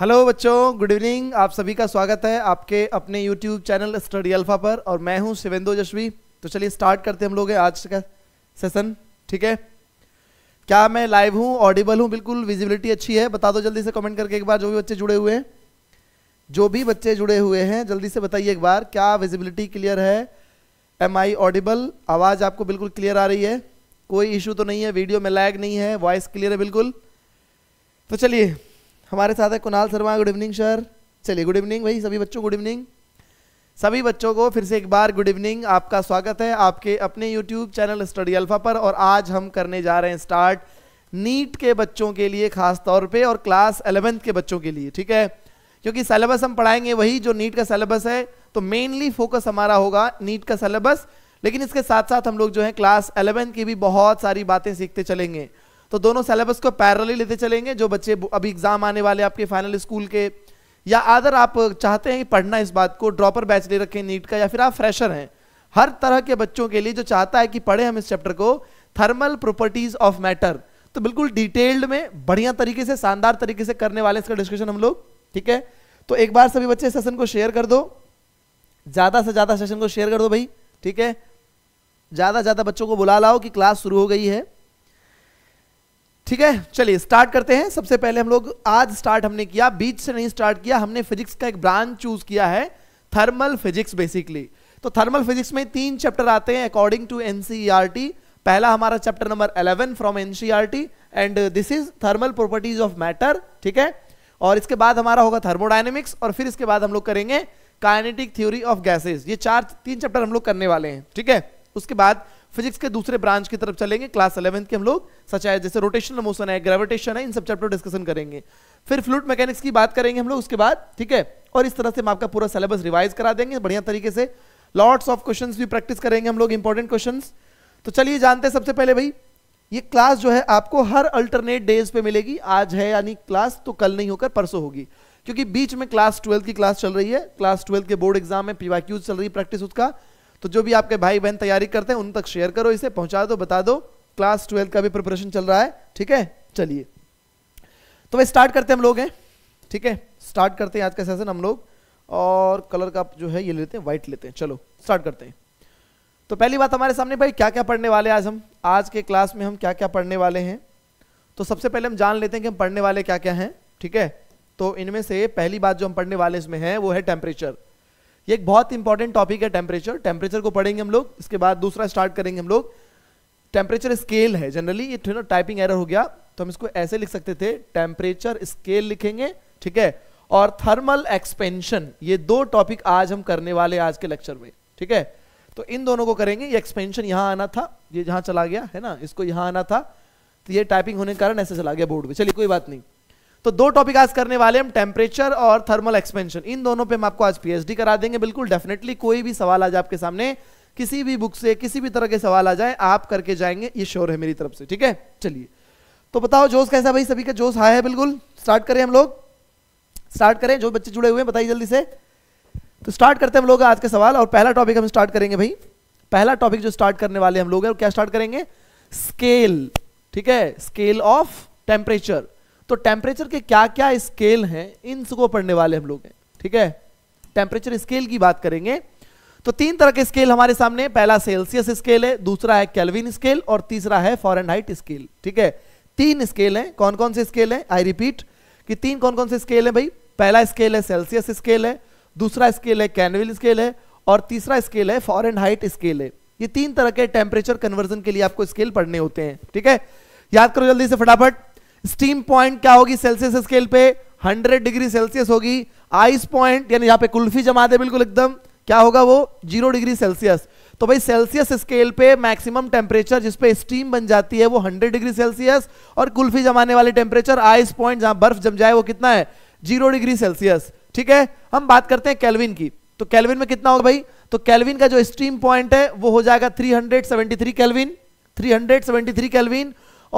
Hello बच्चों good evening आप सभी का स्वागत है आपके अपने यूट्यूब चैनल स्टडी अल्फा पर और मैं हूं शिवेंदु जशवी तो चलिए स्टार्ट करते हैं हम लोग आज का सेशन ठीक है क्या मैं लाइव हूं ऑडिबल हूं बिल्कुल विजिबिलिटी अच्छी है बता दो जल्दी से कमेंट करके एक बार जो भी बच्चे जुड़े हुए हैं जो भी बच्चे जुड़े हुए हैं जल्दी से बताइए एक बार क्या विजिबिलिटी क्लियर है एम आई ऑडिबल आवाज़ आपको बिल्कुल क्लियर आ रही है कोई इशू तो नहीं है वीडियो में लैग नहीं है वॉइस क्लियर है बिल्कुल तो चलिए हमारे साथ है Kunal Sharma good evening sir चलिए गुड इवनिंग भाई सभी बच्चों गुड इवनिंग सभी बच्चों को फिर से एक बार गुड इवनिंग आपका स्वागत है आपके अपने यूट्यूब चैनल स्टडी अल्फा पर और आज हम करने जा रहे हैं स्टार्ट नीट के बच्चों के लिए खास तौर पे और क्लास एलेवेंथ के बच्चों के लिए ठीक है क्योंकि सिलेबस हम पढ़ाएंगे वही जो नीट का सिलेबस है तो मेनली फोकस हमारा होगा नीट का सिलेबस लेकिन इसके साथ साथ हम लोग जो है क्लास एलेवेंथ की भी बहुत सारी बातें सीखते चलेंगे तो दोनों सिलेबस को पैरल लेते चलेंगे जो बच्चे अभी एग्जाम आने वाले आपके फाइनल स्कूल के या अदर आप चाहते हैं पढ़ना इस बात को ड्रॉपर बैच ले रखें नीट का या फिर आप फ्रेशर हैं हर तरह के बच्चों के लिए जो चाहता है कि पढ़े हम इस चैप्टर को थर्मल प्रॉपर्टीज ऑफ मैटर तो बिल्कुल डिटेल्ड में बढ़िया तरीके से शानदार तरीके से करने वाले इसका डिस्कशन हम लोग ठीक है तो एक बार सभी बच्चे सेशन को शेयर कर दो ज़्यादा से ज़्यादा सेशन को शेयर कर दो भाई ठीक है ज़्यादा ज़्यादा बच्चों को बुला लाओ कि क्लास शुरू हो गई है ठीक है चलिए स्टार्ट करते हैं सबसे पहले हम लोग आज स्टार्ट हमने किया बीच से नहीं स्टार्ट किया हमने फिजिक्स का एक ब्रांच चूज किया है थर्मल फिजिक्स बेसिकली तो थर्मल फिजिक्स में तीन चैप्टर आते हैं अकॉर्डिंग टू एनसीईआरटी पहला हमारा chapter number 11 from NCERT and this is thermal properties of matter ठीक है और इसके बाद हमारा होगा थर्मोडाइनमिक्स और फिर इसके बाद हम लोग करेंगे काइनेटिक थ्योरी ऑफ गैसेस ये चार तीन चैप्टर हम लोग करने वाले हैं ठीक है उसके बाद फिजिक्स के दूसरे ब्रांच की तरफ चलेंगे क्लास इलेवंथ के हम लोग सचाए जैसे रोटेशनल मोशन है ग्रेविटेशन है इन सब चैप्टर डिस्कशन करेंगे फिर फ्लूट मैकेनिक्स की बात करेंगे हम लोग उसके बाद ठीक है और इस तरह से हम आपका पूरा सिलेबस रिवाइज करा देंगे बढ़िया तरीके से लॉट्स ऑफ क्वेश्चन भी प्रैक्टिस करेंगे हम लोग इंपॉर्टेंट क्वेश्चन तो चलिए जानते हैं सबसे पहले भाई ये क्लास जो है आपको हर अल्टरनेट डेज पे मिलेगी आज है यानी क्लास तो कल नहीं होकर परसों होगी क्योंकि बीच में क्लास ट्वेल्थ की क्लास चल रही है क्लास ट्वेल्थ के बोर्ड एग्जाम में पीवाक्यूज चल रही है प्रैक्टिस उसका तो जो भी आपके भाई बहन तैयारी करते हैं उन तक शेयर करो इसे पहुंचा दो बता दो क्लास ट्वेल्थ का भी प्रिपरेशन चल रहा है ठीक है चलिए तो भाई स्टार्ट करते हम लोग हैं ठीक है स्टार्ट करते हैं आज का सेशन हम लोग और कलर का जो है ये लेते हैं व्हाइट लेते हैं चलो स्टार्ट करते हैं तो पहली बात हमारे सामने भाई क्या क्या पढ़ने वाले आज हम आज के क्लास में हम क्या क्या पढ़ने वाले हैं तो सबसे पहले हम जान लेते हैं कि हम पढ़ने वाले क्या क्या हैं ठीक है तो इनमें से पहली बात जो हम पढ़ने वाले इसमें है वो है टेम्परेचर ये एक बहुत इंपॉर्टेंट टॉपिक है टेम्परेचर टेम्परेचर को पढ़ेंगे हम लोग इसके बाद दूसरा स्टार्ट करेंगे हम लोग टेम्परेचर स्केल है जनरली ये ना टाइपिंग एरर हो गया तो हम इसको ऐसे लिख सकते थे टेम्परेचर स्केल लिखेंगे ठीक है और थर्मल एक्सपेंशन ये दो टॉपिक आज हम करने वाले आज के लेक्चर में ठीक है तो इन दोनों को करेंगे ये एक्सपेंशन यहां आना था ये जहां चला गया है ना इसको यहां आना था तो ये टाइपिंग होने के कारण ऐसे चला गया बोर्ड में चलिए कोई बात नहीं तो दो टॉपिक आज करने वाले हम टेम्परेचर और थर्मल एक्सपेंशन इन दोनों पे हम आपको आज पीएचडी करा देंगे बिल्कुल डेफिनेटली कोई भी सवाल आज आपके सामने किसी भी बुक से किसी भी तरह के सवाल आ जाए आप करके जाएंगे ये श्योर है मेरी तरफ से ठीक है चलिए तो बताओ जोश कैसा भाई सभी का जोश हाई है बिल्कुल स्टार्ट करें हम लोग स्टार्ट करें जो बच्चे जुड़े हुए हैं बताइए जल्दी से तो स्टार्ट करते हैं हम लोग आज के सवाल और पहला टॉपिक हम स्टार्ट करेंगे भाई पहला टॉपिक जो स्टार्ट करने वाले हम लोग हैं क्या स्टार्ट करेंगे स्केल ठीक है स्केल ऑफ टेम्परेचर तो टेम्परेचर के क्या क्या स्केल हैं सबको पढ़ने वाले हम लोग हैं ठीक है टेम्परेचर स्केल की बात करेंगे तो तीन तरह के स्केल हमारे सामने पहला सेल्सियस स्केल है दूसरा है कैलविन स्केल और तीसरा है फॉरनहाइट स्केल ठीक है तीन स्केल है कौन कौन से स्केल है आई रिपीट कि तीन कौन कौन से स्केल है भाई पहला स्केल है सेल्सियस स्केल है दूसरा स्केल है कैनविल स्केल है और तीसरा स्केल है फॉरन हाइट स्केल है ये तीन तरह के टेम्परेचर कन्वर्जन के लिए आपको स्केल पढ़ने होते हैं ठीक है याद करो जल्दी से फटाफट स्टीम पॉइंट क्या होगी सेल्सियस स्केल पे 100 डिग्री सेल्सियस होगी आइस पॉइंट यानी यहां पे कुल्फी जमा दे बिल्कुल एकदम क्या होगा वो जीरो डिग्री सेल्सियस तो भाई सेल्सियस स्केल पे मैक्सिमम टेम्परेचर जिसपे स्टीम बन जाती है वो 100 डिग्री सेल्सियस और कुल्फी जमाने वाले टेम्परेचर आइस पॉइंट जहां बर्फ जम जाए वो कितना है जीरो डिग्री सेल्सियस ठीक है हम बात करते हैं कैलविन की तो कैलविन में कितना होगा भाई तो कैलविन का जो स्टीम पॉइंट है वो हो जाएगा 373 कैलविन थ्री कैलविन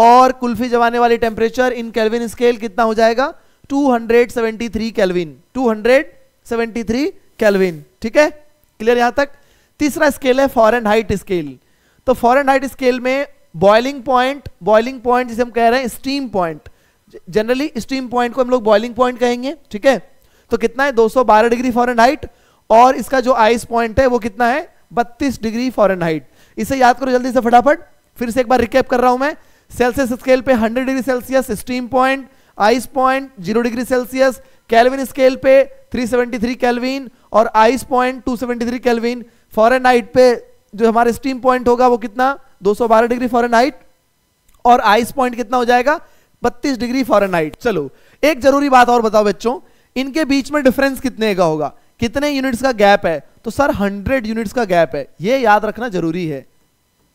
और कुल्फी जमाने वाली टेम्परेचर इन कैलविन स्केल कितना हो जाएगा 273 कैलविन 273 कैलविन ठीक है क्लियर यहां तक तीसरा स्केल है फॉरन हाइट स्केल तो फॉरन हाइट स्केल में बॉइलिंग पॉइंट बॉइलिंग पॉइंट जिसे हम कह रहे हैं steam point generally steam point को हम लोग बॉइलिंग पॉइंट कहेंगे ठीक है तो कितना है 212 डिग्री फॉरन हाइट और इसका जो आइस पॉइंट है वो कितना है 32 डिग्री फॉरन हाइट इसे याद करो जल्दी से फटाफट फिर से एक बार रिकेप कर रहा हूं मैं सेल्सियस स्केल पे 100 degree Celsius steam point ice point zero degree Celsius Kelvin scale पे 373 कैलविन और ice point 273 Kelvin Fahrenheit पे जो हमारे स्टीम पॉइंट होगा वो कितना 212 डिग्री फॉरन और आइस पॉइंट कितना हो जाएगा 32 डिग्री फॉरन चलो एक जरूरी बात और बताओ बच्चों इनके बीच में डिफरेंस कितने का होगा कितने यूनिट्स का गैप है तो सर 100 यूनिट्स का गैप है ये याद रखना जरूरी है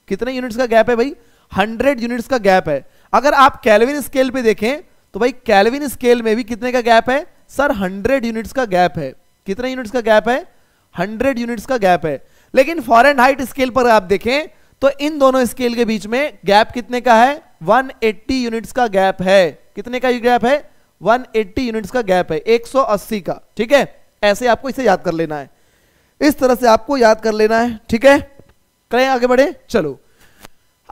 कितने यूनिट्स का गैप है भाई हंड्रेड यूनिट्स का गैप है अगर आप कैलविन स्केल पे देखें तो भाई कैलविन स्केल में भी कितने का गैप है सर हंड्रेड यूनिट्स का गैप है कितने यूनिट्स का गैप है हंड्रेड यूनिट्स का गैप है लेकिन फॉरन हाइट स्केल पर आप देखें तो इन दोनों स्केल के बीच में गैप कितने का है 180 यूनिट्स का गैप है कितने का गैप है 180 यूनिट्स का गैप है 180 का ठीक है ऐसे आपको इसे याद कर लेना है इस तरह से आपको याद कर लेना है ठीक है करें आगे बढ़े चलो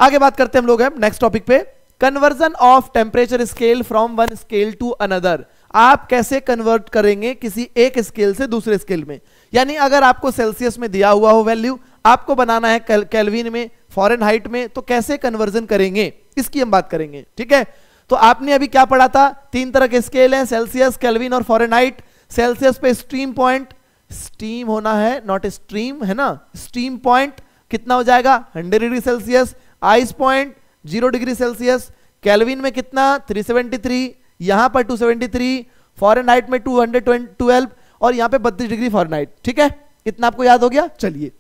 आगे बात करते हैं हम लोग हैं नेक्स्ट टॉपिक पे conversion of temperature scale from one scale to another आप कैसे कन्वर्ट करेंगे किसी एक स्केल से दूसरे स्केल में यानी अगर आपको सेल्सियस में दिया हुआ हो वैल्यू आपको बनाना है कैलविन में फॉरेन हाइट में तो कैसे कन्वर्जन करेंगे इसकी हम बात करेंगे ठीक है तो आपने अभी क्या पढ़ा था तीन तरह के स्केल हैं सेल्सियस कैलविन और फॉरेन हाइट सेल्सियस पे स्ट्रीम पॉइंट स्टीम होना है नॉट स्ट्रीम है ना स्ट्रीम पॉइंट कितना हो जाएगा hundred degree Celsius ice point zero degree Celsius Kelvin में कितना 373 यहां पर 273 फॉरेनहाइट में 212 और यहां पे 32 डिग्री हाइट ठीक है इतना आपको याद हो गया चलिए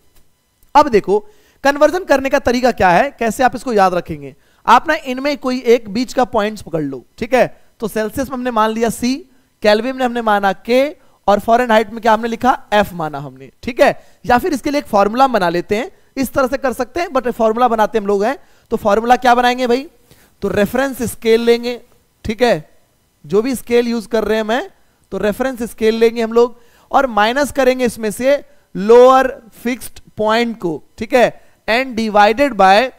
अब देखो कन्वर्जन करने का तरीका क्या है कैसे आप इसको याद रखेंगे आप ना इनमें कोई एक बीच का पॉइंट पकड़ लो ठीक है तो सेल्सियस में हमने मान लिया सी कैलविन में हमने माना के और फॉरन हाइट में क्या हमने लिखा एफ माना हमने ठीक है या फिर इसके लिए एक फॉर्मूला बना लेते हैं इस तरह से कर सकते हैं बट फॉर्मूला बनाते हम लोग हैं तो फॉर्मूला क्या बनाएंगे भाई तो रेफरेंस स्केल लेंगे ठीक है जो भी स्केल यूज कर रहे हैं मैं तो रेफरेंस स्केल लेंगे हम लोग और माइनस करेंगे इसमें से लोअर फिक्स्ड पॉइंट को ठीक है and divided by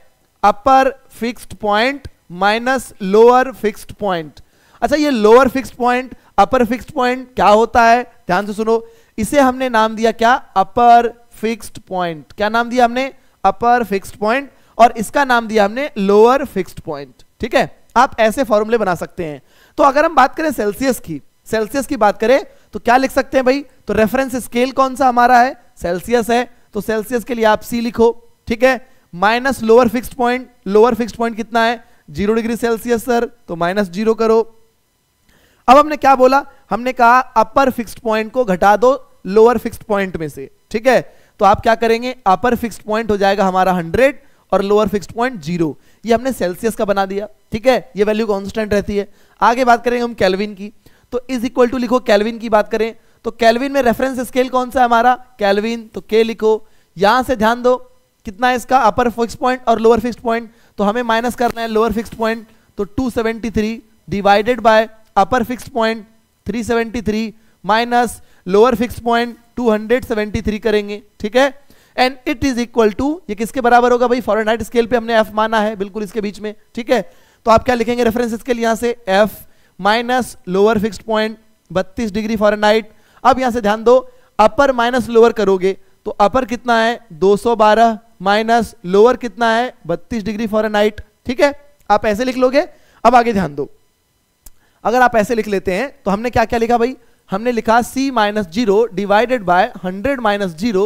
upper fixed point minus lower fixed point अच्छा ये lower fixed point upper fixed point क्या होता है ध्यान से सुनो इसे हमने नाम दिया क्या अपर फिक्स्ड पॉइंट क्या नाम दिया हमने अपर फिक्स्ड पॉइंट और इसका नाम दिया हमने लोअर फिक्स्ड पॉइंट ठीक है आप ऐसे फॉर्मूले बना सकते हैं तो अगर हम बात करें सेल्सियस की सेल्सियस की बात करें तो क्या लिख सकते हैं भाई तो रेफरेंस स्केल कौन सा हमारा है सेल्सियस है तो सेल्सियस के लिए आप सी लिखो ठीक है minus lower fixed point lower fixed point कितना है जीरो डिग्री सेल्सियस सर तो माइनस जीरो करो अब हमने क्या बोला हमने कहा अपर फिक्स्ड पॉइंट को घटा दो लोअर फिक्स्ड पॉइंट में से ठीक है तो आप क्या करेंगे अपर फिक्स पॉइंट हो जाएगा हमारा हंड्रेड और लोअर फिक्स पॉइंट जीरो हमने सेल्सियस का बना दिया ठीक है ये वैल्यू कॉन्स्टेंट रहती है आगे बात करेंगे हम कैलविन की तो इज इक्वल टू लिखो कैलविन की बात करें तो कैलविन में रेफरेंस स्केल कौन सा है हमारा कैलविन तो के लिखो यहां से ध्यान दो कितना है इसका अपर फिक्स पॉइंट और लोअर फिक्स पॉइंट तो हमें माइनस करना है लोअर फिक्स पॉइंट तो 273 divided by upper fix point 373 minus lower fix point 273 करेंगे ठीक है and it is equal to ये किसके बराबर होगा भाई फॉरन हाइट स्केल पे हमने एफ माना है बिल्कुल इसके बीच में ठीक है तो आप क्या लिखेंगे रेफरेंस स्केल यहां से F minus lower fixed point बत्तीस डिग्री फॉरन अब यहां से ध्यान दो अपर माइनस लोअर करोगे तो अपर कितना है 212 माइनस लोअर कितना है 32 डिग्री फॉरनहाइट ठीक है आप ऐसे लिख लोगे अब आगे ध्यान दो अगर आप ऐसे लिख लेते हैं तो हमने क्या क्या लिखा भाई हमने लिखा c minus zero divided by 100 minus zero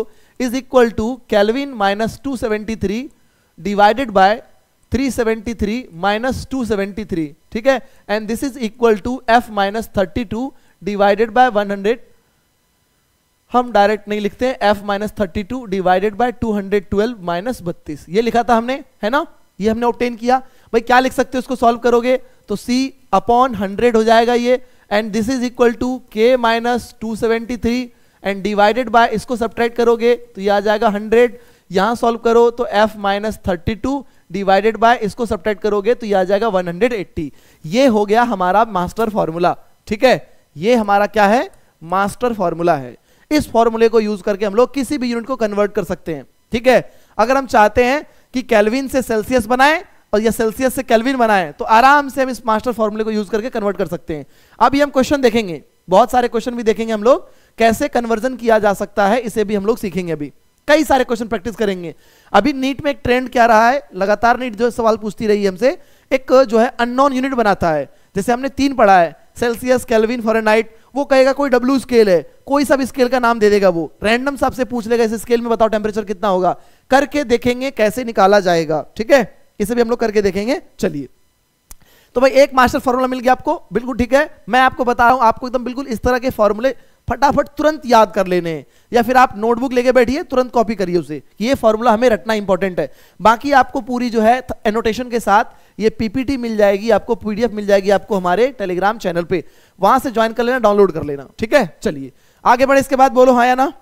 is equal to Kelvin minus two divided by 373 minus 273 ठीक है and this is equal to F minus thirty two divided by 100 हम डायरेक्ट नहीं लिखते हैं F minus thirty two divided by two hundred twelve minus बत्तीस ये लिखा था हमने है ना ये हमने ऑप्टेन किया भाई क्या लिख सकते हो इसको सॉल्व करोगे तो सी अपॉन हंड्रेड हो जाएगा ये and this is equal to K minus two seventy three and divided by इसको सब्ट्रैक्ट करोगे तो ये आ जाएगा हंड्रेड यहां सॉल्व करो तो F minus thirty two divided by इसको सब्ट्रैक्ट करोगे तो ये आ जाएगा वन हंड्रेड एट्टी ये हो गया हमारा मास्टर फॉर्मूला ठीक है ये हमारा क्या है मास्टर फॉर्मूला है इस फॉर्मूले को यूज करके हम लोग किसी भी यूनिट को कन्वर्ट कर सकते हैं ठीक है अगर हम चाहते हैं कि कैलविन से सेल्सियस बनाएं और यह सेल्सियस से कैलविन बना है तो आराम से हम इस मास्टर फॉर्मूले को यूज करके कन्वर्ट कर सकते हैं अभी हम क्वेश्चन देखेंगे बहुत सारे क्वेश्चन भी देखेंगे हम लोग कैसे कन्वर्जन किया जा सकता है इसे भी हम लोग सीखेंगे अभी कई सारे क्वेश्चन प्रैक्टिस करेंगे अभी नीट में एक ट्रेंड क्या रहा है लगातार नीट जो सवाल पूछती रही है हमसे एक जो है अननोन यूनिट बनाता है जैसे हमने तीन पढ़ा है सेल्सियस कैलविन फॉरनाइट वो कहेगा कोई डब्ल्यू स्केल है कोई सब स्केल का नाम दे देगा वो रैंडम सबसे पूछ लेगा इस स्केल में बताओ टेम्परेचर कितना होगा करके देखेंगे कैसे निकाला जाएगा ठीक है इसे भी हम लोग करके देखेंगे चलिए तो भाई एक मास्टर फॉर्मूला मिल गया आपको बिल्कुल ठीक है मैं आपको बता रहा हूं आपको एकदम बिल्कुल इस तरह के फॉर्मूले फटाफट तुरंत याद कर लेने या फिर आप नोटबुक लेके बैठिए तुरंत कॉपी करिए उसे ये फॉर्मूला हमें रटना इंपॉर्टेंट है बाकी आपको पूरी जो है एनोटेशन के साथ ये पीपीटी मिल जाएगी आपको पीडीएफ मिल जाएगी आपको हमारे टेलीग्राम चैनल पे वहां से ज्वाइन कर लेना डाउनलोड कर लेना ठीक है चलिए आगे बढ़े इसके बाद बोलो हाँ या ना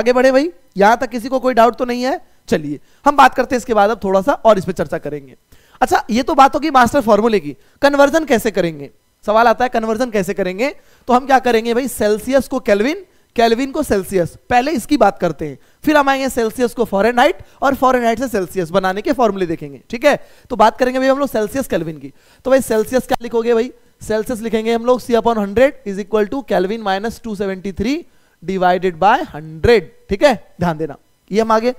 आगे बढ़े भाई यहां तक किसी को कोई डाउट तो नहीं है चलिए हम बात करते हैं इसके बाद अब थोड़ा सा और इस पर चर्चा करेंगे अच्छा ये तो बात होगी मास्टर फॉर्मूले की कन्वर्जन कैसे करेंगे सवाल आता है कन्वर्जन कैसे करेंगे तो हम क्या करेंगे भाई सेल्सियस को कैलविन कैलविन को सेल्सियस पहले इसकी बात करते हैं फिर हम आएंगे सेल्सियस को फॉरन और फॉरन से सेल्सियस बनाने के फॉर्मूले देखेंगे ठीक है तो बात करेंगे भाई हम लोग सेल्सियस कैलविन की तो भाई सेल्सियस क्या लिखोगे भाई सेल्सियस लिखेंगे हम लोग C upon hundred is equal to Kelvin minus two seventy three divided by hundred ठीक है ध्यान देना ये हम आगे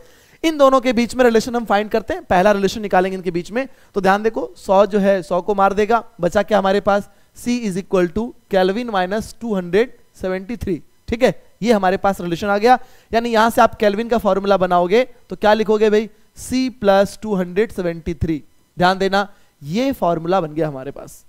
इन दोनों के बीच में रिलेशन हम फाइंड करते हैं पहला रिलेशन निकालेंगे इनके बीच में तो ध्यान देखो सौ जो है सौ को मार देगा बचा क्या हमारे पास C is equal to Kelvin minus two hundred seventy three ठीक है ये हमारे पास रिलेशन आ गया यानी यहां से आप कैलविन का फॉर्मूला बनाओगे तो क्या लिखोगे भाई C plus two hundred seventy three ध्यान देना ये फॉर्मूला बन गया हमारे पास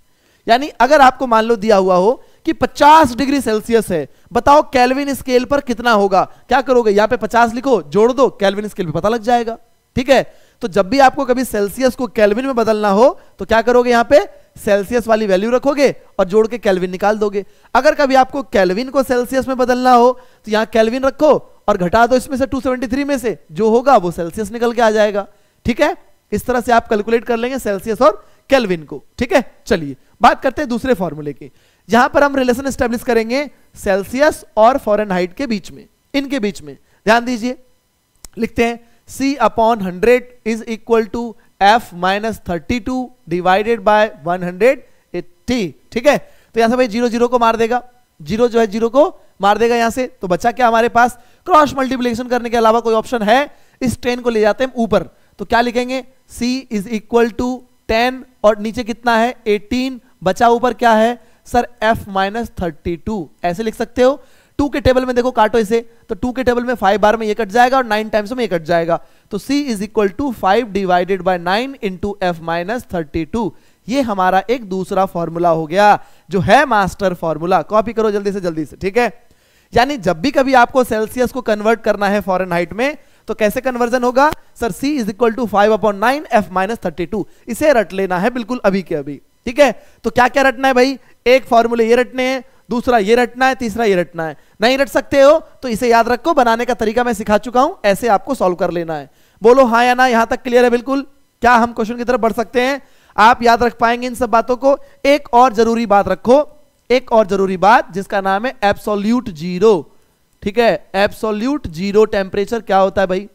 यानी अगर आपको मान लो दिया हुआ हो कि 50 डिग्री सेल्सियस है बताओ कैलविन स्केल पर कितना होगा क्या करोगे यहां पे 50 लिखो जोड़ दो कैलविन स्केल पे पता लग जाएगा ठीक है तो जब भी आपको कभी सेल्सियस को कैलविन में बदलना हो तो क्या करोगे यहां पे सेल्सियस वाली वैल्यू रखोगे और जोड़ के कैलविन निकाल दोगे अगर कभी आपको कैलविन को सेल्सियस में बदलना हो तो यहां कैलविन रखो और घटा दो इसमें से 273 में से जो होगा वो सेल्सियस निकल के आ जाएगा ठीक है इस तरह से आप कैलकुलेट कर लेंगे सेल्सियस और कैलविन को ठीक है चलिए बात करते हैं दूसरे फॉर्मूले की यहां पर हम रिलेशन स्टेब्लिश करेंगे सेल्सियस और फॉरन के बीच में इनके बीच में ध्यान दीजिए लिखते हैं C upon hundred is equal to F minus thirty two divided by one hundred eighty ठीक है तो यहां से भाई जीरो जीरो को मार देगा जीरो जो है जीरो को मार देगा यहां से तो बचा क्या हमारे पास क्रॉस मल्टीप्लीकेशन करने के अलावा कोई ऑप्शन है इस ट्रेन को ले जाते हैं ऊपर तो क्या लिखेंगे C is equal to ten और नीचे कितना है एटीन बचा ऊपर क्या है sir F minus thirty two ऐसे लिख सकते हो टू के टेबल में देखो काटो इसे तो टू के टेबल में फाइव बार में ये कट जाएगा और नाइन टाइम्स में ये कट जाएगा तो c is equal to five divided by nine into F minus thirty two ये हमारा एक दूसरा फॉर्मूला हो गया जो है मास्टर फॉर्मूला कॉपी करो जल्दी से जल्दी से ठीक है यानी जब भी कभी आपको सेल्सियस को कन्वर्ट करना है फॉरन हाइट में तो कैसे कन्वर्जन होगा sir c is equal to five upon nine F minus thirty two इसे रट लेना है बिल्कुल अभी के अभी ठीक है तो क्या क्या रटना है भाई एक फॉर्मूले ये रटने हैं दूसरा ये रटना है तीसरा ये रटना है नहीं रट सकते हो तो इसे याद रखो बनाने का तरीका मैं सिखा चुका हूं ऐसे आपको सॉल्व कर लेना है बोलो हाँ या ना यहां तक क्लियर है बिल्कुल क्या हम क्वेश्चन की तरफ बढ़ सकते हैं आप याद रख पाएंगे इन सब बातों को एक और जरूरी बात रखो एक और जरूरी बात जिसका नाम है एप्सोल्यूट जीरो ठीक है एप्सोल्यूट जीरो टेम्परेचर क्या होता है भाई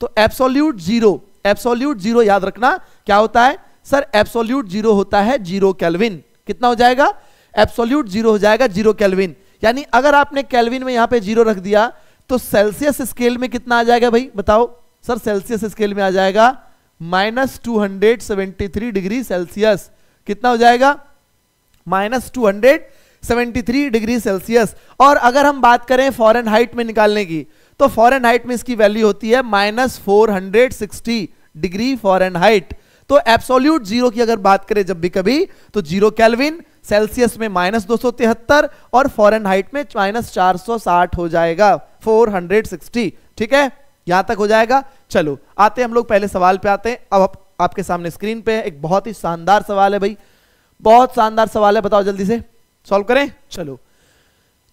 तो एप्सोल्यूट जीरो एप्सोल्यूट जीरो याद रखना क्या होता है सर एब्सोल्यूट जीरो होता है जीरो कैलविन कितना हो जाएगा एब्सोल्यूट जीरो हो जाएगा जीरो कैलविन यानी अगर आपने कैलविन में यहां पे जीरो रख दिया तो सेल्सियस स्केल में कितना आ जाएगा भाई बताओ सर सेल्सियस स्केल में आ जाएगा minus two hundred seventy three degree Celsius कितना हो जाएगा minus two hundred seventy three degree Celsius और अगर हम बात करें फॉरन हाइट में निकालने की तो फॉरन हाइट में इसकी वैल्यू होती है minus four hundred sixty degree Fahrenheit तो एब्सोल्यूट जीरो की अगर बात करें जब भी कभी तो जीरो कैलविन सेल्सियस में माइनस दो सौ तिहत्तर और फॉरन हाइट में माइनस चार सौ साठ हो जाएगा सिक्सटी ठीक है यहां तक हो जाएगा चलो आते हम लोग पहले सवाल पे आते हैं अब आप, आपके सामने स्क्रीन पे एक बहुत ही शानदार सवाल है भाई बहुत शानदार सवाल है बताओ जल्दी से सॉल्व करें चलो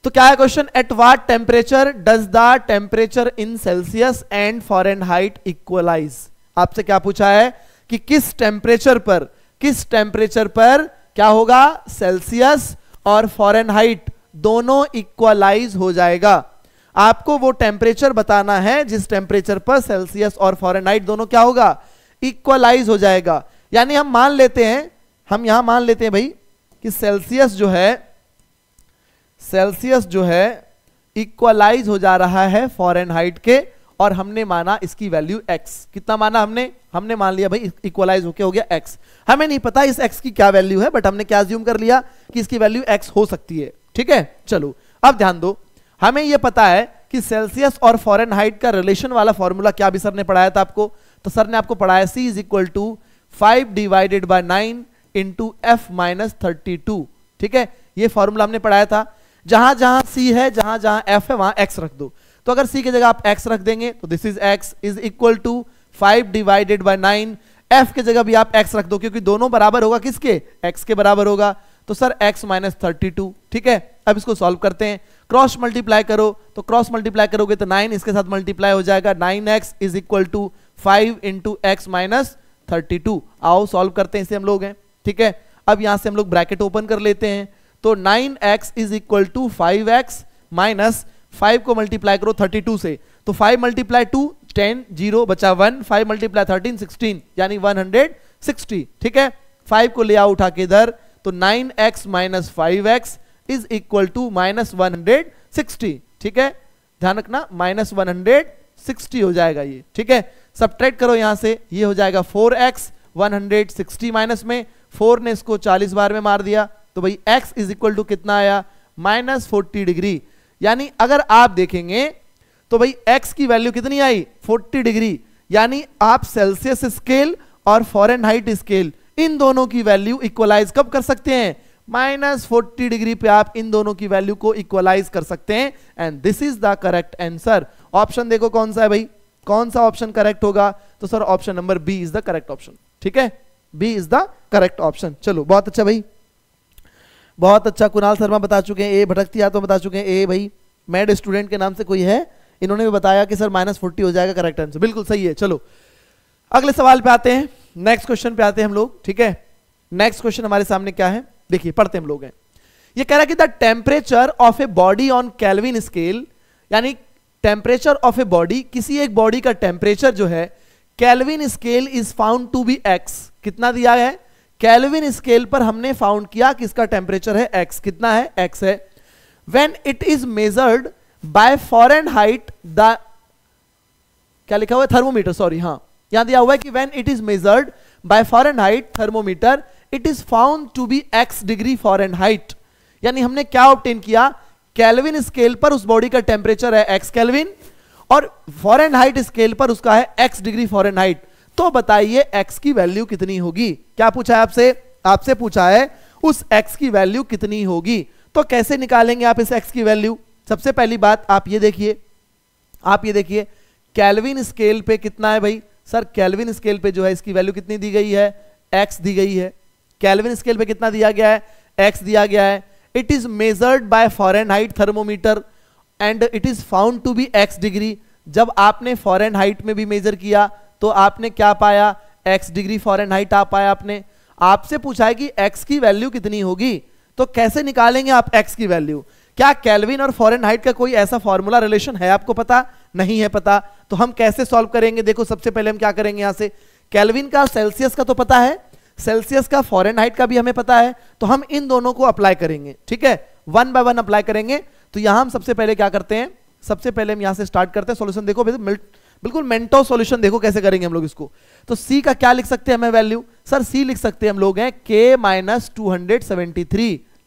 तो क्या है question at what temperature does the temperature in Celsius and Fahrenheit equalize आपसे क्या पूछा है कि किस टेम्परेचर पर किस टेम्परेचर पर क्या होगा सेल्सियस और फॉरन दोनों इक्वलाइज हो जाएगा आपको वो टेम्परेचर बताना है जिस टेम्परेचर पर सेल्सियस और फॉरन दोनों क्या होगा इक्वलाइज हो जाएगा यानी हम मान लेते हैं हम यहां मान लेते हैं भाई कि सेल्सियस जो है सेल्सियस जो है इक्वलाइज हो जा रहा है फॉरन के और हमने माना इसकी वैल्यू एक्स कितना माना हमने हमने मान लिया भाई इक्वलाइज होके हो गया एक्स हमें नहीं पता इस एक्स की क्या वैल्यू है बट हमने क्या ज्यूम कर लिया कि इसकी वैल्यू एक्स हो सकती है ठीक है चलो अब ध्यान दो हमें यह पता है कि सेल्सियस और फॉरन हाइट का रिलेशन वाला फॉर्मूला क्या भी सर ने पढ़ाया था आपको तो सर ने आपको पढ़ाया C is equal to five divided by nine into F minus thirty two ठीक है ये फॉर्मूला हमने पढ़ाया था जहां जहां सी है जहां जहां एफ है वहां एक्स रख दो तो अगर सी की जगह आप एक्स रख देंगे तो this is X is equal to five divided by nine F की जगह भी आप एक्स रख दो क्योंकि दोनों बराबर होगा किसके एक्स के बराबर होगा तो sir X minus thirty two ठीक है अब इसको सॉल्व करते हैं क्रॉस मल्टीप्लाई करो तो क्रॉस मल्टीप्लाई करोगे तो नाइन इसके साथ मल्टीप्लाई हो जाएगा nine X is equal to five into X minus thirty two आओ सॉल्व करते हैं इसे हम लोग हैं ठीक है अब यहां से हम लोग ब्रैकेट ओपन कर लेते हैं तो nine X is equal to five X minus five को मल्टीप्लाई करो थर्टी टू से तो five multiply two ten zero बचा one five multiply thirteen sixteen यानी वन हंड्रेड सिक्सटी ठीक है फाइव को ले आओ उठा के इधर तो nine X minus five X is equal to minus one hundred sixty ठीक है ध्यान रखना माइनस वन हंड्रेड सिक्सटी हो जाएगा ये ठीक है सब्ट्रैक्ट करो यहां से ये हो जाएगा four X one hundred sixty minus में फोर ने इसको चालीस बार में मार दिया तो भाई एक्स इज इक्वल टू कितना आया माइनस फोर्टी डिग्री यानी अगर आप देखेंगे तो भाई एक्स की वैल्यू कितनी आई 40 डिग्री यानी आप सेल्सियस स्केल और फॉरन हाइट स्केल इन दोनों की वैल्यू इक्वलाइज कब कर सकते हैं माइनस फोर्टी डिग्री पे आप इन दोनों की वैल्यू को इक्वलाइज कर सकते हैं and this is the correct answer option देखो कौन सा है भाई कौन सा ऑप्शन करेक्ट होगा तो sir option number B is the correct option ठीक है B is the correct option चलो बहुत अच्छा भाई बहुत अच्छा कुणाल शर्मा बता चुके हैं ए भटकती यादव बता चुके हैं ए भाई मैड स्टूडेंट के नाम से कोई है इन्होंने भी बताया कि सर माइनस फोर्टी हो जाएगा करेक्ट आंसर बिल्कुल सही है चलो अगले सवाल पे आते हैं नेक्स्ट क्वेश्चन पे आते हैं हम लोग ठीक है नेक्स्ट क्वेश्चन हमारे सामने क्या है देखिए पढ़ते हम लोग हैं ये कह रहा कि the temperature of a body on kelvin scale यानी टेम्परेचर ऑफ ए बॉडी किसी एक बॉडी का टेम्परेचर जो है kelvin scale is found to be X कितना दिया है कैलविन स्केल पर हमने फाउंड किया कि इसका टेम्परेचर है एक्स कितना है एक्स है when it is measured by Fahrenheit the क्या लिखा हुआ है थर्मोमीटर सॉरी हाँ यहां दिया हुआ है कि when it is measured by Fahrenheit thermometer it is found to be X degree Fahrenheit यानी हमने क्या ऑप्टेन किया कैलविन स्केल पर उस बॉडी का टेम्परेचर है एक्स कैलविन और फॉरन हाइट स्केल पर उसका है एक्स डिग्री फॉरन हाइट तो बताइए x की वैल्यू कितनी होगी क्या पूछा है आपसे आपसे पूछा है उस x की वैल्यू कितनी होगी तो कैसे निकालेंगे आप इस x की वैल्यू सबसे पहली बात आप ये देखिए आप ये देखिए कैलविन स्केल पे कितना है भाई सर कैलविन स्केल पे जो है इसकी वैल्यू कितनी दी गई है एक्स दी गई है कैलविन स्केल पे कितना दिया गया है एक्स दिया गया है it is measured by Fahrenheit thermometer and it is found to be X degree जब आपने फॉरन हाइट में भी मेजर किया तो आपने क्या पाया एक्स डिग्री फॉरन हाइट आप पाया आपने आपसे पूछा है कि एक्स की वैल्यू कितनी होगी तो कैसे निकालेंगे आप एक्स की वैल्यू क्या कैलविन और फॉरन हाइट का कोई ऐसा फॉर्मूला रिलेशन है आपको पता नहीं है पता तो हम कैसे सॉल्व करेंगे देखो सबसे पहले हम क्या करेंगे यहां से कैलविन का सेल्सियस का तो पता है सेल्सियस का फॉरन हाइट का भी हमें पता है तो हम इन दोनों को अप्लाई करेंगे ठीक है वन बाय वन अप्लाई करेंगे तो यहां हम सबसे पहले क्या करते हैं सबसे पहले हम यहां से स्टार्ट करते हैं सोल्यूशन देखो मिल्ट बिल्कुल मेंटो सॉल्यूशन देखो कैसे करेंगे हम लोग इसको तो C का क्या लिख सकते हैं हमें वैल्यू सर C लिख सकते हैं हम लोग हैं K माइनस टू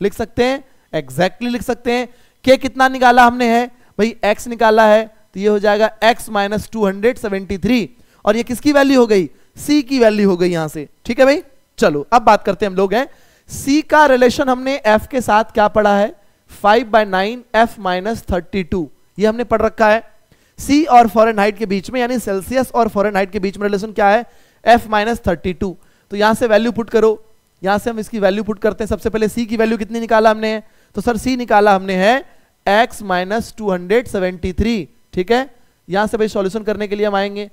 लिख सकते हैं एग्जैक्टली exactly लिख सकते हैं K कितना निकाला हमने है भाई X निकाला है तो ये हो जाएगा X माइनस टू और ये किसकी वैल्यू हो गई C की वैल्यू हो गई यहां से ठीक है भाई चलो अब बात करते हैं हम लोग हैं सी का रिलेशन हमने एफ के साथ क्या पढ़ा है five by nine F minus ये हमने पढ़ रखा है सी और फॉरन हाइट के बीच में यानी सेल्सियस और फॉरन हाइट के बीच में रिलेशन क्या है एफ माइनस थर्टी टू तो यहां से वैल्यू पुट करो यहां से हम इसकी वैल्यू पुट करते हैं सबसे पहले सी की वैल्यू कितनी निकाला हमने तो सर सी निकाला हमने है X minus two hundred seventy three ठीक है यहां से भाई सॉल्यूशन करने के लिए हम आएंगे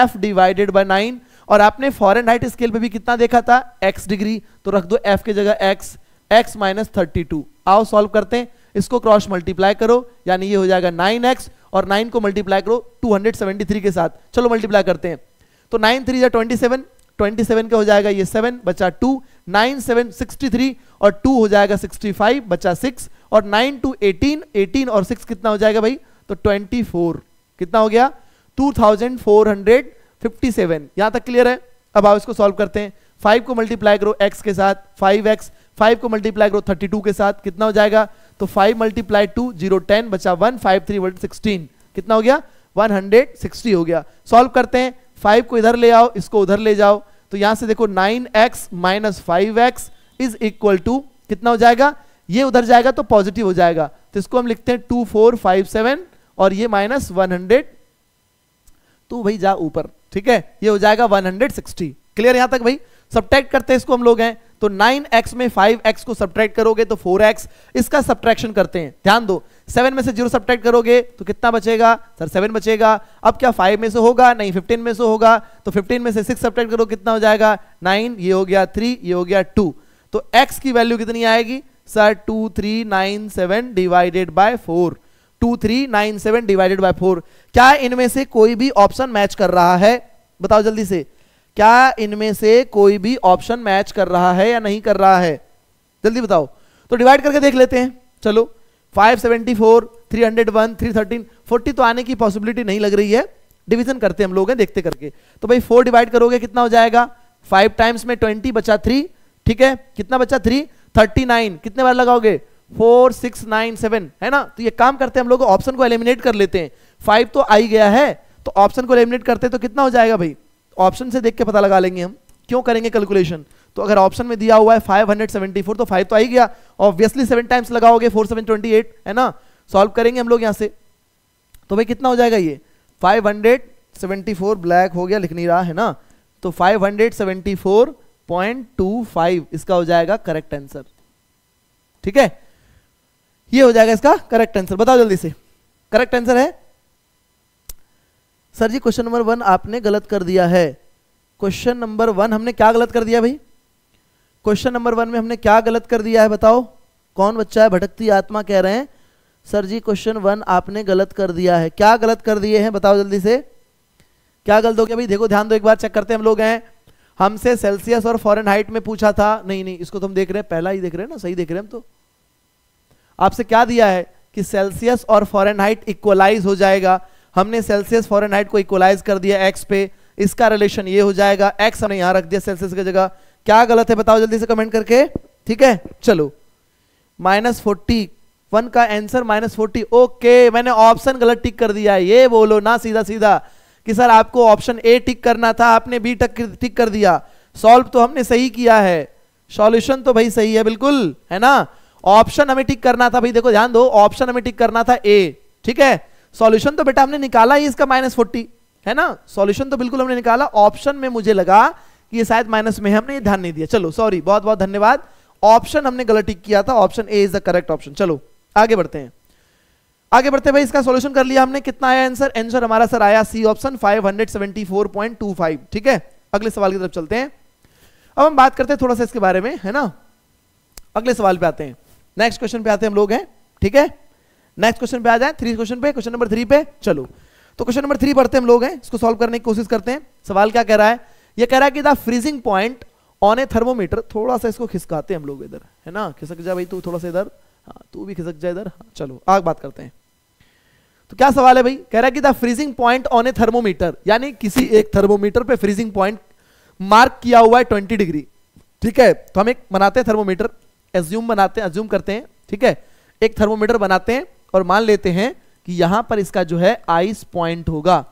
एफ डिवाइडेड बाई नाइन और आपने फॉरन हाइट स्केल पर भी कितना देखा था एक्स डिग्री तो रख दो एफ के जगह X X minus thirty two आओ सॉल्व करते हैं इसको क्रॉस मल्टीप्लाई करो यानी ये हो जाएगा नाइन एक्स और नाइन को मल्टीप्लाई करो 273 के साथ चलो मल्टीप्लाई करते हैं तो नाइन थ्री या ट्वेंटी सेवन ट्वेंटी सेवन का हो जाएगा ये सेवन बचा two nine seven sixty three और टू हो जाएगा सिक्सटी फाइव बचा सिक्स और नाइन टू एटीन एटीन और सिक्स कितना हो जाएगा भाई तो ट्वेंटी फोर कितना हो गया two thousand four hundred fifty seven यहां तक क्लियर है अब आप इसको सॉल्व करते हैं फाइव को मल्टीप्लाई करो एक्स के साथ फाइव एक्स फाइव को मल्टीप्लाई करो थर्टी टू के साथ कितना हो जाएगा तो five multiply two zero ten बचा one five three one sixteen कितना हो गया वन हंड्रेड सिक्सटी हो गया सॉल्व करते हैं फाइव को इधर ले आओ इसको उधर ले जाओ तो यहां से देखो nine X minus five X is equal to कितना हो जाएगा ये उधर जाएगा तो पॉजिटिव हो जाएगा तो इसको हम लिखते हैं टू फोर फाइव सेवन और ये माइनस वन हंड्रेड तो भाई जा ऊपर ठीक है ये हो जाएगा वन हंड्रेड सिक्सटी क्लियर यहां तक भाई सब्टैक्ट करते हैं इसको हम लोग हैं तो 9x में 5x को सब्ट्रैक्ट करोगे तो 4x इसका सब्ट्रैक्शन करते हैं ध्यान दो 7 में से जीरो सब्ट्रैक्ट करोगे तो कितना बचेगा सर 7 बचेगा अब क्या 5 में से होगा नहीं 15 में से होगा तो 15 में से 6 सब्ट्रैक्ट करो कितना हो जाएगा 9 ये हो गया 3 ये हो गया 2 तो x की वैल्यू कितनी आएगी sir 2 3 9 7 divided by 4 2 3 9 7 divided by 4 क्या इनमें से कोई भी ऑप्शन मैच कर रहा है बताओ जल्दी से क्या इनमें से कोई भी ऑप्शन मैच कर रहा है या नहीं कर रहा है जल्दी बताओ तो डिवाइड करके देख लेते हैं चलो 574, 301, 313, 40 तो आने की पॉसिबिलिटी नहीं लग रही है डिवीजन करते हम लोग हैं देखते करके तो भाई फोर डिवाइड करोगे कितना हो जाएगा फाइव टाइम्स में ट्वेंटी बचा थ्री ठीक है कितना बचा थ्री थर्टी नाइन कितने बार लगाओगे फोर सिक्स नाइन सेवन है ना तो ये काम करते हैं हम लोग ऑप्शन को एलिमिनेट कर लेते हैं फाइव तो आई गया है तो ऑप्शन को एलिमिनेट करते तो कितना हो जाएगा भाई ऑप्शन से देख के पता लगा लेंगे हम क्यों करेंगे कैलकुलेशन तो अगर ऑप्शन में दिया हुआ है 574 तो 5 तो आई गया ऑब्वियसली सेवन टाइम्स लगाओगे फोर सेवन ट्वेंटी एट है ना सॉल्व करेंगे हम लोग यहां से तो भाई कितना हो जाएगा ये 574 ब्लैक हो गया लिख नहीं रहा है ना तो 574.25 इसका हो जाएगा करेक्ट आंसर ठीक है ये हो जाएगा इसका करेक्ट आंसर बताओ जल्दी से करेक्ट आंसर है सर जी क्वेश्चन नंबर वन आपने गलत कर दिया है क्वेश्चन नंबर वन हमने क्या गलत कर दिया भाई क्वेश्चन नंबर वन में हमने क्या गलत कर दिया है बताओ कौन बच्चा है भटकती आत्मा कह रहे हैं सर जी क्वेश्चन वन आपने गलत कर दिया है क्या गलत कर दिए हैं बताओ जल्दी से क्या गलत हो गया भाई देखो ध्यान दो एक बार चेक करते हैं हम लोग हैं हमसे सेल्सियस और फॉरन हाइट में पूछा था नहीं नहीं इसको तो हम देख रहे हैं पहला ही देख रहे हैं ना सही देख रहे हैं हम तो आपसे क्या दिया है कि सेल्सियस और फॉरन हाइट इक्वलाइज हो जाएगा हमने सेल्सियस फॉरनहाइट को इक्वलाइज कर दिया एक्स पे इसका रिलेशन ये हो जाएगा एक्स हमने यहां रख दिया सेल्सियस की जगह क्या गलत है बताओ जल्दी से कमेंट करके ठीक है चलो माइनस फोर्टी वन का आंसर माइनस फोर्टी ओके मैंने ऑप्शन गलत टिक कर दिया ये बोलो ना सीधा सीधा कि सर आपको ऑप्शन ए टिक करना था आपने बी टक टिक कर दिया सॉल्व तो हमने सही किया है सॉल्यूशन तो भाई सही है बिल्कुल है ना ऑप्शन हमें टिक करना था भाई देखो ध्यान दो ऑप्शन हमें टिक करना था ए ठीक है सॉल्यूशन तो बेटा हमने निकाला ही इसका माइनस फोर्टी है ना सॉल्यूशन तो बिल्कुल हमने निकाला ऑप्शन में मुझे लगा कि ये शायद माइनस में है हमने ये ध्यान नहीं दिया चलो सॉरी बहुत बहुत धन्यवाद ऑप्शन हमने गलती किया था option A is the correct option चलो आगे बढ़ते हैं आगे बढ़ते भाई इसका सॉल्यूशन कर लिया हमने कितना आया आंसर आंसर हमारा सर आया सी ऑप्शन 574.25 ठीक है अगले सवाल की तरफ चलते हैं अब हम बात करते हैं थोड़ा सा इसके बारे में है ना अगले सवाल पे आते हैं नेक्स्ट क्वेश्चन पे आते हैं हम लोग हैं ठीक है थीके? नेक्स्ट क्वेश्चन पे आ जाए थ्री क्वेश्चन पे क्वेश्चन नंबर थ्री पे चलो तो क्वेश्चन नंबर थ्री पढ़ते हम लोग हैं इसको सॉल्व करने की कोशिश करते हैं सवाल क्या कह रहा है ये कह रहा है कि the freezing point on a thermometer थोड़ा सा इसको खिसकाते हैं हम लोग इधर है ना खिसक जा भाई तू थोड़ा सा इधर हाँ तू भी खिसक जा इधर हाँ, चलो आग बात करते हैं तो क्या सवाल है भाई कह रहा है कि the freezing point on a thermometer यानी किसी एक थर्मोमीटर पे फ्रीजिंग पॉइंट मार्क किया हुआ है ट्वेंटी डिग्री ठीक है तो हम एक बनाते हैं थर्मोमीटर एज्यूम बनाते हैं एज्यूम करते हैं ठीक है एक थर्मोमीटर बनाते हैं और मान लेते हैं कि यहां पर इसका जो है आइस पॉइंट होगा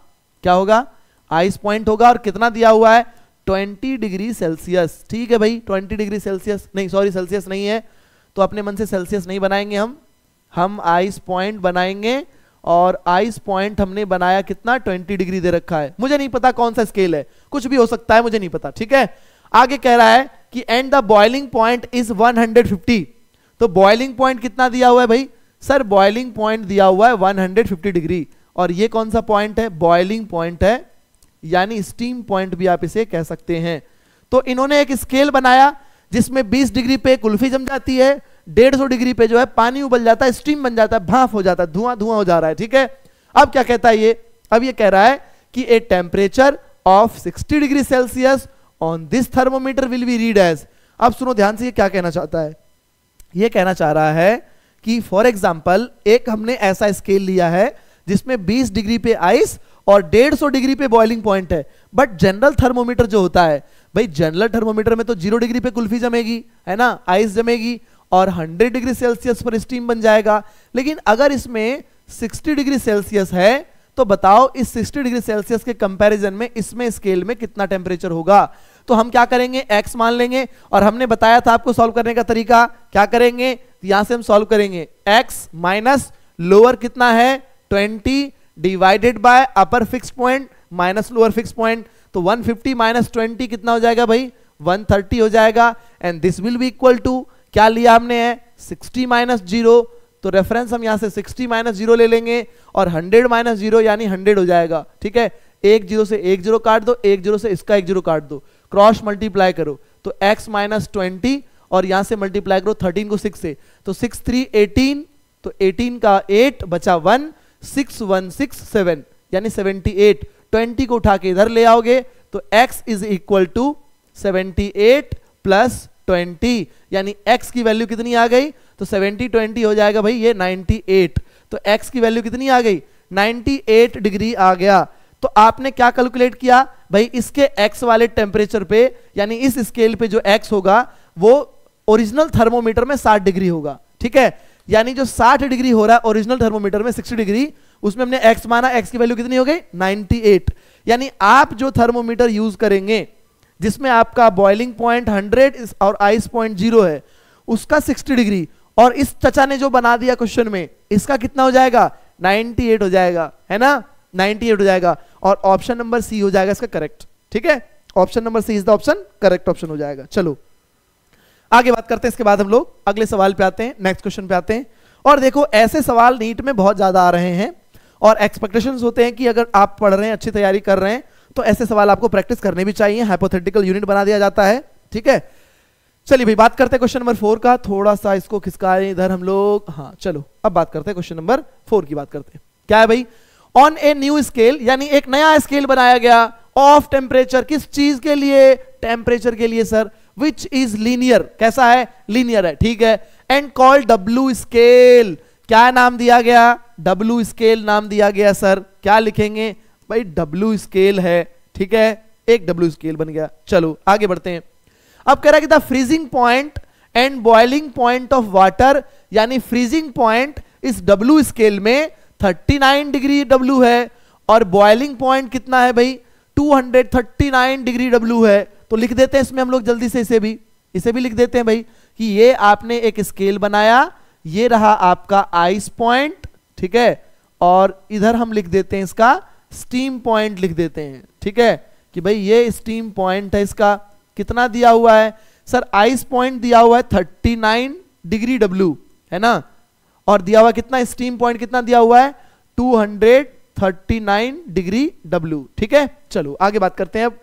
क्या होगा आइस पॉइंट होगा और कितना दिया हुआ है 20 डिग्री सेल्सियस ठीक है भाई 20 डिग्री सेल्सियस नहीं सॉरी सेल्सियस नहीं है तो अपने मन से सेल्सियस नहीं बनाएंगे हम हम आइस पॉइंट बनाएंगे और आइस पॉइंट हमने बनाया कितना 20 डिग्री दे रखा है मुझे नहीं पता कौन सा स्केल है कुछ भी हो सकता है मुझे नहीं पता ठीक है आगे कह रहा है कि and the boiling point is 150 तो बॉइलिंग पॉइंट कितना दिया हुआ है भाई सर बॉइलिंग पॉइंट दिया हुआ है 150 डिग्री और ये कौन सा पॉइंट है बॉइलिंग पॉइंट है यानी स्टीम पॉइंट भी आप इसे कह सकते हैं तो इन्होंने एक स्केल बनाया जिसमें 20 डिग्री पे कुल्फी जम जाती है 150 डिग्री पे जो है पानी उबल जाता है स्टीम बन जाता है भाफ हो जाता है धुआं धुआं हो जा रहा है ठीक है अब क्या कहता है ये अब ये कह रहा है कि a temperature of sixty degree Celsius on this thermometer will be read as अब सुनो ध्यान से ये क्या कहना चाहता है ये कहना चाह रहा है कि फॉर एग्जाम्पल एक हमने ऐसा स्केल लिया है जिसमें 20 डिग्री पे आइस और 150 डिग्री पे बॉइलिंग पॉइंट है बट जनरल थर्मोमीटर जो होता है भाई जनरल थर्मोमीटर में तो जीरो डिग्री पे कुल्फी जमेगी है ना आइस जमेगी और 100 डिग्री सेल्सियस पर स्टीम बन जाएगा लेकिन अगर इसमें 60 डिग्री सेल्सियस है तो बताओ इस 60 डिग्री सेल्सियस के कंपैरिजन में इसमें स्केल में कितना टेम्परेचर होगा तो हम क्या करेंगे एक्स मान लेंगे और हमने बताया था आपको सॉल्व करने का तरीका क्या करेंगे तो यहां से हम सॉल्व करेंगे एक्स माइनस लोअर कितना है twenty divided by upper fix point minus lower fix point तो 150 फिफ्टी माइनस ट्वेंटी कितना हो जाएगा भाई 130 हो जाएगा and this will be equal to क्या लिया हमने है 60 माइनस जीरो तो रेफरेंस हम यहां से 60 माइनस जीरो ले लेंगे और 100 माइनस जीरो यानी 100 हो जाएगा ठीक है एक जीरो से एक जीरो काट दो एक जीरो से इसका एक जीरो काट दो क्रॉस मल्टीप्लाई करो तो x माइनस ट्वेंटी और यहां से मल्टीप्लाई करो 13 को 6 से तो 6 थ्री 18 तो 18 का 8 बचा 1 6 1 6 यानी 78 20 को उठा के इधर ले आओगे तो x is equal to 78 plus twenty यानी x की वैल्यू कितनी आ गई तो 70 20 हो जाएगा भाई ये 98 तो x की वैल्यू कितनी आ गई 98 डिग्री आ गया तो आपने क्या कैलकुलेट किया भाई इसके एक्स वाले टेम्परेचर पे यानी इस स्केल पे जो एक्स होगा वो ओरिजिनल थर्मोमीटर में 60 डिग्री होगा ठीक है यानी जो 60 डिग्री हो रहा है ओरिजिनल थर्मोमीटर में 60 डिग्री उसमें हमने एक्स माना एक्स की वैल्यू कितनी हो गई 98 यानी आप जो थर्मोमीटर यूज करेंगे जिसमें आपका बॉइलिंग पॉइंट हंड्रेड और आइस पॉइंट जीरो है उसका सिक्सटी डिग्री और इस चचा ने जो बना दिया क्वेश्चन में इसका कितना हो जाएगा 98 हो जाएगा है ना नाइनटी एट हो जाएगा और ऑप्शन नंबर सी हो जाएगा इसका करेक्ट ठीक है option number C is the option correct option हो जाएगा चलो आगे बात करते हैं इसके बाद हम लोग अगले सवाल पे आते हैं नेक्स्ट क्वेश्चन पे आते हैं और देखो ऐसे सवाल नीट में बहुत ज्यादा आ रहे हैं और एक्सपेक्टेशंस होते हैं कि अगर आप पढ़ रहे हैं अच्छी तैयारी कर रहे हैं तो ऐसे सवाल आपको प्रैक्टिस करने भी चाहिए हाइपोथेटिकल यूनिट बना दिया जाता है ठीक है चलिए भाई बात करते हैं क्वेश्चन नंबर फोर का थोड़ा सा इसको खिसका इधर हम लोग हाँ चलो अब बात करते हैं क्वेश्चन नंबर फोर की बात करते हैं क्या है भाई ऑन ए न्यू स्केल यानी एक नया स्केल बनाया गया ऑफ टेम्परेचर किस चीज के लिए टेम्परेचर के लिए सर विच इज लीनियर कैसा है लीनियर है ठीक है एंड कॉल डब्लू स्केल क्या नाम दिया गया डब्लू स्केल नाम दिया गया सर क्या लिखेंगे भाई डब्लू स्केल है ठीक है एक डब्लू स्केल बन गया चलो आगे बढ़ते हैं अब कह रहा है कि the freezing point and boiling point of water यानी फ्रीजिंग पॉइंट इस डब्लू स्केल में 39 डिग्री डब्ल्यू है और बॉइलिंग पॉइंट कितना है भाई 239 डिग्री डब्ल्यू है तो लिख देते हैं इसमें हम लोग जल्दी से इसे भी इसे भी लिख देते हैं भाई कि ये आपने एक स्केल बनाया ये रहा आपका आइस पॉइंट ठीक है और इधर हम लिख देते हैं इसका स्टीम पॉइंट लिख देते हैं ठीक है कि भाई ये स्टीम पॉइंट है इसका कितना दिया हुआ है सर आइस पॉइंट दिया हुआ है 39 डिग्री डब्ल्यू है ना और दिया हुआ कितना स्टीम पॉइंट कितना दिया हुआ है 239 डिग्री डब्ल्यू ठीक है चलो आगे बात करते हैं अब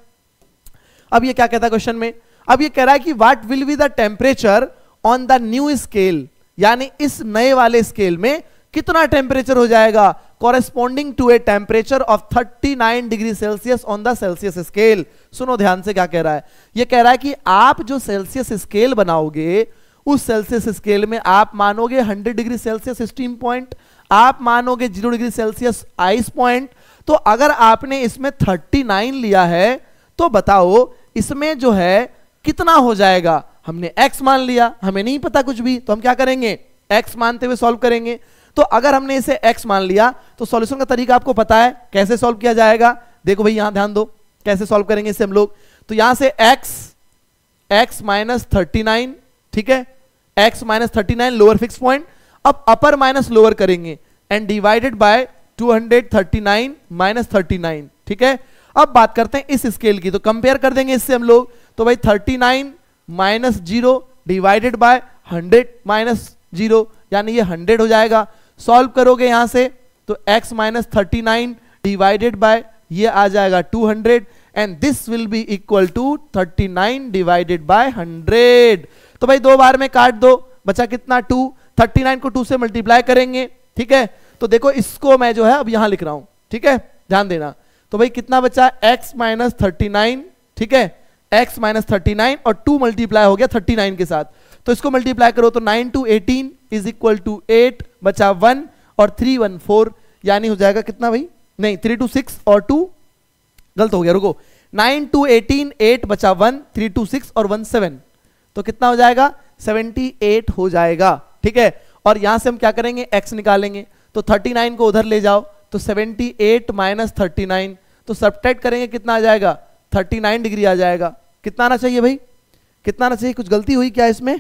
अब ये क्या कहता है क्वेश्चन में अब ये कह रहा है कि what will be the temperature on the new scale यानी इस नए वाले स्केल में कितना टेम्परेचर हो जाएगा corresponding to a temperature of 39 degree Celsius on the Celsius scale सुनो ध्यान से क्या कह रहा है यह कह रहा है कि आप जो सेल्सियस स्केल बनाओगे उस सेल्सियस स्केल में आप मानोगे 100 डिग्री सेल्सियस स्टीम पॉइंट आप मानोगे zero degree Celsius ice point तो अगर आपने इसमें 39 लिया है तो बताओ इसमें जो है कितना हो जाएगा हमने एक्स मान लिया हमें नहीं पता कुछ भी तो हम क्या करेंगे एक्स मानते हुए सॉल्व करेंगे तो अगर हमने इसे एक्स मान लिया तो सॉल्यूशन का तरीका आपको पता है कैसे सॉल्व किया जाएगा देखो भाई यहां ध्यान दो कैसे सॉल्व करेंगे इसे हम लोग तो यहां से X X minus thirty nine ठीक है X minus thirty nine lower fix point अब अपर माइनस लोअर करेंगे एंड डिवाइडेड बाय 239 माइनस 39 ठीक है अब बात करते हैं इस स्केल की तो कंपेयर कर देंगे इससे हम लोग तो भाई 39 minus zero divided by hundred minus zero यानी ये 100 हो जाएगा सॉल्व करोगे यहां से तो x minus thirty divided by ये आ जाएगा 200 and this will be equal to 39 divided by hundred तो भाई दो बार में काट दो बचा कितना टू थर्टी नाइन को टू से मल्टीप्लाई करेंगे ठीक है तो देखो इसको मैं जो है अब यहां लिख रहा हूं ठीक है ध्यान देना तो भाई कितना बचा x माइनस थर्टी नाइन ठीक है x माइनस थर्टी नाइन और टू मल्टीप्लाई हो गया थर्टी नाइन के साथ तो इसको मल्टीप्लाई करो तो nine two eighteen is equal to eight बचा वन और थ्री वन फोर यानी हो जाएगा कितना भाई नहीं थ्री टू सिक्स और टू गलत हो गया रुको नाइन टू एटीन एट बचा वन थ्री टू सिक्स और वन सेवन तो कितना हो जाएगा 78 हो जाएगा ठीक है और यहां से हम क्या करेंगे x निकालेंगे तो 39 को उधर ले जाओ तो 78 एट माइनस थर्टी तो सब्ट्रैक्ट करेंगे कितना आ जाएगा 39 डिग्री आ जाएगा कितना आना चाहिए भाई कितना आना चाहिए कुछ गलती हुई क्या इसमें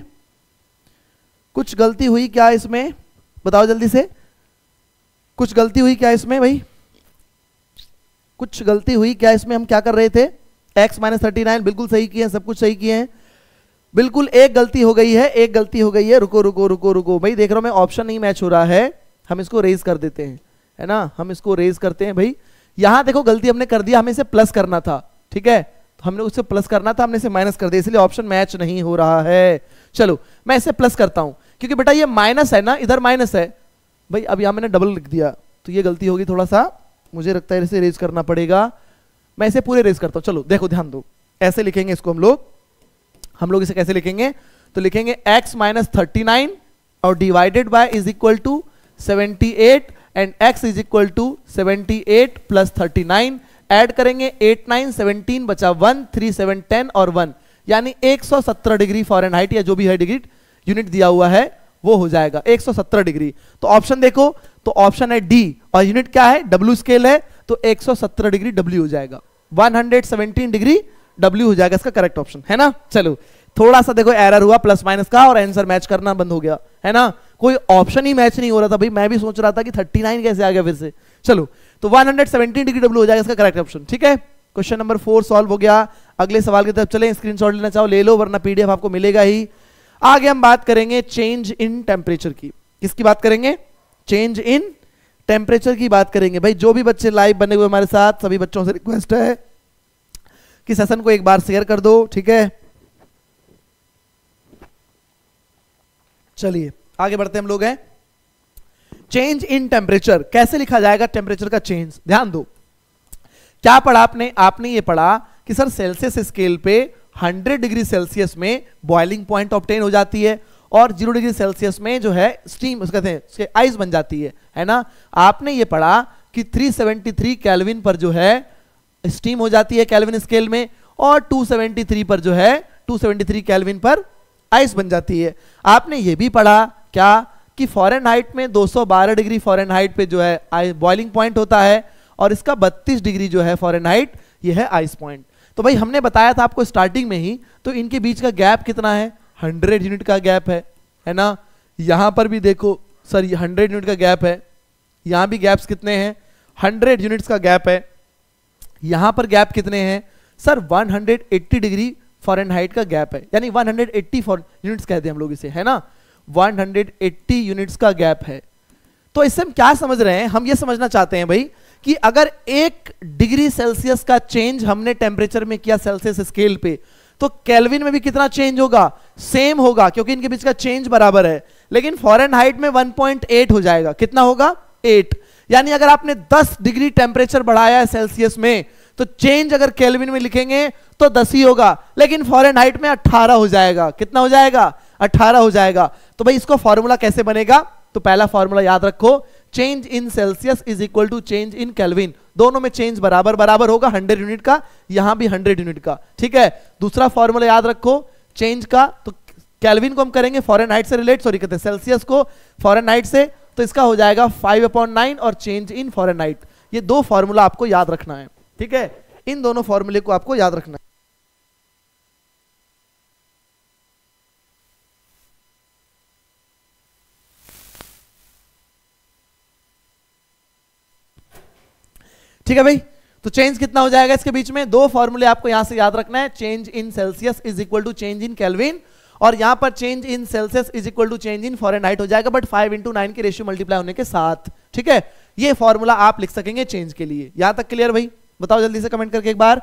कुछ गलती हुई क्या इसमें बताओ जल्दी से कुछ गलती हुई क्या इसमें भाई कुछ गलती हुई क्या इसमें हम क्या कर रहे थे x माइनस थर्टी बिल्कुल सही किए हैं सब कुछ सही किए हैं बिल्कुल एक गलती हो गई है एक गलती हो गई है रुको रुको रुको रुको भाई देख रहा हूँ मैं ऑप्शन नहीं मैच हो रहा है हम इसको रेज कर देते हैं है ना हम इसको रेज करते हैं भाई यहां देखो गलती हमने कर दिया हमें इसे प्लस करना था ठीक है तो हमने उससे प्लस करना था हमने इसे माइनस कर दिया इसलिए ऑप्शन मैच नहीं हो रहा है चलो मैं इसे प्लस करता हूं क्योंकि बेटा ये माइनस है ना इधर माइनस है भाई अब यहां मैंने डबल लिख दिया तो ये गलती होगी थोड़ा सा मुझे लगता है इसे रेज करना पड़ेगा मैं इसे पूरे रेज करता हूं चलो देखो ध्यान दो ऐसे लिखेंगे इसको हम लोग हम लोग इसे कैसे लिखेंगे तो लिखेंगे x माइनस थर्टी और divided by is equal to 78 and x is equal to 78 plus 39 add करेंगे 8 9 17 बचा 1 3 7 10 और 1 यानी 117 डिग्री फॉरेनहाइट या जो भी है डिग्री यूनिट दिया हुआ है वो हो जाएगा 117 डिग्री तो ऑप्शन देखो तो ऑप्शन है डी और यूनिट क्या है डब्ल्यू स्केल है तो 117 डिग्री डब्ल्यू हो जाएगा 117 डिग्री डब्ल्यू हो जाएगा इसका करेक्ट ऑप्शन है ना चलो थोड़ा सा देखो एरर हुआ प्लस माइनस का और आंसर मैच करना बंद हो गया है ना कोई ऑप्शन ही मैच नहीं हो रहा था भाई मैं भी सोच रहा था कि 39 कैसे आ गया फिर से चलो तो 170 डिग्री डब्ल्यू हो जाएगा इसका करेक्ट ऑप्शन ठीक है क्वेश्चन नंबर फोर सॉल्व हो गया अगले सवाल की तरफ चले स्क्रीन लेना चाहो ले लो वरना पीडीएफ आपको मिलेगा ही आगे हम बात करेंगे चेंज इन टेम्परेचर की किसकी बात करेंगे चेंज इन टेम्परेचर की बात करेंगे भाई जो भी बच्चे लाइव बने हुए हमारे साथ सभी बच्चों से रिक्वेस्ट है कि सेशन को एक बार शेयर कर दो ठीक है चलिए आगे बढ़ते हम लोग हैं चेंज इन टेम्परेचर कैसे लिखा जाएगा टेम्परेचर का चेंज ध्यान दो क्या पढ़ा आपने आपने ये पढ़ा कि सर सेल्सियस स्केल पे 100 डिग्री सेल्सियस में बॉइलिंग पॉइंट ऑप्टेन हो जाती है और जीरो डिग्री सेल्सियस में जो है स्टीम कहते हैं आइस बन जाती है है ना आपने ये पढ़ा कि 373 केल्विन पर जो है स्टीम हो जाती है कैलविन स्केल में और 273 पर जो है 273 कैलविन पर आइस बन जाती है आपने ये भी पढ़ा क्या कि फॉरन हाइट में 212 डिग्री फॉरन हाइट पर जो है बॉइलिंग पॉइंट होता है और इसका 32 डिग्री जो है फॉरन हाइट ये है आइस पॉइंट तो भाई हमने बताया था आपको स्टार्टिंग में ही तो इनके बीच का गैप कितना है हंड्रेड यूनिट का गैप है है ना यहाँ पर भी देखो सर हंड्रेड यूनिट का गैप है यहाँ भी गैप्स कितने हैं हंड्रेड यूनिट्स का गैप है यहां पर गैप कितने हैं सर 180 डिग्री फॉरेनहाइट का गैप है यानी 180 फॉर यूनिट्स कहते हैं हम लोग इसे है ना 180 यूनिट्स का गैप है तो इससे हम क्या समझ रहे हैं हम ये समझना चाहते हैं भाई कि अगर एक डिग्री सेल्सियस का चेंज हमने टेम्परेचर में किया सेल्सियस स्केल पे तो केल्विन में भी कितना चेंज होगा सेम होगा क्योंकि इनके बीच का चेंज बराबर है लेकिन फॉरन हाइट में 1.8 हो जाएगा कितना होगा यानी अगर आपने 10 डिग्री टेम्परेचर बढ़ाया है सेल्सियस में तो चेंज अगर केल्विन में लिखेंगे तो 10 ही होगा लेकिन फॉरन हाइट में 18 हो जाएगा कितना हो जाएगा 18 हो जाएगा तो भाई इसको फॉर्मूला कैसे बनेगा तो पहला फॉर्मूला याद रखो change in Celsius is equal to change in Kelvin दोनों में चेंज बराबर बराबर होगा हंड्रेड यूनिट का यहां भी हंड्रेड यूनिट का ठीक है दूसरा फॉर्मूला याद रखो चेंज का तो कैलविन को हम करेंगे फॉरन हाइट से रिलेट सॉरी कहते हैं सेल्सियस को फॉरन हाइट से तो इसका हो जाएगा फाइव अपॉन नाइन और change in Fahrenheit ये दो फॉर्मूला आपको याद रखना है ठीक है इन दोनों फॉर्मूले को आपको याद रखना है ठीक है भाई तो चेंज कितना हो जाएगा इसके बीच में दो फॉर्मूले आपको यहां से याद रखना है change in Celsius is equal to change in Kelvin और यहां पर change in Celsius is equal to change in Fahrenheit हो जाएगा बट फाइव इंटू नाइन के रेशियो मल्टीप्लाई होने के साथ ठीक है ये फॉर्मूला आप लिख सकेंगे चेंज के लिए यहां तक क्लियर भाई बताओ जल्दी से कमेंट करके एक बार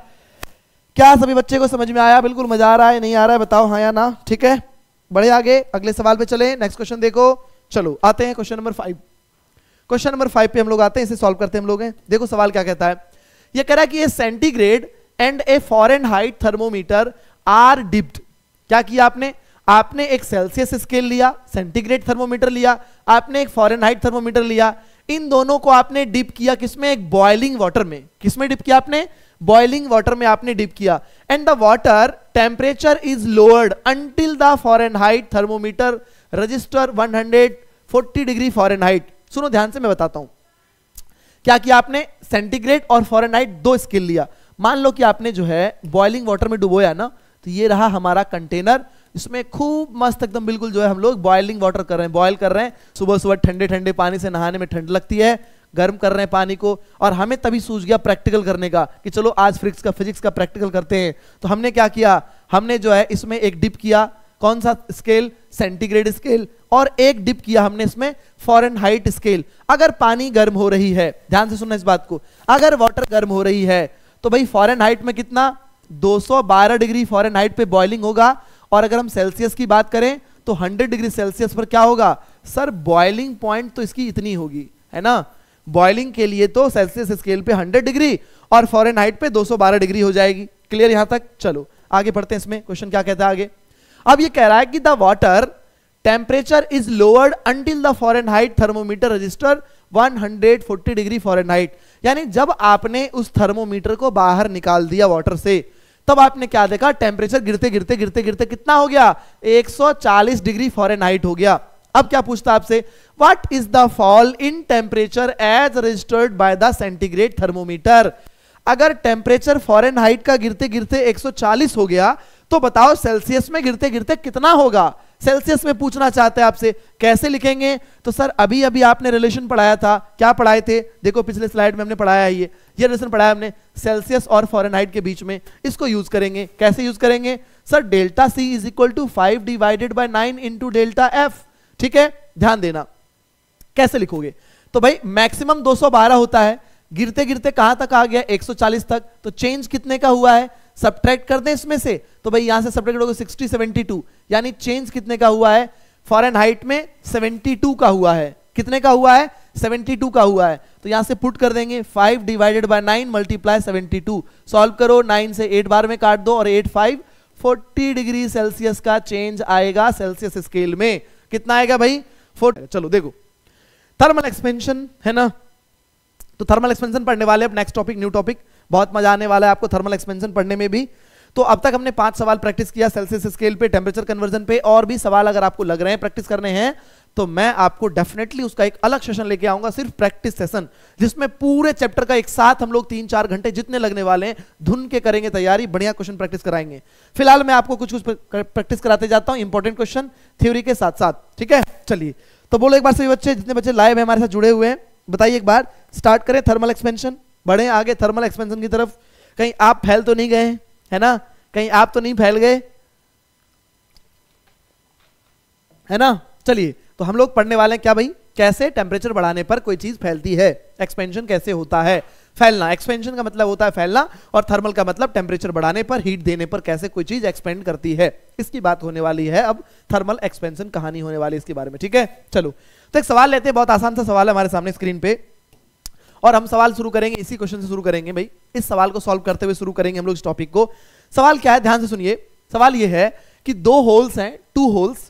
क्या सभी बच्चे को समझ में आया बिल्कुल मजा आ रहा है नहीं आ रहा है बताओ हाँ या ना ठीक है बढ़े आगे अगले सवाल पे चले नेक्स्ट क्वेश्चन देखो चलो आते हैं question number five question number five पे हम लोग आते हैं इसे सॉल्व करते हैं हम लोग हैं देखो सवाल क्या कहता है ये कह रहा है कि ये centigrade and a Fahrenheit thermometer are dipped क्या किया आपने आपने एक सेल्सियस स्केल लिया सेंटीग्रेड थर्मोमीटर लिया आपने एक फॉरन थर्मोमीटर लिया इन दोनों को आपने डिप किया किसमें एक बॉइलिंग वाटर में किसमें डिप किया आपने बॉइलिंग वाटर में आपने डिप किया and the water temperature is lowered until the Fahrenheit thermometer register 140 degree Fahrenheit सुनो ध्यान से मैं बताता हूं क्या किया आपने सेंटीग्रेड और फॉरेनहाइट दो स्केल लिया मान लो कि आपने जो है बॉइलिंग वाटर में डुबोया ना तो ये रहा हमारा कंटेनर इसमें खूब मस्त एकदम बिल्कुल जो है हम लोग बॉइलिंग वाटर कर रहे हैं बॉयल कर रहे हैं सुबह सुबह ठंडे ठंडे पानी से नहाने में ठंड लगती है गर्म कर रहे हैं पानी को और हमें तभी सूझ गया प्रैक्टिकल करने का कि चलो आज फिजिक्स का फिजिक्स का प्रैक्टिकल करते हैं तो हमने क्या किया हमने जो है इसमें एक डिप किया कौन सा स्केल सेंटीग्रेड स्केल और एक डिप किया हमने इसमें फॉरन हाइट स्केल अगर पानी गर्म हो रही है ध्यान से सुनना इस बात को अगर वाटर गर्म हो रही है तो भाई फॉरन हाइट में कितना 212 डिग्री फॉरन हाइट पे बॉइलिंग होगा और अगर हम सेल्सियस की बात करें तो 100 डिग्री सेल्सियस पर क्या होगा सर बॉइलिंग पॉइंट तो इसकी इतनी होगी है ना बॉइलिंग के लिए तो सेल्सियस स्केल पे 100 डिग्री और फॉरन हाइट पे 212 डिग्री हो जाएगी क्लियर यहां तक चलो आगे पढ़ते हैं इसमें क्वेश्चन क्या कहता है आगे अब ये कह रहा है कि the water temperature is lowered until the Fahrenheit thermometer register 140 degree Fahrenheit यानी जब आपने उस थर्मोमीटर को बाहर निकाल दिया वाटर से तब आपने क्या देखा टेम्परेचर गिरते गिरते गिरते गिरते कितना हो गया 140 डिग्री फॉरेनहाइट हो गया अब क्या पूछता आपसे what is the fall in temperature as registered by the centigrade thermometer अगर टेम्परेचर फॉरन हाइट का गिरते गिरते 140 हो गया तो बताओ सेल्सियस में गिरते गिरते कितना होगा सेल्सियस में पूछना चाहते हैं आपसे कैसे लिखेंगे तो सर अभी अभी आपने रिलेशन पढ़ाया था क्या पढ़ाए थे देखो पिछले स्लाइड में हमने पढ़ाया ये ये रिलेशन पढ़ाया हमने सेल्सियस और फॉरनहाइट के बीच में इसको यूज करेंगे कैसे यूज करेंगे sir delta C is equal to five divided by nine into delta F ठीक है ध्यान देना कैसे लिखोगे तो भाई मैक्सिमम 212 होता है गिरते गिरते कहां तक आ गया 140 तक तो चेंज कितने का हुआ है सब्ट्रैक्ट कर दें इसमें से तो भाई यहां से सब्ट्रैक्ट करोगे 60 72 यानी चेंज कितने का हुआ है फॉरेन हाइट में 72 का हुआ है कितने का हुआ है 72 का हुआ है तो यहां से पुट कर देंगे 5 divided by 9 multiply to solve करो 9 से 8 बार में काट दो और 8 फाइव फोर्टी डिग्री सेल्सियस का चेंज आएगा सेल्सियस स्केल में कितना आएगा भाई फोर्टी चलो देखो थर्मल एक्सपेंशन है ना तो थर्मल एक्सपेंशन पढ़ने वाले अब नेक्स्ट टॉपिक न्यू टॉपिक बहुत मजा आने वाला है आपको थर्मल एक्सपेंशन पढ़ने में भी तो अब तक हमने पांच सवाल प्रैक्टिस किया सेल्सियस स्केल पे टेम्परेचर कन्वर्जन पे और भी सवाल अगर आपको लग रहे हैं प्रैक्टिस करने हैं तो मैं आपको डेफिनेटली उसका एक अलग सेशन लेके आऊंगा सिर्फ प्रैक्टिस सेशन जिसमें पूरे चैप्टर का एक साथ हम लोग तीन चार घंटे जितने लगने वाले हैं धुन के करेंगे तैयारी बढ़िया क्वेश्चन प्रैक्टिस कराएंगे फिलहाल मैं आपको कुछ कुछ प्रैक्टिस कराते जाता हूं इंपॉर्टेंट क्वेश्चन थ्योरी के साथ साथ ठीक है चलिए तो बोलो एक बार सभी बच्चे जितने बच्चे लाइव है हमारे साथ जुड़े हुए हैं बताइए एक बार स्टार्ट करें थर्मल एक्सपेंशन बढ़े आगे थर्मल एक्सपेंशन की तरफ कहीं आप फैल तो नहीं गए है ना कहीं आप तो नहीं फैल गए है ना चलिए तो हम लोग पढ़ने वाले हैं क्या भाई कैसे टेम्परेचर बढ़ाने पर कोई चीज फैलती है एक्सपेंशन कैसे होता है फैलना एक्सपेंशन का मतलब होता है फैलना और थर्मल का मतलब टेम्परेचर बढ़ाने पर हीट देने पर कैसे कोई चीज एक्सपेंड करती है इसकी बात होने वाली है अब थर्मल एक्सपेंशन कहानी होने वाली है इसके बारे में ठीक है चलो तो एक सवाल लेते हैं बहुत आसान सा सवाल है हमारे सामने स्क्रीन पे और हम सवाल शुरू करेंगे इसी क्वेश्चन से शुरू करेंगे भाई इस सवाल को सॉल्व करते हुए शुरू करेंगे हम लोग इस टॉपिक को सवाल क्या है ध्यान से सुनिए सवाल यह है कि दो होल्स हैं two holes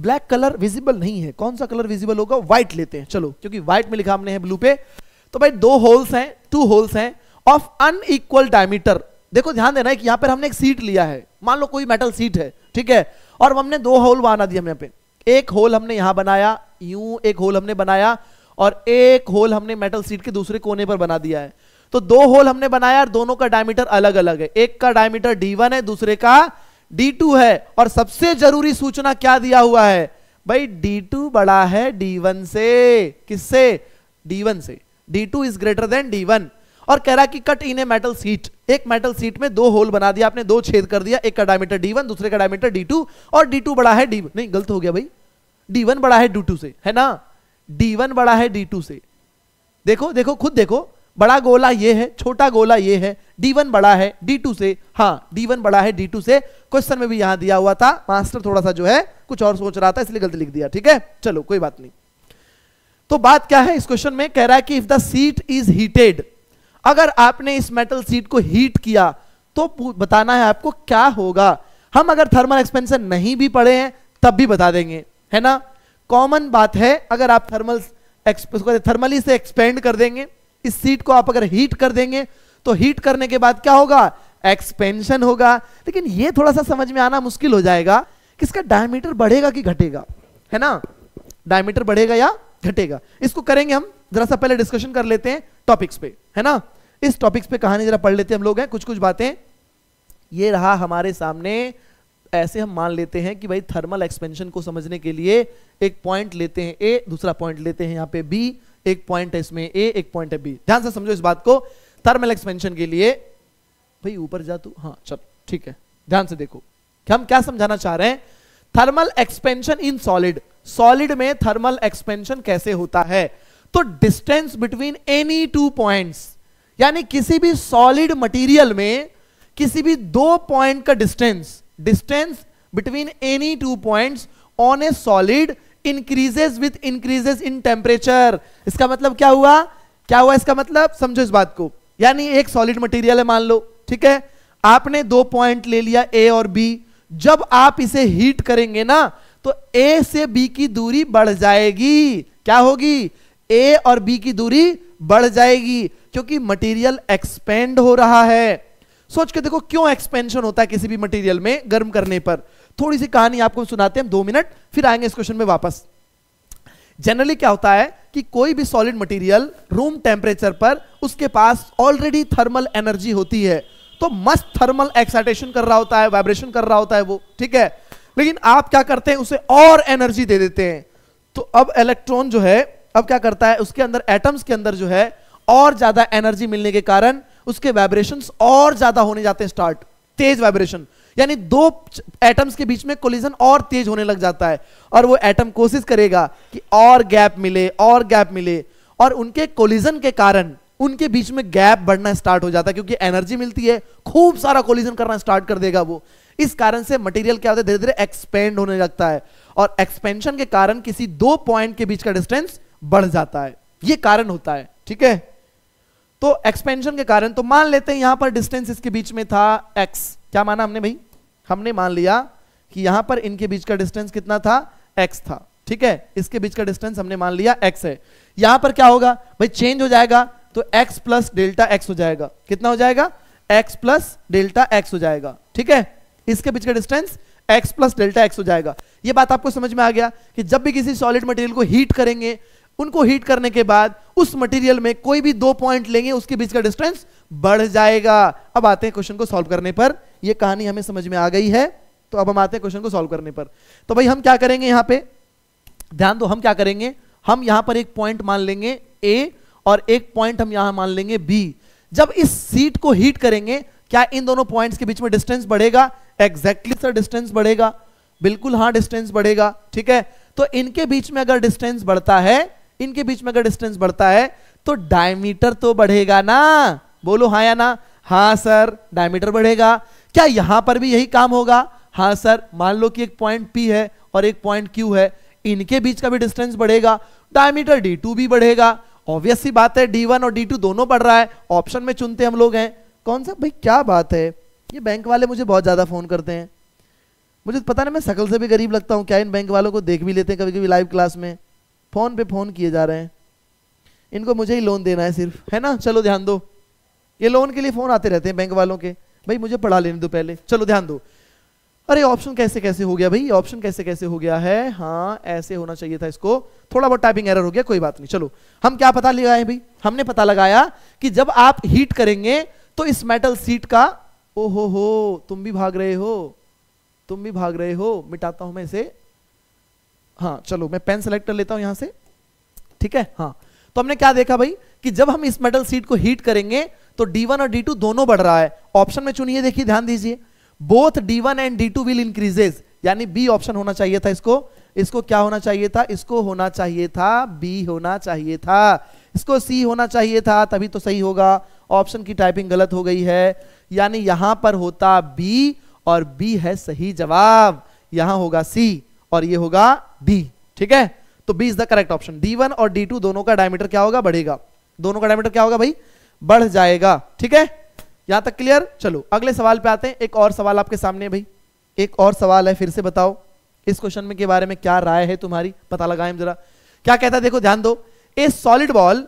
black colour visible नहीं है कौन सा कलर विजिबल होगा व्हाइट लेते हैं चलो क्योंकि व्हाइट में लिखा हमने है ब्लू पे तो भाई दो होल्स हैं टू होल्स हैं ऑफ अनईक्वल डायमीटर देखो ध्यान देना है कि यहां पर हमने एक सीट लिया है मान लो कोई मेटल सीट है ठीक है और हमने दो होल बना दिया यहाँ पे एक होल हमने यहां बनाया यू एक होल हमने बनाया और एक होल हमने मेटल सीट के दूसरे कोने पर बना दिया है तो दो होल हमने बनाया और दोनों का डायमीटर अलग अलग है एक का डायमीटर डी वन है दूसरे का D2 है और सबसे जरूरी सूचना क्या दिया हुआ है भाई D2 बड़ा है D1 से किससे D1 से D2 is greater than D1 और कह रहा कि cut in a metal sheet एक मेटल सीट में दो होल बना दिया आपने दो छेद कर दिया एक का डायमीटर D1 दूसरे का डायमीटर D2 और D2 बड़ा है D नहीं गलत हो गया भाई D1 बड़ा है D2 से है ना D1 बड़ा है D2 से देखो देखो खुद देखो बड़ा गोला ये है छोटा गोला ये है D1 बड़ा है D2 से हाँ D1 बड़ा है D2 से क्वेश्चन में भी यहां दिया हुआ था मास्टर थोड़ा सा जो है कुछ और सोच रहा था इसलिए गलत लिख दिया ठीक है चलो कोई बात नहीं तो बात क्या है इस क्वेश्चन में कह रहा है कि if the sheet is heated अगर आपने इस मेटल सीट को हीट किया तो बताना है आपको क्या होगा हम अगर थर्मल एक्सपेंशन नहीं भी पढ़े हैं तब भी बता देंगे है ना कॉमन बात है अगर आप थर्मल थर्मली से एक्सपेंड कर देंगे इस सीट को आप अगर हीट कर देंगे तो हीट करने के बाद क्या होगा एक्सपेंशन होगा लेकिन ये थोड़ा सा समझ में आना मुश्किल हो जाएगा कि इसका डायमीटर बढ़ेगा कि घटेगा है ना डायमीटर बढ़ेगा या घटेगा इसको करेंगे हम जरा सा पहले डिस्कशन कर लेते हैं टॉपिक्स पे है ना इस टॉपिक्स पे कहानी जरा पढ़ लेते हैं हम लोग हैं कुछ कुछ बातें ये रहा हमारे सामने ऐसे हम मान लेते हैं कि भाई थर्मल एक्सपेंशन को समझने के लिए एक पॉइंट लेते हैं ए दूसरा पॉइंट लेते हैं यहां पे बी एक पॉइंट है इसमें ए एक पॉइंट है बी ध्यान से समझो इस बात को थर्मल एक्सपेंशन के लिए भाई ऊपर जा तू हाँ चल ठीक है ध्यान से देखो हम क्या समझाना चाह रहे हैं thermal expansion in solid solid में थर्मल एक्सपेंशन कैसे होता है तो distance between any two points यानी किसी भी सॉलिड मटेरियल में किसी भी दो पॉइंट का distance distance between any two points on a solid increases with increases in temperature इसका मतलब क्या हुआ क्या हुआ इसका मतलब समझो इस बात को यानी एक सॉलिड मटेरियल है मान लो ठीक है आपने दो पॉइंट ले लिया ए और बी जब आप इसे हीट करेंगे ना तो ए से बी की दूरी बढ़ जाएगी क्या होगी ए और बी की दूरी बढ़ जाएगी क्योंकि मटेरियल एक्सपेंड हो रहा है सोच के देखो क्यों एक्सपेंशन होता है किसी भी मटेरियल में गर्म करने पर थोड़ी सी कहानी आपको सुनाते हैं दो मिनट फिर आएंगे इस क्वेश्चन में वापस जनरली क्या होता है कि कोई भी सॉलिड मटेरियल रूम टेम्परेचर पर उसके पास ऑलरेडी थर्मल एनर्जी होती है तो मस्त थर्मल एक्साइटेशन कर रहा होता है वाइब्रेशन कर रहा होता है वो ठीक है लेकिन आप क्या करते हैं उसे और एनर्जी दे देते हैं तो अब इलेक्ट्रॉन जो है अब क्या करता है उसके अंदर एटम्स के अंदर जो है और ज्यादा एनर्जी मिलने के कारण उसके वाइब्रेशन और ज्यादा होने जाते हैं स्टार्ट तेज वाइब्रेशन यानी दो एटम्स के बीच में कोलिजन और तेज होने लग जाता है और वो एटम कोशिश करेगा कि और गैप मिले और गैप मिले और उनके कोलिजन के कारण उनके बीच में गैप बढ़ना स्टार्ट हो जाता है क्योंकि एनर्जी मिलती है खूब सारा कोलिजन करना स्टार्ट कर देगा वो इस कारण से मटेरियल क्या होता है धीरे धीरे एक्सपेंड होने लगता है और एक्सपेंशन के कारण किसी दो पॉइंट के बीच का डिस्टेंस बढ़ जाता है ये कारण होता है ठीक है तो एक्सपेंशन के कारण तो मान लेते हैं यहां पर डिस्टेंस इसके बीच में था एक्स क्या माना हमने भाई हमने मान लिया कि यहां पर इनके बीच का डिस्टेंस कितना था एक्स था ठीक है इसके बीच का डिस्टेंस हमने मान लिया एक्स है यहां पर क्या होगा भाई चेंज हो जाएगा तो एक्स प्लस डेल्टा एक्स हो जाएगा कितना हो जाएगा एक्स प्लस डेल्टा एक्स हो जाएगा ठीक है इसके बीच का distance X plus delta X हो जाएगा ये बात आपको समझ में आ गया कि जब भी किसी सॉलिड मटेरियल को हीट करेंगे उनको हीट करने के बाद उस मटेरियल में कोई भी दो पॉइंट लेंगे उसके बीच का डिस्टेंस बढ़ जाएगा अब आते हैं क्वेश्चन को सॉल्व करने पर ये कहानी हमें समझ में आ गई है तो अब हम आते हैं क्वेश्चन को सॉल्व करने पर तो भाई हम क्या करेंगे यहां पे ध्यान दो हम क्या करेंगे हम यहां पर एक पॉइंट मान लेंगे ए और एक पॉइंट हम यहां मान लेंगे बी जब इस सीट को हीट करेंगे क्या इन दोनों पॉइंट्स के बीच में डिस्टेंस बढ़ेगा एग्जैक्टली सर डिस्टेंस बढ़ेगा बिल्कुल हाँ डिस्टेंस बढ़ेगा ठीक है तो इनके बीच में अगर डिस्टेंस बढ़ता है इनके बीच में अगर डिस्टेंस बढ़ता है तो डायमीटर तो बढ़ेगा ना बोलो हाँ या ना हाँ सर डायमीटर बढ़ेगा क्या यहां पर भी यही काम होगा हाँ सर मान लो कि एक पॉइंट पी है और एक पॉइंट क्यू है इनके बीच का भी डिस्टेंस बढ़ेगा डायमीटर डी टू भी बढ़ेगा ऑब्वियस सी बात है डी वन और डी टू दोनों बढ़ रहा है ऑप्शन में चुनते हम लोग हैं कौन सा भाई क्या बात है ये बैंक वाले मुझे बहुत ज़्यादा फ़ोन करते हैं मुझे पता ना मैं सकल से भी गरीब लगता हूँ क्या इन बैंक वालों को देख भी लेते हैं कभी कभी लाइव क्लास में फ़ोन पे फ़ोन किए जा रहे हैं इनको मुझे ही लोन देना है सिर्फ है ना चलो ध्यान दो ये लोन के लिए फ़ोन आते रहते हैं बैंक वालों के भाई मुझे पढ़ा लेने दो पहले चलो ध्यान दो अरे ऑप्शन कैसे कैसे हो गया भाई ऑप्शन कैसे कैसे हो गया है हाँ ऐसे होना चाहिए था इसको थोड़ा बहुत टाइपिंग एरर हो गया कोई बात नहीं चलो हम क्या पता लगाए भाई हमने पता लगाया कि जब आप हीट करेंगे तो इस मेटल सीट का ओ हो हो तुम भी भाग रहे हो तुम भी भाग रहे हो मिटाता हूं मैं इसे हाँ चलो मैं पेन सेलेक्ट कर लेता हूं यहां से ठीक है हाँ तो हमने क्या देखा भाई कि जब हम इस मेटल सीट को हीट करेंगे तो d1 और d2 दोनों बढ़ रहा है ऑप्शन में चुनिए देखिए ध्यान दीजिए both d1 and d2 will increases यानी बी ऑप्शन होना चाहिए था इसको इसको क्या होना चाहिए था इसको होना चाहिए था बी होना चाहिए था इसको सी होना चाहिए था तभी तो सही होगा ऑप्शन की टाइपिंग गलत हो गई है यानी यहां पर होता बी और बी है सही जवाब यहां होगा सी और ये होगा डी ठीक है तो B is the correct option D one और डी टू दोनों का डायमीटर क्या होगा बढ़ेगा दोनों का डायमीटर क्या होगा भाई बढ़ जाएगा ठीक है यहां तक क्लियर चलो अगले सवाल पे आते हैं एक और सवाल आपके सामने भाई एक और सवाल है फिर से बताओ इस क्वेश्चन में के बारे में क्या राय है तुम्हारी पता लगाए जरा क्या कहता है देखो ध्यान दो ए सॉलिड बॉल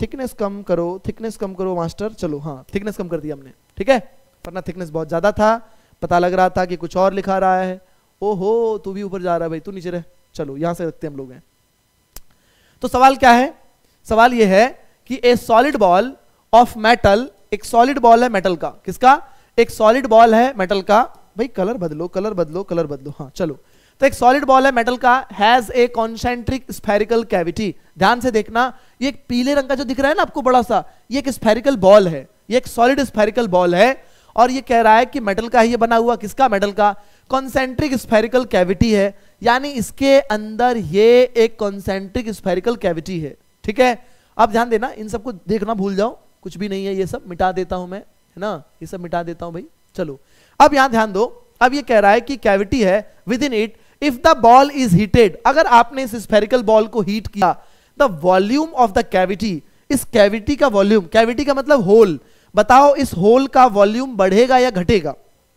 थिकनेस कम करो थिकनेस कम करो मास्टर चलो हाँ थिकनेस कम कर दिया हमने ठीक है वरना थिकनेस बहुत ज्यादा था पता लग रहा था कि कुछ और लिखा रहा है ओहो तू भी ऊपर जा रहा है भाई तू नीचे रह चलो यहां से रखते हम लोग हैं तो सवाल क्या है सवाल यह है कि a solid ball of metal एक सॉलिड बॉल है मेटल का किसका एक सॉलिड बॉल है मेटल का भाई कलर बदलो कलर बदलो कलर बदलो हाँ चलो तो एक सॉलिड बॉल है मेटल का has a concentric spherical cavity ध्यान से देखना ये एक पीले रंग का जो दिख रहा है ना आपको बड़ा सा ये एक स्फेरिकल बॉल है ये एक सॉलिड स्फेरिकल बॉल है और ये कह रहा है कि मेटल का ही ये बना हुआ किसका मेटल का कॉन्सेंट्रिक स्फेरिकल कैविटी है यानी इसके अंदर ये एक कॉन्सेंट्रिक स्फेरिकल कैविटी है ठीक है आप ध्यान देना इन सबको देखना भूल जाओ कुछ भी नहीं है ये सब मिटा देता हूं मैं है ना ये सब मिटा देता हूं भाई चलो अब यहां ध्यान दो अब ये कह रहा है कि कैविटी है within it if the ball is heated अगर आपने इस स्पेरिकल बॉल को हीट किया the volume of the cavity इस कैविटी का वॉल्यूम कैविटी का मतलब होल बताओ इस होल का वॉल्यूम बढ़ेगा या घटेगा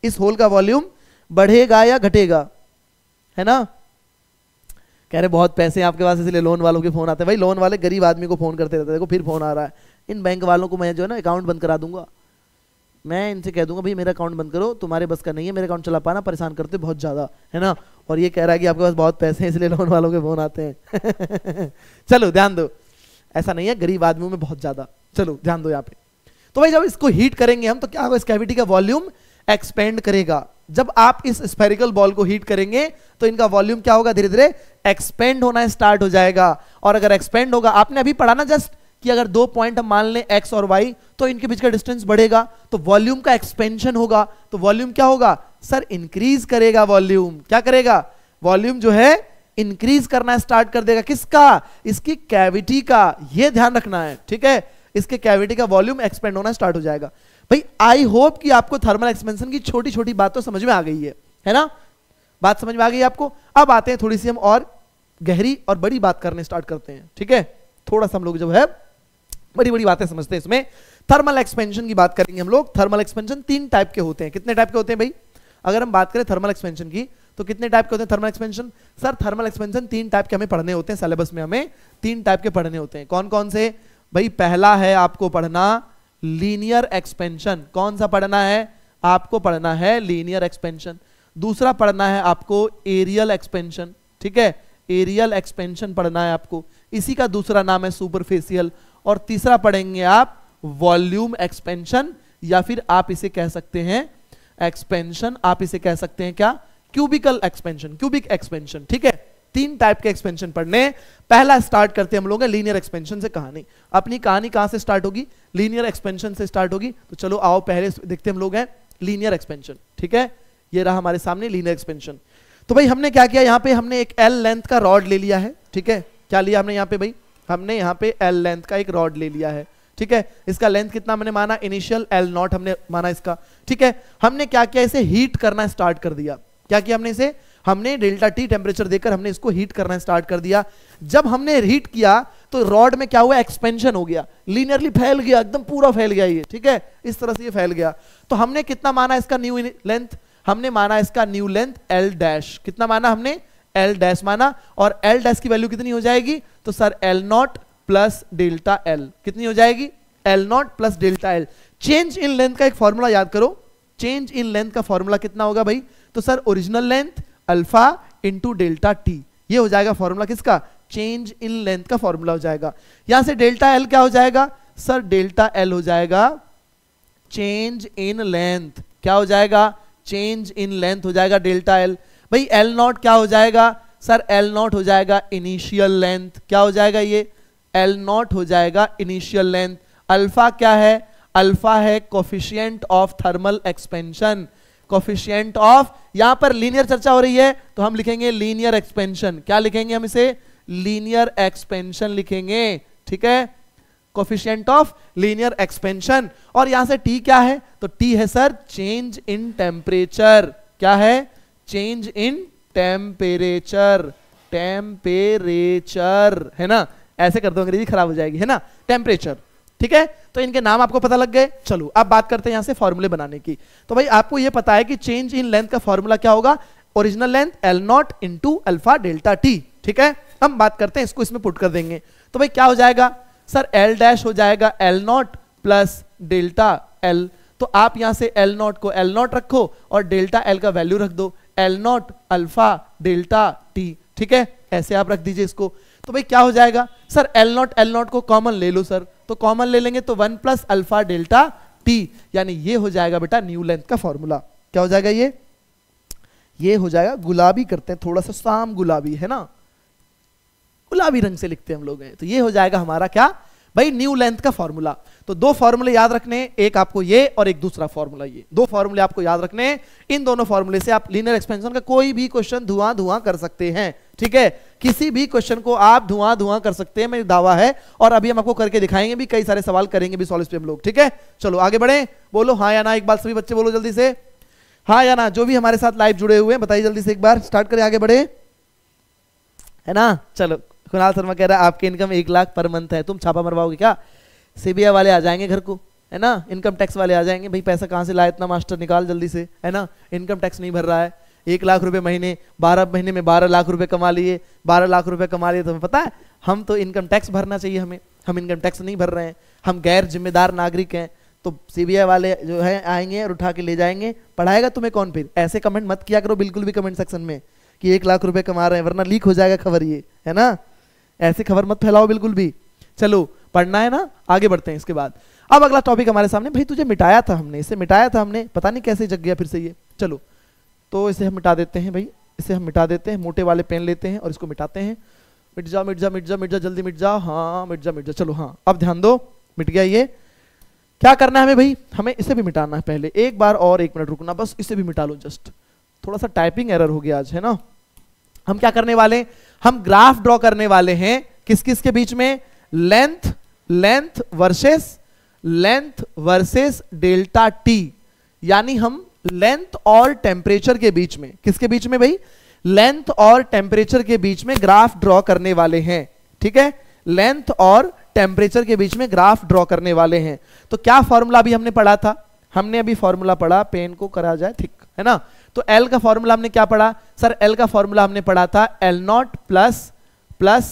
इस होल का वॉल्यूम बढ़ेगा या घटेगा है ना कह रहे बहुत पैसे हैं आपके पास इसलिए लोन वालों के फ़ोन आते हैं भाई लोन वाले गरीब आदमी को फ़ोन करते रहते हैं देखो फिर फ़ोन आ रहा है इन बैंक वालों को मैं जो है ना अकाउंट बंद करा दूंगा मैं इनसे कह दूंगा भाई मेरा अकाउंट बंद करो तुम्हारे बस का नहीं है मेरा अकाउंट चला पाना परेशान करते बहुत ज़्यादा है ना और ये कह रहा है कि आपके पास बहुत पैसे हैं इसलिए लोन वालों के फ़ोन आते हैं चलो ध्यान दो ऐसा नहीं है गरीब आदमियों में बहुत ज़्यादा चलो ध्यान दो यहाँ पे तो भाई जब इसको हीट करेंगे हम तो क्या होगा इस कैविटी का वॉल्यूम एक्सपेंड करेगा जब आप इस स्पेरिकल बॉल को हीट करेंगे तो इनका वॉल्यूम क्या होगा धीरे धीरे एक्सपेंड होना स्टार्ट हो जाएगा और अगर एक्सपेंड होगा आपने अभी पढ़ा ना जस्ट कि अगर दो पॉइंट हम मान लें एक्स और वाई तो इनके बीच का डिस्टेंस बढ़ेगा तो वॉल्यूम का एक्सपेंशन होगा तो वॉल्यूम क्या होगा सर इंक्रीज करेगा वॉल्यूम क्या करेगा वॉल्यूम जो है इंक्रीज करना स्टार्ट कर देगा किसका इसकी कैविटी का यह ध्यान रखना है ठीक है इसके कैविटी का वॉल्यूम एक्सपेंड होना स्टार्ट हो जाएगा भाई आई होप कि आपको थर्मल एक्सपेंशन की छोटी छोटी बात तो समझ में आ गई है है ना बात समझ में आ गई आपको अब आते हैं थोड़ी सी हम और गहरी और बड़ी बात करने स्टार्ट करते हैं ठीक है थोड़ा सा हम लोग जब है बड़ी बड़ी बातें समझते हैं इसमें थर्मल एक्सपेंशन की बात करेंगे हम लोग थर्मल एक्सपेंशन तीन टाइप के होते हैं कितने टाइप के होते हैं भाई अगर हम बात करें थर्मल एक्सपेंशन की तो कितने टाइप के होते हैं thermal expansion sir thermal expansion तीन टाइप के हमें पढ़ने होते हैं सिलेबस में हमें तीन टाइप के पढ़ने होते हैं कौन कौन से भाई पहला है आपको पढ़ना लीनियर एक्सपेंशन कौन सा पढ़ना है आपको पढ़ना है लीनियर एक्सपेंशन दूसरा पढ़ना है आपको एरियल एक्सपेंशन ठीक है एरियल एक्सपेंशन पढ़ना है आपको इसी का दूसरा नाम है सुपरफेसियल और तीसरा पढ़ेंगे आप वॉल्यूम एक्सपेंशन या फिर आप इसे कह सकते हैं एक्सपेंशन आप इसे कह सकते हैं क्या क्यूबिकल एक्सपेंशन क्यूबिक एक्सपेंशन ठीक है तीन टाइप के एक्सपेंशन पढ़ने पहला स्टार्ट करते हैं हम लोग लीनियर एक्सपेंशन से कहानी अपनी कहानी कहां से स्टार्ट होगी लीनियर एक्सपेंशन से स्टार्ट होगी तो चलो आओ पहले देखते हम लोग हैं लीनियर एक्सपेंशन ठीक है ये रहा हमारे सामने लीनियर एक्सपेंशन तो भाई हमने क्या किया यहां पे हमने एक एल लेंथ का रॉड ले लिया है ठीक है क्या लिया हमने यहाँ पे भाई हमने यहाँ पे एल लेंथ का एक रॉड ले लिया है ठीक है इसका लेंथ कितना मैंने माना इनिशियल एल नॉट हमने माना इसका ठीक है हमने क्या किया इसे हीट करना स्टार्ट कर दिया क्या किया हमने इसे हमने डेल्टा टी टेम्परेचर देकर हमने इसको हीट करना स्टार्ट कर दिया जब हमने हीट किया तो रॉड में क्या हुआ एक्सपेंशन हो गया लीनियरली फैल गया एकदम पूरा फैल गया ये ठीक है इस तरह से ये फैल गया तो हमने कितना माना इसका न्यू लेंथ हमने माना इसका न्यू लेंथ एल डैश कितना माना हमने एल डैश माना और एल डैश की वैल्यू कितनी हो जाएगी तो sir L naught plus delta L कितनी हो जाएगी L naught plus delta L change in length का एक फॉर्मूला याद करो चेंज इन लेंथ का फॉर्मूला कितना होगा भाई तो sir original length alpha into delta T ये हो जाएगा फॉर्मूला किसका चेंज इन लेंथ का फॉर्मूला हो जाएगा यहां से डेल्टा एल क्या हो जाएगा सर डेल्टा एल हो जाएगा चेंज इन लेंथ क्या हो जाएगा चेंज इन लेंथ हो जाएगा डेल्टा एल भाई एल नॉट क्या हो जाएगा सर एल नॉट हो जाएगा इनिशियल लेंथ क्या हो जाएगा ये एल नॉट हो जाएगा इनिशियल लेंथ अल्फा क्या है अल्फा है coefficient of thermal expansion coefficient of यहां पर लीनियर चर्चा हो रही है तो हम लिखेंगे लीनियर एक्सपेंशन क्या लिखेंगे हम इसे लीनियर एक्सपेंशन लिखेंगे ठीक है कोफिशियंट ऑफ लीनियर एक्सपेंशन और यहां से टी क्या है तो टी है सर चेंज इन टेम्परेचर क्या है चेंज इन टेम्परेचर टेम्परेचर है ना ऐसे कर दो अंग्रेजी खराब हो जाएगी है ना टेम्परेचर ठीक है तो इनके नाम आपको पता लग गए चलो अब बात करते हैं यहां से फॉर्मूले बनाने की तो भाई आपको यह पता है कि चेंज इन लेंथ का फॉर्मूला क्या होगा original length L naught into alpha delta T ठीक है हम बात करते हैं इसको इसमें पुट कर देंगे तो भाई क्या हो जाएगा सर एल डैश हो जाएगा L naught plus delta L तो आप यहां से एल नॉट को एल नॉट रखो और डेल्टा एल का वैल्यू रख दो L naught alpha delta T ठीक है ऐसे आप रख दीजिए इसको तो भाई क्या हो जाएगा sir L naught L naught को कॉमन ले लो सर तो कॉमन ले लेंगे तो one plus alpha delta T यानी ये हो जाएगा बेटा न्यू लेंथ का फॉर्मूला क्या हो जाएगा ये ये हो जाएगा गुलाबी करते हैं थोड़ा सा शाम गुलाबी है ना गुलाबी रंग से लिखते हैं हम लोग तो ये हो जाएगा हमारा क्या भाई न्यू लेंथ का फॉर्मूला तो दो फॉर्मूले याद रखने एक आपको ये और एक दूसरा फॉर्मूला ये दो फॉर्मूले आपको याद रखने इन दोनों फॉर्मूले से आप लीनियर एक्सपेंशन का कोई भी क्वेश्चन धुआं धुआं कर सकते हैं ठीक है किसी भी क्वेश्चन को आप धुआं धुआं कर सकते हैं मेरी दावा है और अभी हम आपको करके दिखाएंगे भी कई सारे सवाल करेंगे भी सॉल्व पे हम लोग ठीक है चलो आगे बढ़े बोलो हाँ या ना एक बार सभी बच्चे बोलो जल्दी से हाँ या ना जो भी हमारे साथ लाइव जुड़े हुए हैं बताइए जल्दी से एक बार स्टार्ट करें आगे बढ़े है ना चलो कुणाल शर्मा कह रहा है आपकी इनकम एक लाख पर मंथ है तुम छापा मरवाओगे क्या सीबीआई वाले आ जाएंगे घर को है ना इनकम टैक्स वाले आ जाएंगे भाई पैसा कहाँ से लाए इतना मास्टर निकाल जल्दी से है ना इनकम टैक्स नहीं भर रहा है एक लाख रुपए महीने बारह महीने में बारह लाख रुपए कमा लिए बारह लाख रुपए कमा लिए तुम्हें तो हमें पता है हम तो इनकम टैक्स भरना चाहिए हमें हम इनकम टैक्स नहीं भर रहे हैं हम गैर जिम्मेदार नागरिक हैं तो सीबीआई वाले जो है आएंगे और उठा के ले जाएंगे पढ़ाएगा तुम्हें कौन फिर ऐसे कमेंट मत किया करो बिल्कुल भी कमेंट सेक्शन में कि एक लाख रुपए कमा रहे हैं वरना लीक हो जाएगा खबर ये है ना ऐसी खबर मत फैलाओ बिल्कुल भी चलो पढ़ना है ना आगे बढ़ते हैं इसके बाद अब अगला टॉपिक हमारे सामने भाई तुझे मिटाया था हमने इसे मिटाया था हमने पता नहीं कैसे जग गया फिर से ये चलो तो इसे हम मिटा देते हैं भाई इसे हम मिटा देते हैं मोटे वाले पेन लेते हैं और इसको मिटाते हैं मिट जा मिट जा मिट जा मिट जा जल्दी मिट जा हाँ मिट जा मिट जा चलो हाँ अब ध्यान दो मिट गया ये क्या करना है हमें भाई हमें इसे भी मिटाना है पहले एक बार और एक मिनट रुकना बस इसे भी मिटा लो जस्ट थोड़ा सा टाइपिंग एरर हो गया आज है ना हम क्या करने वाले हम ग्राफ ड्रॉ करने वाले हैं किस किस के बीच में length length versus length versus delta T यानी हम लेंथ और टेम्परेचर के बीच में किसके बीच में भाई लेंथ और टेम्परेचर के बीच में ग्राफ ड्रॉ करने वाले हैं ठीक है लेंथ और टेम्परेचर के बीच में ग्राफ ड्रॉ करने वाले हैं तो क्या फॉर्मूला अभी हमने पढ़ा था हमने अभी फॉर्मूला पढ़ा पेन को करा जाए ठीक है ना तो एल का फॉर्मूला हमने क्या पढ़ा सर एल का फॉर्मूला हमने पढ़ा था L naught plus plus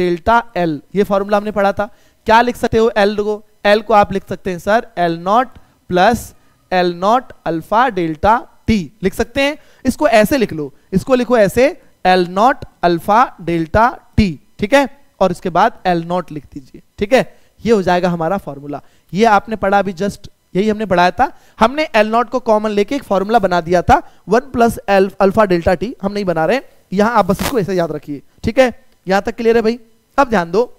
delta L ये फॉर्मूला हमने पढ़ा था क्या लिख सकते हो एल को एल को आप लिख सकते हैं sir L naught plus L naught alpha delta T लिख सकते हैं इसको ऐसे लिख लो इसको लिखो ऐसे L naught alpha delta T ठीक है और इसके बाद एल नॉट लिख दीजिए ठीक है ये हो जाएगा हमारा फॉर्मूला ये आपने पढ़ा अभी जस्ट यही हमने बढ़ाया था हमने एल नॉट को कॉमन लेके एक फॉर्मूला बना दिया था one plus alpha delta T हम नहीं बना रहे यहां आप बस इसको ऐसे याद रखिए ठीक है यहां तक क्लियर है भाई अब ध्यान दो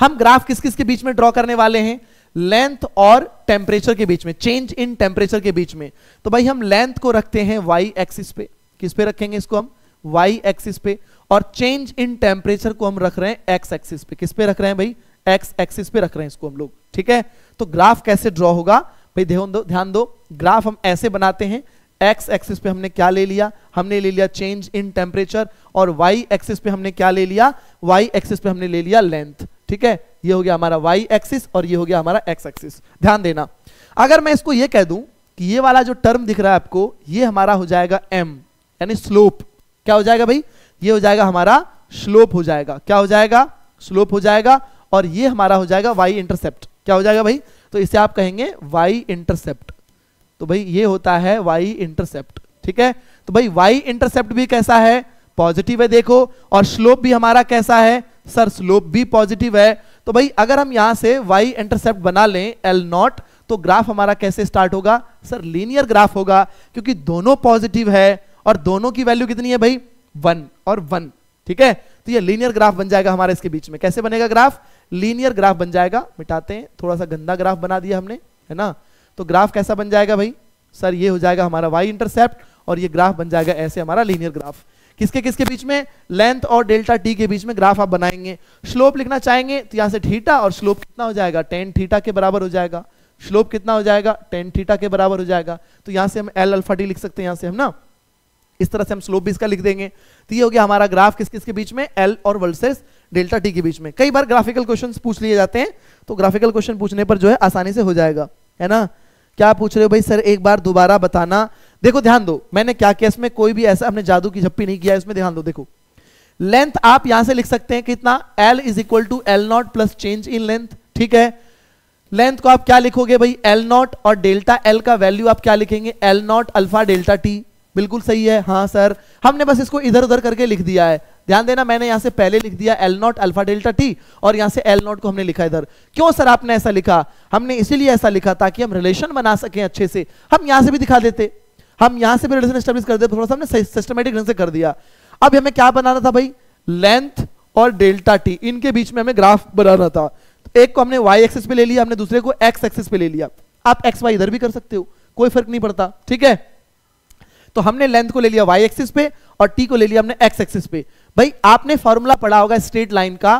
हम ग्राफ किस किस के बीच में ड्रॉ करने वाले हैं लेंथ और टेम्परेचर के बीच में चेंज इन टेम्परेचर के बीच में तो भाई हम लेंथ को रखते हैं वाई एक्सिस पे किस पे रखेंगे इसको हम वाई एक्सिस पे और चेंज इन टेम्परेचर को हम रख रहे हैं एक्स एक्सिस पे किस पे रख रहे हैं भाई एक्स एक्सिस पे रख रहे हैं इसको हम लोग ठीक है तो ग्राफ कैसे ड्रॉ होगा भाई ध्यान दो ध्यान दो ग्राफ हम ऐसे बनाते हैं एक्स एक्सिस पे हमने क्या ले लिया हमने ले लिया चेंज इन टेम्परेचर और वाई एक्सिस पे हमने क्या ले लिया वाई एक्सिस पे हमने ले लिया लेंथ ठीक है ये हो गया हमारा वाई एक्सिस और ये हो गया हमारा एक्स एक्सिस ध्यान देना अगर मैं इसको ये कह दूं कि ये वाला जो टर्म दिख रहा है आपको ये हमारा हो जाएगा एम यानी स्लोप क्या हो जाएगा भाई ये हो जाएगा हमारा स्लोप हो जाएगा क्या हो जाएगा स्लोप हो जाएगा और ये हमारा हो जाएगा वाई इंटरसेप्ट क्या हो जाएगा भाई तो इसे आप कहेंगे वाई इंटरसेप्ट तो भाई ये होता है वाई इंटरसेप्ट ठीक है तो भाई वाई इंटरसेप्ट भी कैसा है पॉजिटिव है देखो और स्लोप भी हमारा कैसा है सर स्लोप भी पॉजिटिव है तो भाई अगर हम यहां से वाई इंटरसेप्ट बना लें एल नॉट तो ग्राफ हमारा कैसे स्टार्ट होगा सर लीनियर ग्राफ होगा क्योंकि दोनों पॉजिटिव है और दोनों की वैल्यू कितनी है भाई वन और वन ठीक है तो ये लीनियर ग्राफ बन जाएगा हमारे इसके बीच में कैसे बनेगा ग्राफ लीनियर ग्राफ बन जाएगा मिटाते हैं थोड़ा सा गंदा ग्राफ बना दिया हमने है ना तो ग्राफ कैसा बन जाएगा भाई सर ये हो जाएगा हमारा वाई इंटरसेप्ट और ये ग्राफ बन जाएगा ऐसे हमारा लीनियर ग्राफ किसके किसके बीच में लेंथ और डेल्टा टी के बीच में ग्राफ आप बनाएंगे स्लोप लिखना चाहेंगे तो यहां से ठीटा और स्लोप कितना हो जाएगा टेन ठीटा के बराबर हो जाएगा स्लोप कितना हो जाएगा टेन थीटा के बराबर हो जाएगा तो यहां से हम एल अल्फा टी लिख सकते हैं यहां से हम ना इस तरह से हम स्लोप भी इसका लिख देंगे तो ये हो गया हमारा ग्राफ किस किसके बीच में एल और वर्सेस डेल्टा टी के बीच में कई बार ग्राफिकल क्वेश्चन पूछ लिए जाते हैं तो ग्राफिकल क्वेश्चन पूछने पर जो है आसानी से हो जाएगा है ना क्या पूछ रहे हो भाई सर एक बार दोबारा बताना देखो ध्यान दो मैंने क्या किया इसमें कोई भी ऐसा हमने जादू की झप्पी नहीं किया इसमें ध्यान दो देखो लेंथ आप यहां से लिख सकते हैं कितना L is equal to L naught plus change in length ठीक है लेंथ को आप क्या लिखोगे भाई एल नॉट और डेल्टा एल का वैल्यू आप क्या लिखेंगे L naught alpha delta T बिल्कुल सही है हाँ सर हमने बस इसको इधर उधर करके लिख दिया है ध्यान देना मैंने यहां से पहले लिख दिया L naught alpha delta T और यहां से एल नॉट को हमने लिखा इधर क्यों सर आपने ऐसा लिखा हमने इसीलिए ऐसा लिखा ताकि हम रिलेशन बना सके अच्छे से हम यहां से भी दिखा देते हम यहां से भी रिलेशन स्टेब्लिश कर देते थोड़ा सा हमने सिस्टमेटिक ढंग से कर दिया अब हमें क्या बनाना था भाई लेंथ और डेल्टा टी इनके बीच में हमें ग्राफ बनाना था एक को हमने वाई एक्सेस पे ले लिया हमने दूसरे को एक्स एक्सेस पे ले लिया आप एक्स वाई इधर भी कर सकते हो कोई फर्क नहीं पड़ता ठीक है तो हमने लेंथ को ले लिया वाई एक्सिस पे और टी को ले लिया हमने एक्स एक्सिस पे भाई आपने फॉर्मूला पढ़ा होगा स्ट्रेट लाइन का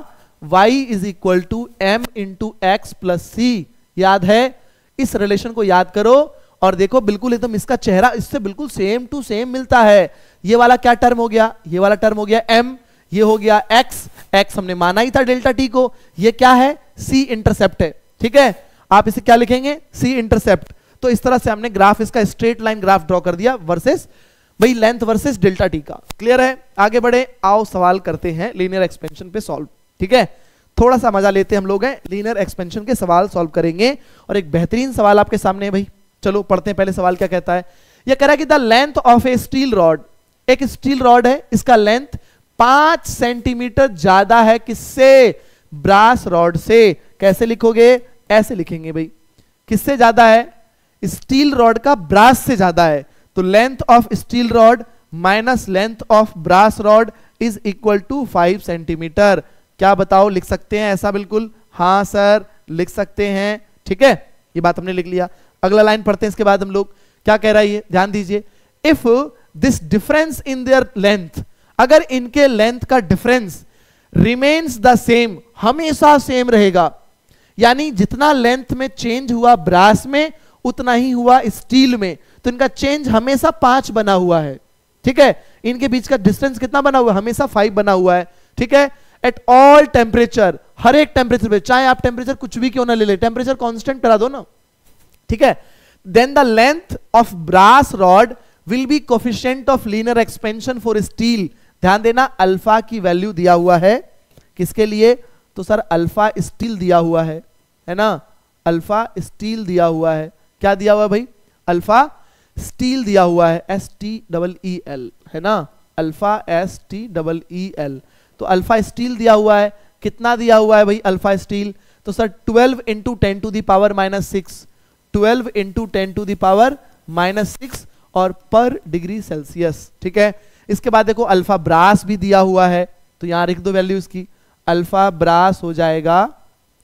Y is equal to M into X plus C याद है इस रिलेशन को याद करो और देखो बिल्कुल एकदम इसका चेहरा इससे बिल्कुल सेम टू सेम मिलता है ये वाला क्या टर्म हो गया ये वाला टर्म हो गया एम ये हो गया एक्स एक्स हमने माना ही था डेल्टा टी को ये क्या है सी इंटरसेप्ट है ठीक है आप इसे क्या लिखेंगे सी इंटरसेप्ट तो इस तरह से हमने ग्राफ इसका स्ट्रेट लाइन ग्राफ ड्रॉ कर दिया वर्सेस भाई लेंथ वर्सेस डेल्टा टी का क्लियर है आगे बढ़े आओ सवाल करते हैं लीनियर एक्सपेंशन पे सॉल्व ठीक है थोड़ा सा मजा लेते हैं हम लोग हैं लीनियर एक्सपेंशन के सवाल सॉल्व करेंगे और एक बेहतरीन सवाल आपके सामने है भाई चलो पढ़ते हैं पहले सवाल क्या कहता है यह कह रहा है कि the length of a steel rod एक स्टील रॉड है इसका लेंथ पांच सेंटीमीटर ज्यादा है किससे ब्रास रॉड से कैसे लिखोगे ऐसे लिखेंगे भाई किससे ज्यादा है स्टील रॉड का ब्रास से ज्यादा है तो length of steel rod minus length of brass rod is equal to five centimetre क्या बताओ लिख सकते हैं ऐसा बिल्कुल हाँ सर लिख सकते हैं ठीक है ये बात हमने लिख लिया अगला लाइन पढ़ते हैं इसके बाद हम लोग क्या कह रहा है ये ध्यान दीजिए if this difference in their length अगर इनके लेंथ का डिफरेंस रिमेन्स द सेम हमेशा सेम रहेगा यानी जितना लेंथ में चेंज हुआ ब्रास में उतना ही हुआ स्टील में तो इनका चेंज हमेशा पांच बना हुआ है ठीक है इनके बीच का डिस्टेंस कितना बना हुआ है हमेशा फाइव बना हुआ है ठीक है एट ऑल टेम्परेचर हर एक टेम्परेचर पे चाहे आप टेम्परेचर कुछ भी क्यों ना ले ले टेम्परेचर कांस्टेंट करा दो ना ठीक है then the length of brass rod will be coefficient of linear expansion for steel ध्यान देना अल्फा की वैल्यू दिया हुआ है किसके लिए तो सर अल्फा स्टील दिया हुआ है है ना अल्फा स्टील दिया हुआ है क्या दिया हुआ है भाई अल्फा स्टील दिया हुआ है S T double E L है ना alpha S T double E L तो अल्फा स्टील दिया हुआ है कितना दिया हुआ है भाई अल्फा स्टील तो sir 12 into ten to the power minus six twelve into ten to the power minus six और पर डिग्री सेल्सियस ठीक है इसके बाद देखो अल्फा ब्रास भी दिया हुआ है तो यहां लिख दो वैल्यू इसकी अल्फा ब्रास हो जाएगा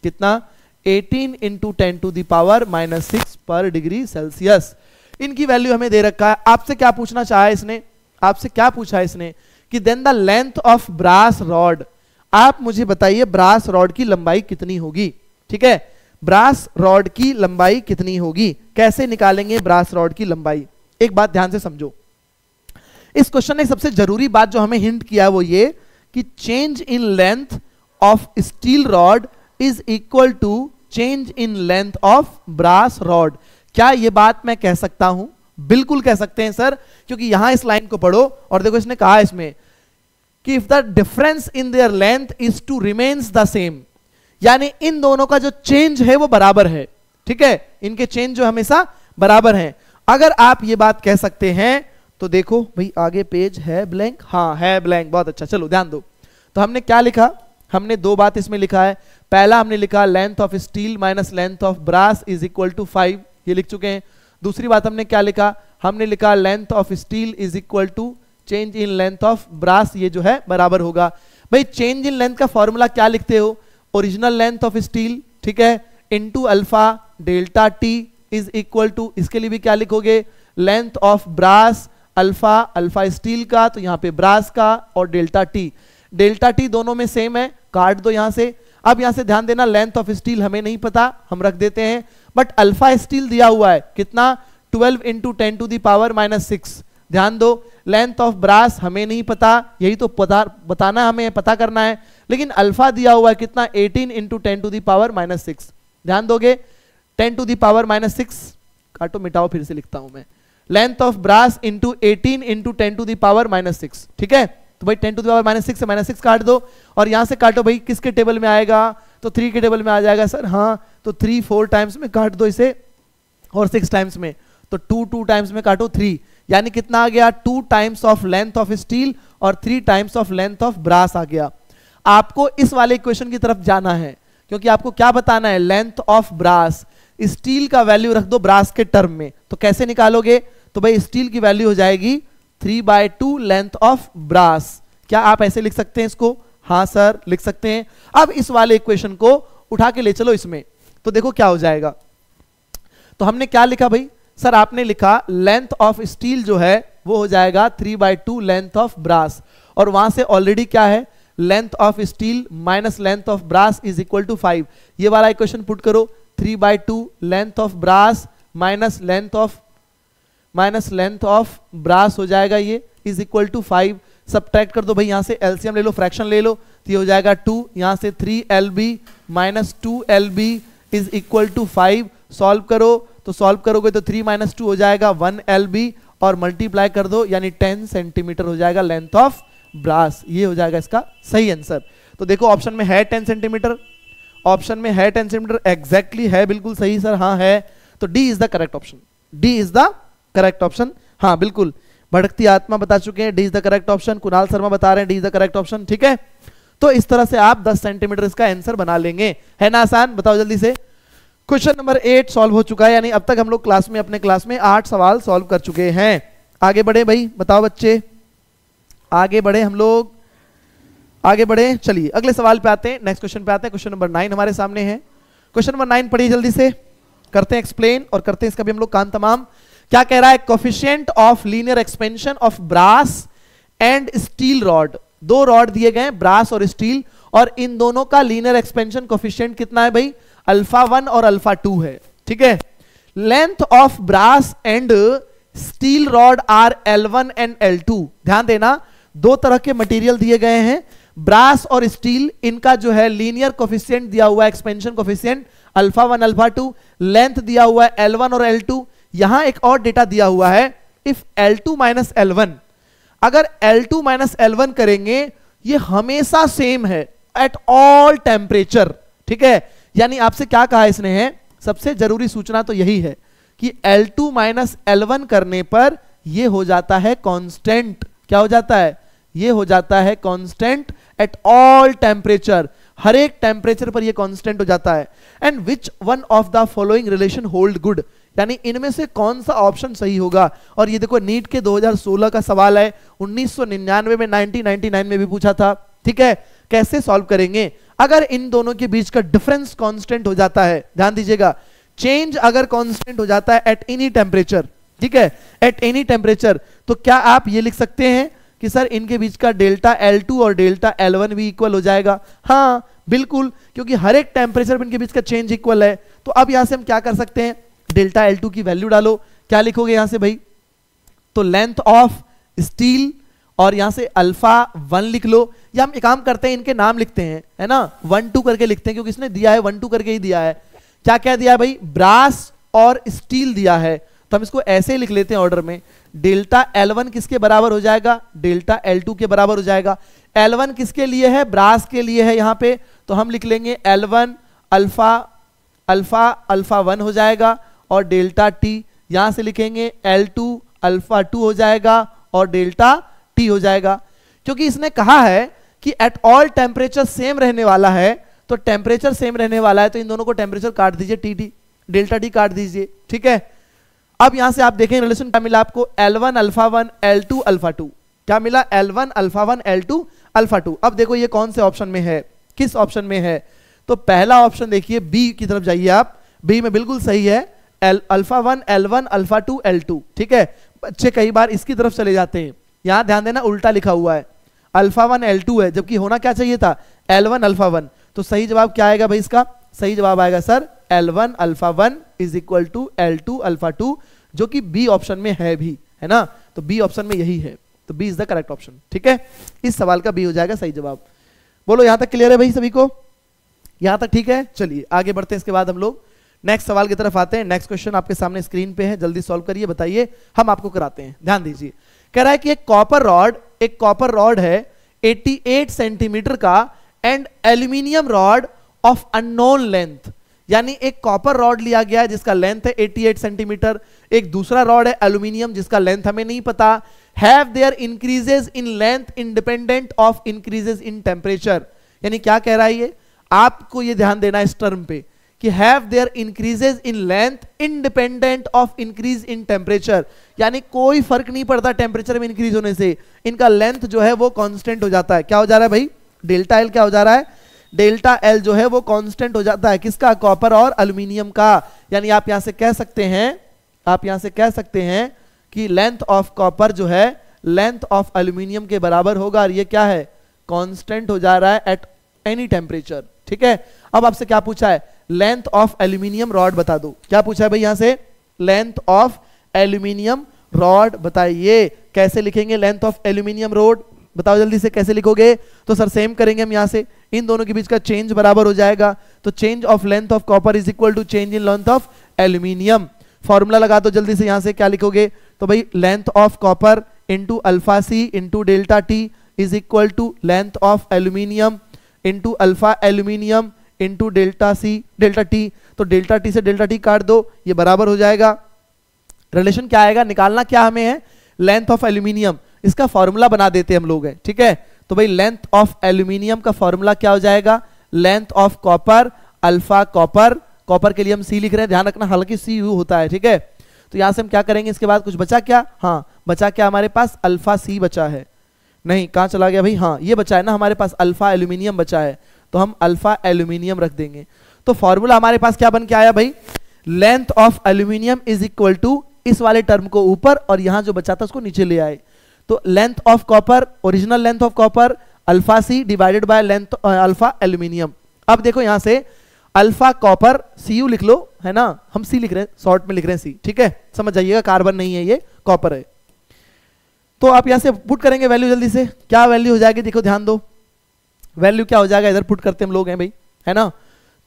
कितना 18 into ten to the power minus six पर डिग्री सेल्सियस इनकी वैल्यू हमें दे रखा है आपसे क्या पूछना चाहा है इसने आपसे क्या पूछा है इसने कि then the length of brass rod आप मुझे बताइए ब्रास रॉड की लंबाई कितनी होगी ठीक है ब्रास रॉड की लंबाई कितनी होगी कैसे निकालेंगे ब्रास रॉड की लंबाई एक बात ध्यान से समझो इस क्वेश्चन ने सबसे जरूरी बात जो हमें हिंट किया वो ये कि change in length of steel rod is equal to change in length of brass rod क्या यह बात मैं कह सकता हूं बिल्कुल कह सकते हैं सर क्योंकि यहां इस लाइन को पढ़ो और देखो इसने कहा इसमें कि if the difference in their length is to remains the same यानी इन दोनों का जो चेंज है वो बराबर है ठीक है इनके चेंज जो हमेशा बराबर हैं अगर आप ये बात कह सकते हैं तो देखो भाई आगे पेज है ब्लैंक हाँ है ब्लैंक बहुत अच्छा चलो ध्यान दो तो हमने क्या लिखा हमने दो बात इसमें लिखा है पहला हमने लिखा length of steel minus length of brass is equal to five ये लिख चुके हैं दूसरी बात हमने क्या लिखा हमने लिखा length of steel is equal to change in length of brass ये जो है बराबर होगा भाई चेंज इन लेंथ का फॉर्मूला क्या लिखते हो ओरिजिनल लेंथ ऑफ स्टील ठीक है into alpha delta T is equal to इसके लिए भी क्या लिखोगे length of brass alpha alpha steel का तो यहां पे ब्रास का और डेल्टा टी डेल्टा टी दोनों में सेम है काट दो यहां से अब यहां से ध्यान देना लेंथ ऑफ स्टील हमें नहीं पता हम रख देते हैं बट अल्फा स्टील दिया हुआ है कितना 12 into ten to the power minus six ध्यान दो लेंथ ऑफ ब्रास हमें नहीं पता यही तो पता बताना हमें पता करना है लेकिन अल्फा दिया हुआ है कितना 18 into ten to the power minus six ध्यान दोगे 10 टू दावर माइनस सिक्स काटो मिटाओ फिर से लिखता हूं मैं length of brass into eighteen into ten to the power minus six ठीक है तो भाई ten to the power minus six minus six काट दो और यहां से काटो भाई किसके टेबल में आएगा तो थ्री के टेबल में आ जाएगा सर हाँ तो थ्री फोर टाइम्स में काट दो इसे और सिक्स टाइम्स में तो टू टू टाइम्स में काटो थ्री यानी कितना आ गया two times of length of steel और three times of length of brass आ गया आपको इस वाले क्वेश्चन की तरफ जाना है क्योंकि आपको क्या बताना है लेंथ ऑफ ब्रास स्टील का वैल्यू रख दो ब्रास के टर्म में तो कैसे निकालोगे तो भाई स्टील की वैल्यू हो जाएगी three by two length of brass क्या आप ऐसे लिख सकते हैं इसको हाँ सर लिख सकते हैं अब इस वाले इक्वेशन को उठा के ले चलो इसमें तो देखो क्या हो जाएगा तो हमने क्या लिखा भाई सर आपने लिखा लेंथ ऑफ स्टील जो है वो हो जाएगा three by two length of brass और वहां से ऑलरेडी क्या है length of steel minus length of brass is equal to five ये वाला इक्वेशन पुट करो three by two length of brass minus length of minus length of brass हो जाएगा ये इज इक्वल टू फाइव सब कर दो भाई यहां से एलसीएम ले लो फ्रैक्शन ले लो तो ये हो जाएगा टू यहां से three L B minus two L B is equal to five solve करो तो सॉल्व करोगे तो थ्री माइनस टू हो जाएगा वन एल बी और मल्टीप्लाई कर दो यानी टेन सेंटीमीटर हो जाएगा लेंथ ऑफ ब्रास ये हो जाएगा इसका सही आंसर तो देखो ऑप्शन में है टेन सेंटीमीटर ऑप्शन में है टेन सेंटीमीटर एग्जैक्टली है बिल्कुल सही सर हाँ है तो D is the correct option D is the correct option हाँ बिल्कुल भटकती आत्मा बता चुके हैं D is the correct option Kunal Sharma बता रहे हैं D is the correct option ठीक है तो इस तरह से आप 10 सेंटीमीटर इसका आंसर बना लेंगे है ना आसान बताओ जल्दी से क्वेश्चन नंबर एट सॉल्व हो चुका है यानी अब तक हम लोग क्लास में अपने क्लास में आठ सवाल सॉल्व कर चुके हैं आगे बढ़े भाई बताओ बच्चे आगे बढ़े हम लोग आगे बढ़े चलिए अगले सवाल पे आते हैं नेक्स्ट क्वेश्चन पे आते हैं क्वेश्चन नंबर नाइन हमारे सामने है क्वेश्चन नंबर नाइन पढ़िए जल्दी से करते हैं एक्सप्लेन और करते हैं इसका भी हम लोग काम तमाम क्या कह रहा है coefficient of linear expansion of brass and steel rod दो रॉड दिए गए ब्रास और स्टील और इन दोनों का लीनियर एक्सपेंशन कोफिशियंट कितना है भाई अल्फा वन और अल्फा टू है ठीक है length of brass and steel rod are L one and L two ध्यान देना दो तरह के मटेरियल दिए गए हैं ब्रास और स्टील इनका जो है लीनियर कोफिशियंट दिया हुआ expansion coefficient alpha one alpha two length दिया हुआ है एल वन और एल टू यहां एक और डेटा दिया हुआ है if L two minus L one अगर L two minus L one करेंगे ये हमेशा सेम है एट ऑल टेम्परेचर ठीक है यानी आपसे क्या कहा इसने है सबसे जरूरी सूचना तो यही है कि L two minus L one करने पर यह हो जाता है कांस्टेंट क्या हो जाता है ये हो जाता है कांस्टेंट एट ऑल टेम्परेचर हर एक टेम्परेचर पर ये कांस्टेंट हो जाता है and which one of the following relation hold good यानी इनमें से कौन सा ऑप्शन सही होगा और ये देखो नीट के 2016 का सवाल है 1999 में 1999 में भी पूछा था ठीक है कैसे सॉल्व करेंगे अगर इन दोनों के बीच का डिफरेंस कांस्टेंट हो जाता है ध्यान दीजिएगा चेंज अगर कांस्टेंट हो जाता है एट एनी टेम्परेचर ठीक है एट एनी टेम्परेचर तो क्या आप ये लिख सकते हैं कि सर इनके बीच का डेल्टा एल और डेल्टा एल भी इक्वल हो जाएगा हाँ बिल्कुल क्योंकि हर एक टेम्परेचर इनके बीच का चेंज इक्वल है तो अब यहां से हम क्या कर सकते हैं डेल्टा एल की वैल्यू डालो क्या लिखोगे यहां से भाई तो लेंथ ऑफ स्टील और यहां से अल्फा वन लिख लो या हम एक काम करते हैं इनके नाम लिखते हैं है ना वन टू करके लिखते हैं क्योंकि इसने दिया है वन टू करके ही दिया है क्या क्या दिया है भाई ब्रास और स्टील दिया है तो हम इसको ऐसे ही लिख लेते हैं ऑर्डर में डेल्टा एल वन किसके बराबर हो जाएगा डेल्टा एल टू के बराबर हो जाएगा एल वन किसके लिए है ब्रास के लिए है यहां पे तो हम लिख लेंगे L one alpha alpha alpha one हो जाएगा और डेल्टा टी यहां से लिखेंगे एल टू अल्फा टू हो जाएगा और डेल्टा टी हो जाएगा क्योंकि इसने कहा है कि एट ऑल टेम्परेचर सेम रहने वाला है तो टेम्परेचर सेम रहने वाला है तो इन दोनों को टेम्परेचर काट दीजिए टी डी डेल्टा टी काट दीजिए ठीक है अब यहां से आप देखें रिलेशन क्या मिला आपको L one alpha one L two alpha two क्या मिला L one alpha one L two alpha two अब देखो ये कौन से ऑप्शन में है किस ऑप्शन में है तो पहला ऑप्शन देखिए बी की तरफ जाइए आप बी में बिल्कुल सही है L alpha one L one alpha two L two ठीक है बच्चे कई बार इसकी तरफ चले जाते हैं यहां ध्यान देना उल्टा लिखा हुआ है अल्फा वन एल टू है जबकि होना क्या चाहिए था एल वन अल्फा वन तो सही जवाब क्या आएगा भाई इसका सही जवाब आएगा sir L one alpha one is equal to L two alpha two जो कि बी ऑप्शन में है भी है ना तो बी ऑप्शन में यही है तो B is the correct option ठीक है इस सवाल का बी हो जाएगा सही जवाब बोलो यहां तक क्लियर है भाई सभी को यहां तक ठीक है चलिए आगे बढ़ते हैं इसके बाद हम लोग नेक्स्ट सवाल की तरफ आते हैं नेक्स्ट क्वेश्चन आपके सामने स्क्रीन पे है जल्दी सॉल्व करिए बताइए हम आपको कराते हैं ध्यान दीजिए कह रहा है कि एक कॉपर रॉड एक कॉपर रॉड है 88 सेंटीमीटर का and aluminium rod of unknown length यानी एक कॉपर रॉड लिया गया है जिसका लेंथ है 88 सेंटीमीटर एक दूसरा रॉड है एल्यूमिनियम जिसका लेंथ हमें नहीं पता have their increases in length independent of increases in temperature यानी क्या कह रहा है ये आपको ये ध्यान देना है इस टर्म पे कि have their increases in length independent of increase in temperature यानी कोई फर्क नहीं पड़ता टेम्परेचर में इंक्रीज होने से इनका लेंथ जो है वो कॉन्स्टेंट हो जाता है क्या हो जा रहा है भाई डेल्टा एल क्या हो जा रहा है डेल्टा एल जो है वो कॉन्स्टेंट हो जाता है किसका कॉपर और अल्यूमिनियम का यानी आप यहां से कह सकते हैं आप यहां से कह सकते हैं कि लेंथ ऑफ कॉपर जो है लेंथ ऑफ अल्यूमिनियम के बराबर होगा और ये क्या है कांस्टेंट हो जा रहा है एट एनी टेम्परेचर ठीक है अब आपसे क्या पूछा है लेंथ ऑफ एल्यूमिनियम रॉड बता दो क्या पूछा है भाई यहां से लेंथ ऑफ एल्यूमिनियम रॉड बताइए कैसे लिखेंगे लेंथ ऑफ एल्यूमिनियम रोड बताओ जल्दी से कैसे लिखोगे तो सर सेम करेंगे हम यहां से इन दोनों के बीच का चेंज बराबर हो जाएगा तो change of length of copper is equal to change in length of aluminium formula लगा दो तो जल्दी से यहां से क्या लिखोगे तो भाई length of copper into alpha C into delta T is equal to length of aluminium into alpha aluminium into delta C delta T तो डेल्टा टी से डेल्टा टी काट दो ये बराबर हो जाएगा रिलेशन क्या आएगा निकालना क्या हमें है लेंथ ऑफ एल्यूमिनियम इसका फॉर्मूला बना देते हम लोग है ठीक है तो भाई लेंथ ऑफ एल्यूमिनियम का फॉर्मूला क्या हो जाएगा length of copper alpha copper copper के लिए हम सी लिख रहे हैं ध्यान रखना हालांकि सी यू होता है ठीक है तो यहां से हम क्या करेंगे इसके बाद कुछ बचा क्या हाँ बचा क्या हमारे पास अल्फा सी बचा है नहीं कहां चला गया भाई हाँ ये बचा है ना हमारे पास अल्फा एल्यूमिनियम बचा है तो हम अल्फा एल्यूमिनियम रख देंगे तो फॉर्मूला हमारे पास क्या बन के आया भाई length of aluminium is equal to इस वाले टर्म को ऊपर और यहां जो बचा था उसको नीचे ले आए तो length of copper original length of copper alpha C divided by length alpha aluminium अब देखो यहां से अल्फा कॉपर सी यू लिख लो है ना हम सी लिख रहे हैं शॉर्ट में लिख रहे हैं सी ठीक है समझ जाइएगा कार्बन नहीं है ये कॉपर है तो आप यहां से पुट करेंगे वैल्यू जल्दी से क्या वैल्यू हो जाएगी देखो ध्यान दो वैल्यू क्या हो जाएगा इधर पुट करते हम लोग हैं भाई है ना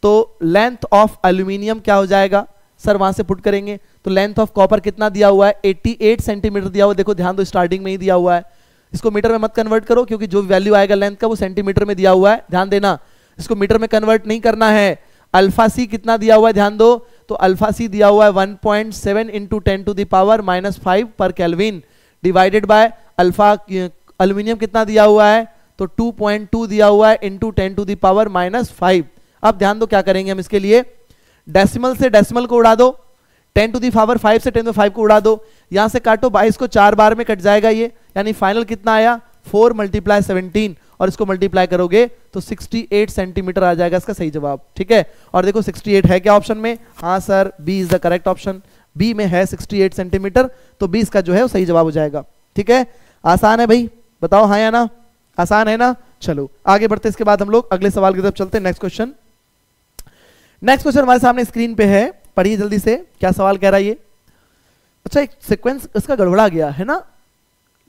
तो लेंथ ऑफ एल्यूमिनियम क्या हो जाएगा सर वहां से पुट करेंगे तो लेंथ ऑफ कॉपर कितना दिया हुआ है 88 सेंटीमीटर दिया हुआ है देखो ध्यान दो स्टार्टिंग में ही दिया हुआ है इसको मीटर में मत कन्वर्ट करो क्योंकि जो वैल्यू आएगा लेंथ का वो सेंटीमीटर में दिया हुआ है ध्यान देना इसको मीटर में कन्वर्ट नहीं करना है अल्फा सी कितना दिया हुआ है ध्यान दो तो अल्फा सी दिया हुआ है 1.7 point seven into ten to the power minus five पर kelvin divided by alpha aluminium कितना दिया हुआ है तो 2.2 दिया हुआ है into ten to the power minus five अब ध्यान दो क्या करेंगे हम इसके लिए डेसिमल से डेसिमल को उड़ा दो 10 टू दावर 5 से 10 टू फाइव को उड़ा दो यहां से काटो 22 को चार बार में कट जाएगा ये यानी फाइनल कितना आया 4 मल्टीप्लाई सेवनटीन और इसको मल्टीप्लाई करोगे तो 68 सेंटीमीटर आ जाएगा इसका सही जवाब ठीक है और देखो 68 है क्या ऑप्शन में हाँ sir B is the correct option B में है 68 सेंटीमीटर तो बी इसका जो है वो सही जवाब हो जाएगा ठीक है आसान है भाई बताओ हाँ या ना आसान है ना चलो आगे बढ़ते इसके बाद हम लोग अगले सवाल की तरफ चलते हैं नेक्स्ट क्वेश्चन नेक्स्ट क्वेश्चन हमारे सामने स्क्रीन पे है पढ़िए जल्दी से क्या सवाल कह रहा है ये अच्छा एक सिक्वेंस इसका गड़बड़ा गया है ना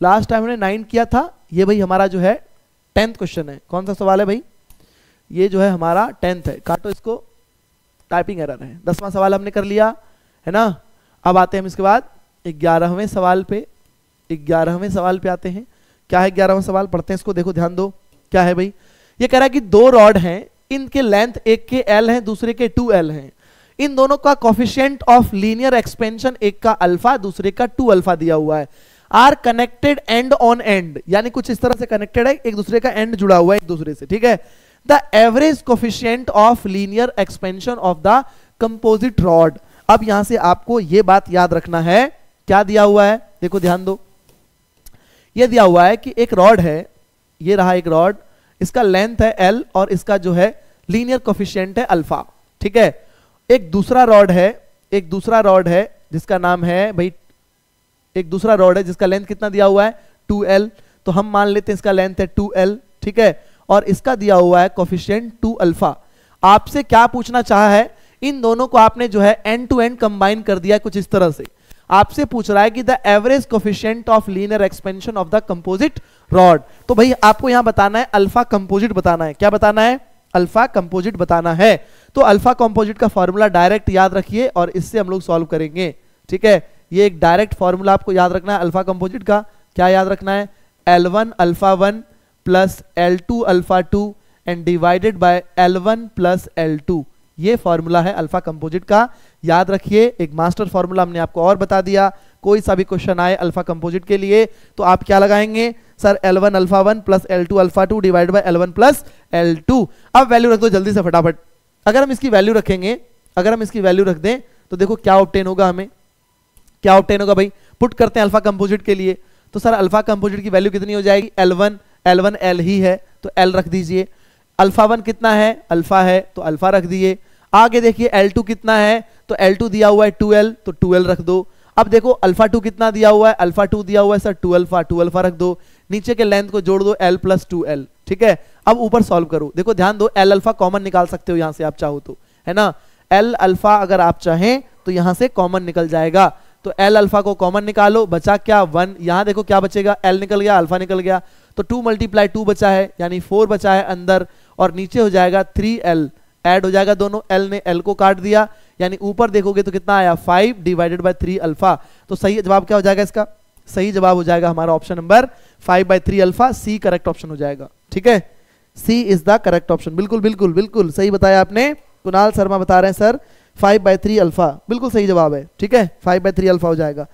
लास्ट टाइम हमने नाइन किया था ये भाई हमारा जो है टेंथ क्वेश्चन है कौन सा सवाल है भाई ये जो है हमारा टेंथ है काटो इसको टाइपिंग एरर है दसवां सवाल हमने कर लिया है ना अब आते हैं हम इसके बाद ग्यारहवें सवाल पे ग्यारहवें सवाल पे आते हैं क्या है ग्यारहवा सवाल पढ़ते हैं इसको देखो ध्यान दो क्या है भाई ये कह रहा है कि दो रॉड हैं इनके लेंथ एक के एल हैं दूसरे के टू एल हैं इन दोनों का कॉफिशियंट ऑफ लीनियर एक्सपेंशन एक का अल्फा दूसरे का टू अल्फा दिया हुआ है are connected end on end यानी कुछ इस तरह से कनेक्टेड है एक दूसरे का एंड जुड़ा हुआ है एक दूसरे से ठीक है the average coefficient of linear expansion of the composite rod अब यहां से आपको यह बात याद रखना है क्या दिया हुआ है देखो ध्यान दो यह दिया हुआ है कि एक रॉड है ये रहा एक रॉड इसका लेंथ है एल और इसका जो है लीनियर कोफिशियंट है अल्फा ठीक है एक दूसरा रॉड है एक दूसरा रॉड है जिसका नाम है भाई एक दूसरा रॉड है जिसका लेंथ कितना दिया हुआ है 2l तो हम मान लेते हैं इसका लेंथ है 2l ठीक है और इसका दिया हुआ है कोफिशियंट टू अल्फा आपसे क्या पूछना चाह है इन दोनों को आपने जो है एंड टू एंड कंबाइन कर दिया कुछ इस तरह से आपसे पूछ रहा है कि the average coefficient of linear expansion of the composite rod तो भाई आपको यहां बताना है अल्फा कंपोजिट बताना है क्या बताना है अल्फा कंपोजिट बताना है तो अल्फा कंपोजिट का फॉर्मूला डायरेक्ट याद रखिए और इससे हम लोग सॉल्व करेंगे ठीक है ये एक डायरेक्ट फॉर्मूला आपको याद रखना है अल्फा कंपोजिट का क्या याद रखना है L one alpha one plus L two alpha two and divided by L one plus L two ये फॉर्मूला है अल्फा कंपोजिट का याद रखिए एक मास्टर फॉर्मूला हमने आपको और बता दिया कोई सा भी क्वेश्चन आए अल्फा कंपोजिट के लिए तो आप क्या लगाएंगे sir L one alpha one plus L two alpha two divide by L one plus L two अब वैल्यू रख दो जल्दी से फटाफट अगर हम इसकी वैल्यू रखेंगे अगर हम इसकी वैल्यू रख दें तो देखो क्या ऑप्टेन होगा हमें क्या ऑप्टेन होगा भाई पुट करते हैं अल्फा कंपोजिट के लिए तो सर अल्फा कंपोजिट की वैल्यू कितनी हो जाएगी L one L one L ही है तो एल रख दीजिए अल्फा वन कितना है अल्फा है तो अल्फा रख दिए आगे देखिए एल टू कितना है तो एल टू दिया हुआ है टू एल तो टू एल रख दो अब देखो अल्फा टू कितना दिया हुआ है अल्फा टू दिया हुआ है sir two alpha two alpha रख दो नीचे के लेंथ को जोड़ दो एल प्लस टू एल ठीक है अब ऊपर सॉल्व करो देखो ध्यान दो एल अल्फा कॉमन निकाल सकते हो यहां से आप चाहो तो है ना एल अल्फा अगर आप चाहें तो यहां से कॉमन निकल जाएगा तो एल अल्फा को कॉमन निकालो बचा क्या वन यहां देखो क्या बचेगा एल निकल गया अल्फा निकल गया तो टू मल्टीप्लाई टू बचा है यानी फोर बचा है अंदर और नीचे हो जाएगा थ्री एल एड हो जाएगा दोनों एल ने एल को काट दिया यानी ऊपर देखोगे तो कितना आया five divided by three alpha तो सही जवाब क्या हो जाएगा इसका सही जवाब हो जाएगा हमारा option number five by three alpha C correct option हो जाएगा ठीक है C is the correct option बिल्कुल बिल्कुल बिल्कुल सही बताया आपने कुणाल शर्मा बता रहे हैं sir five by three alpha बिल्कुल सही जवाब है ठीक है फाइव बाई थ्री अल्फा हो जाएगा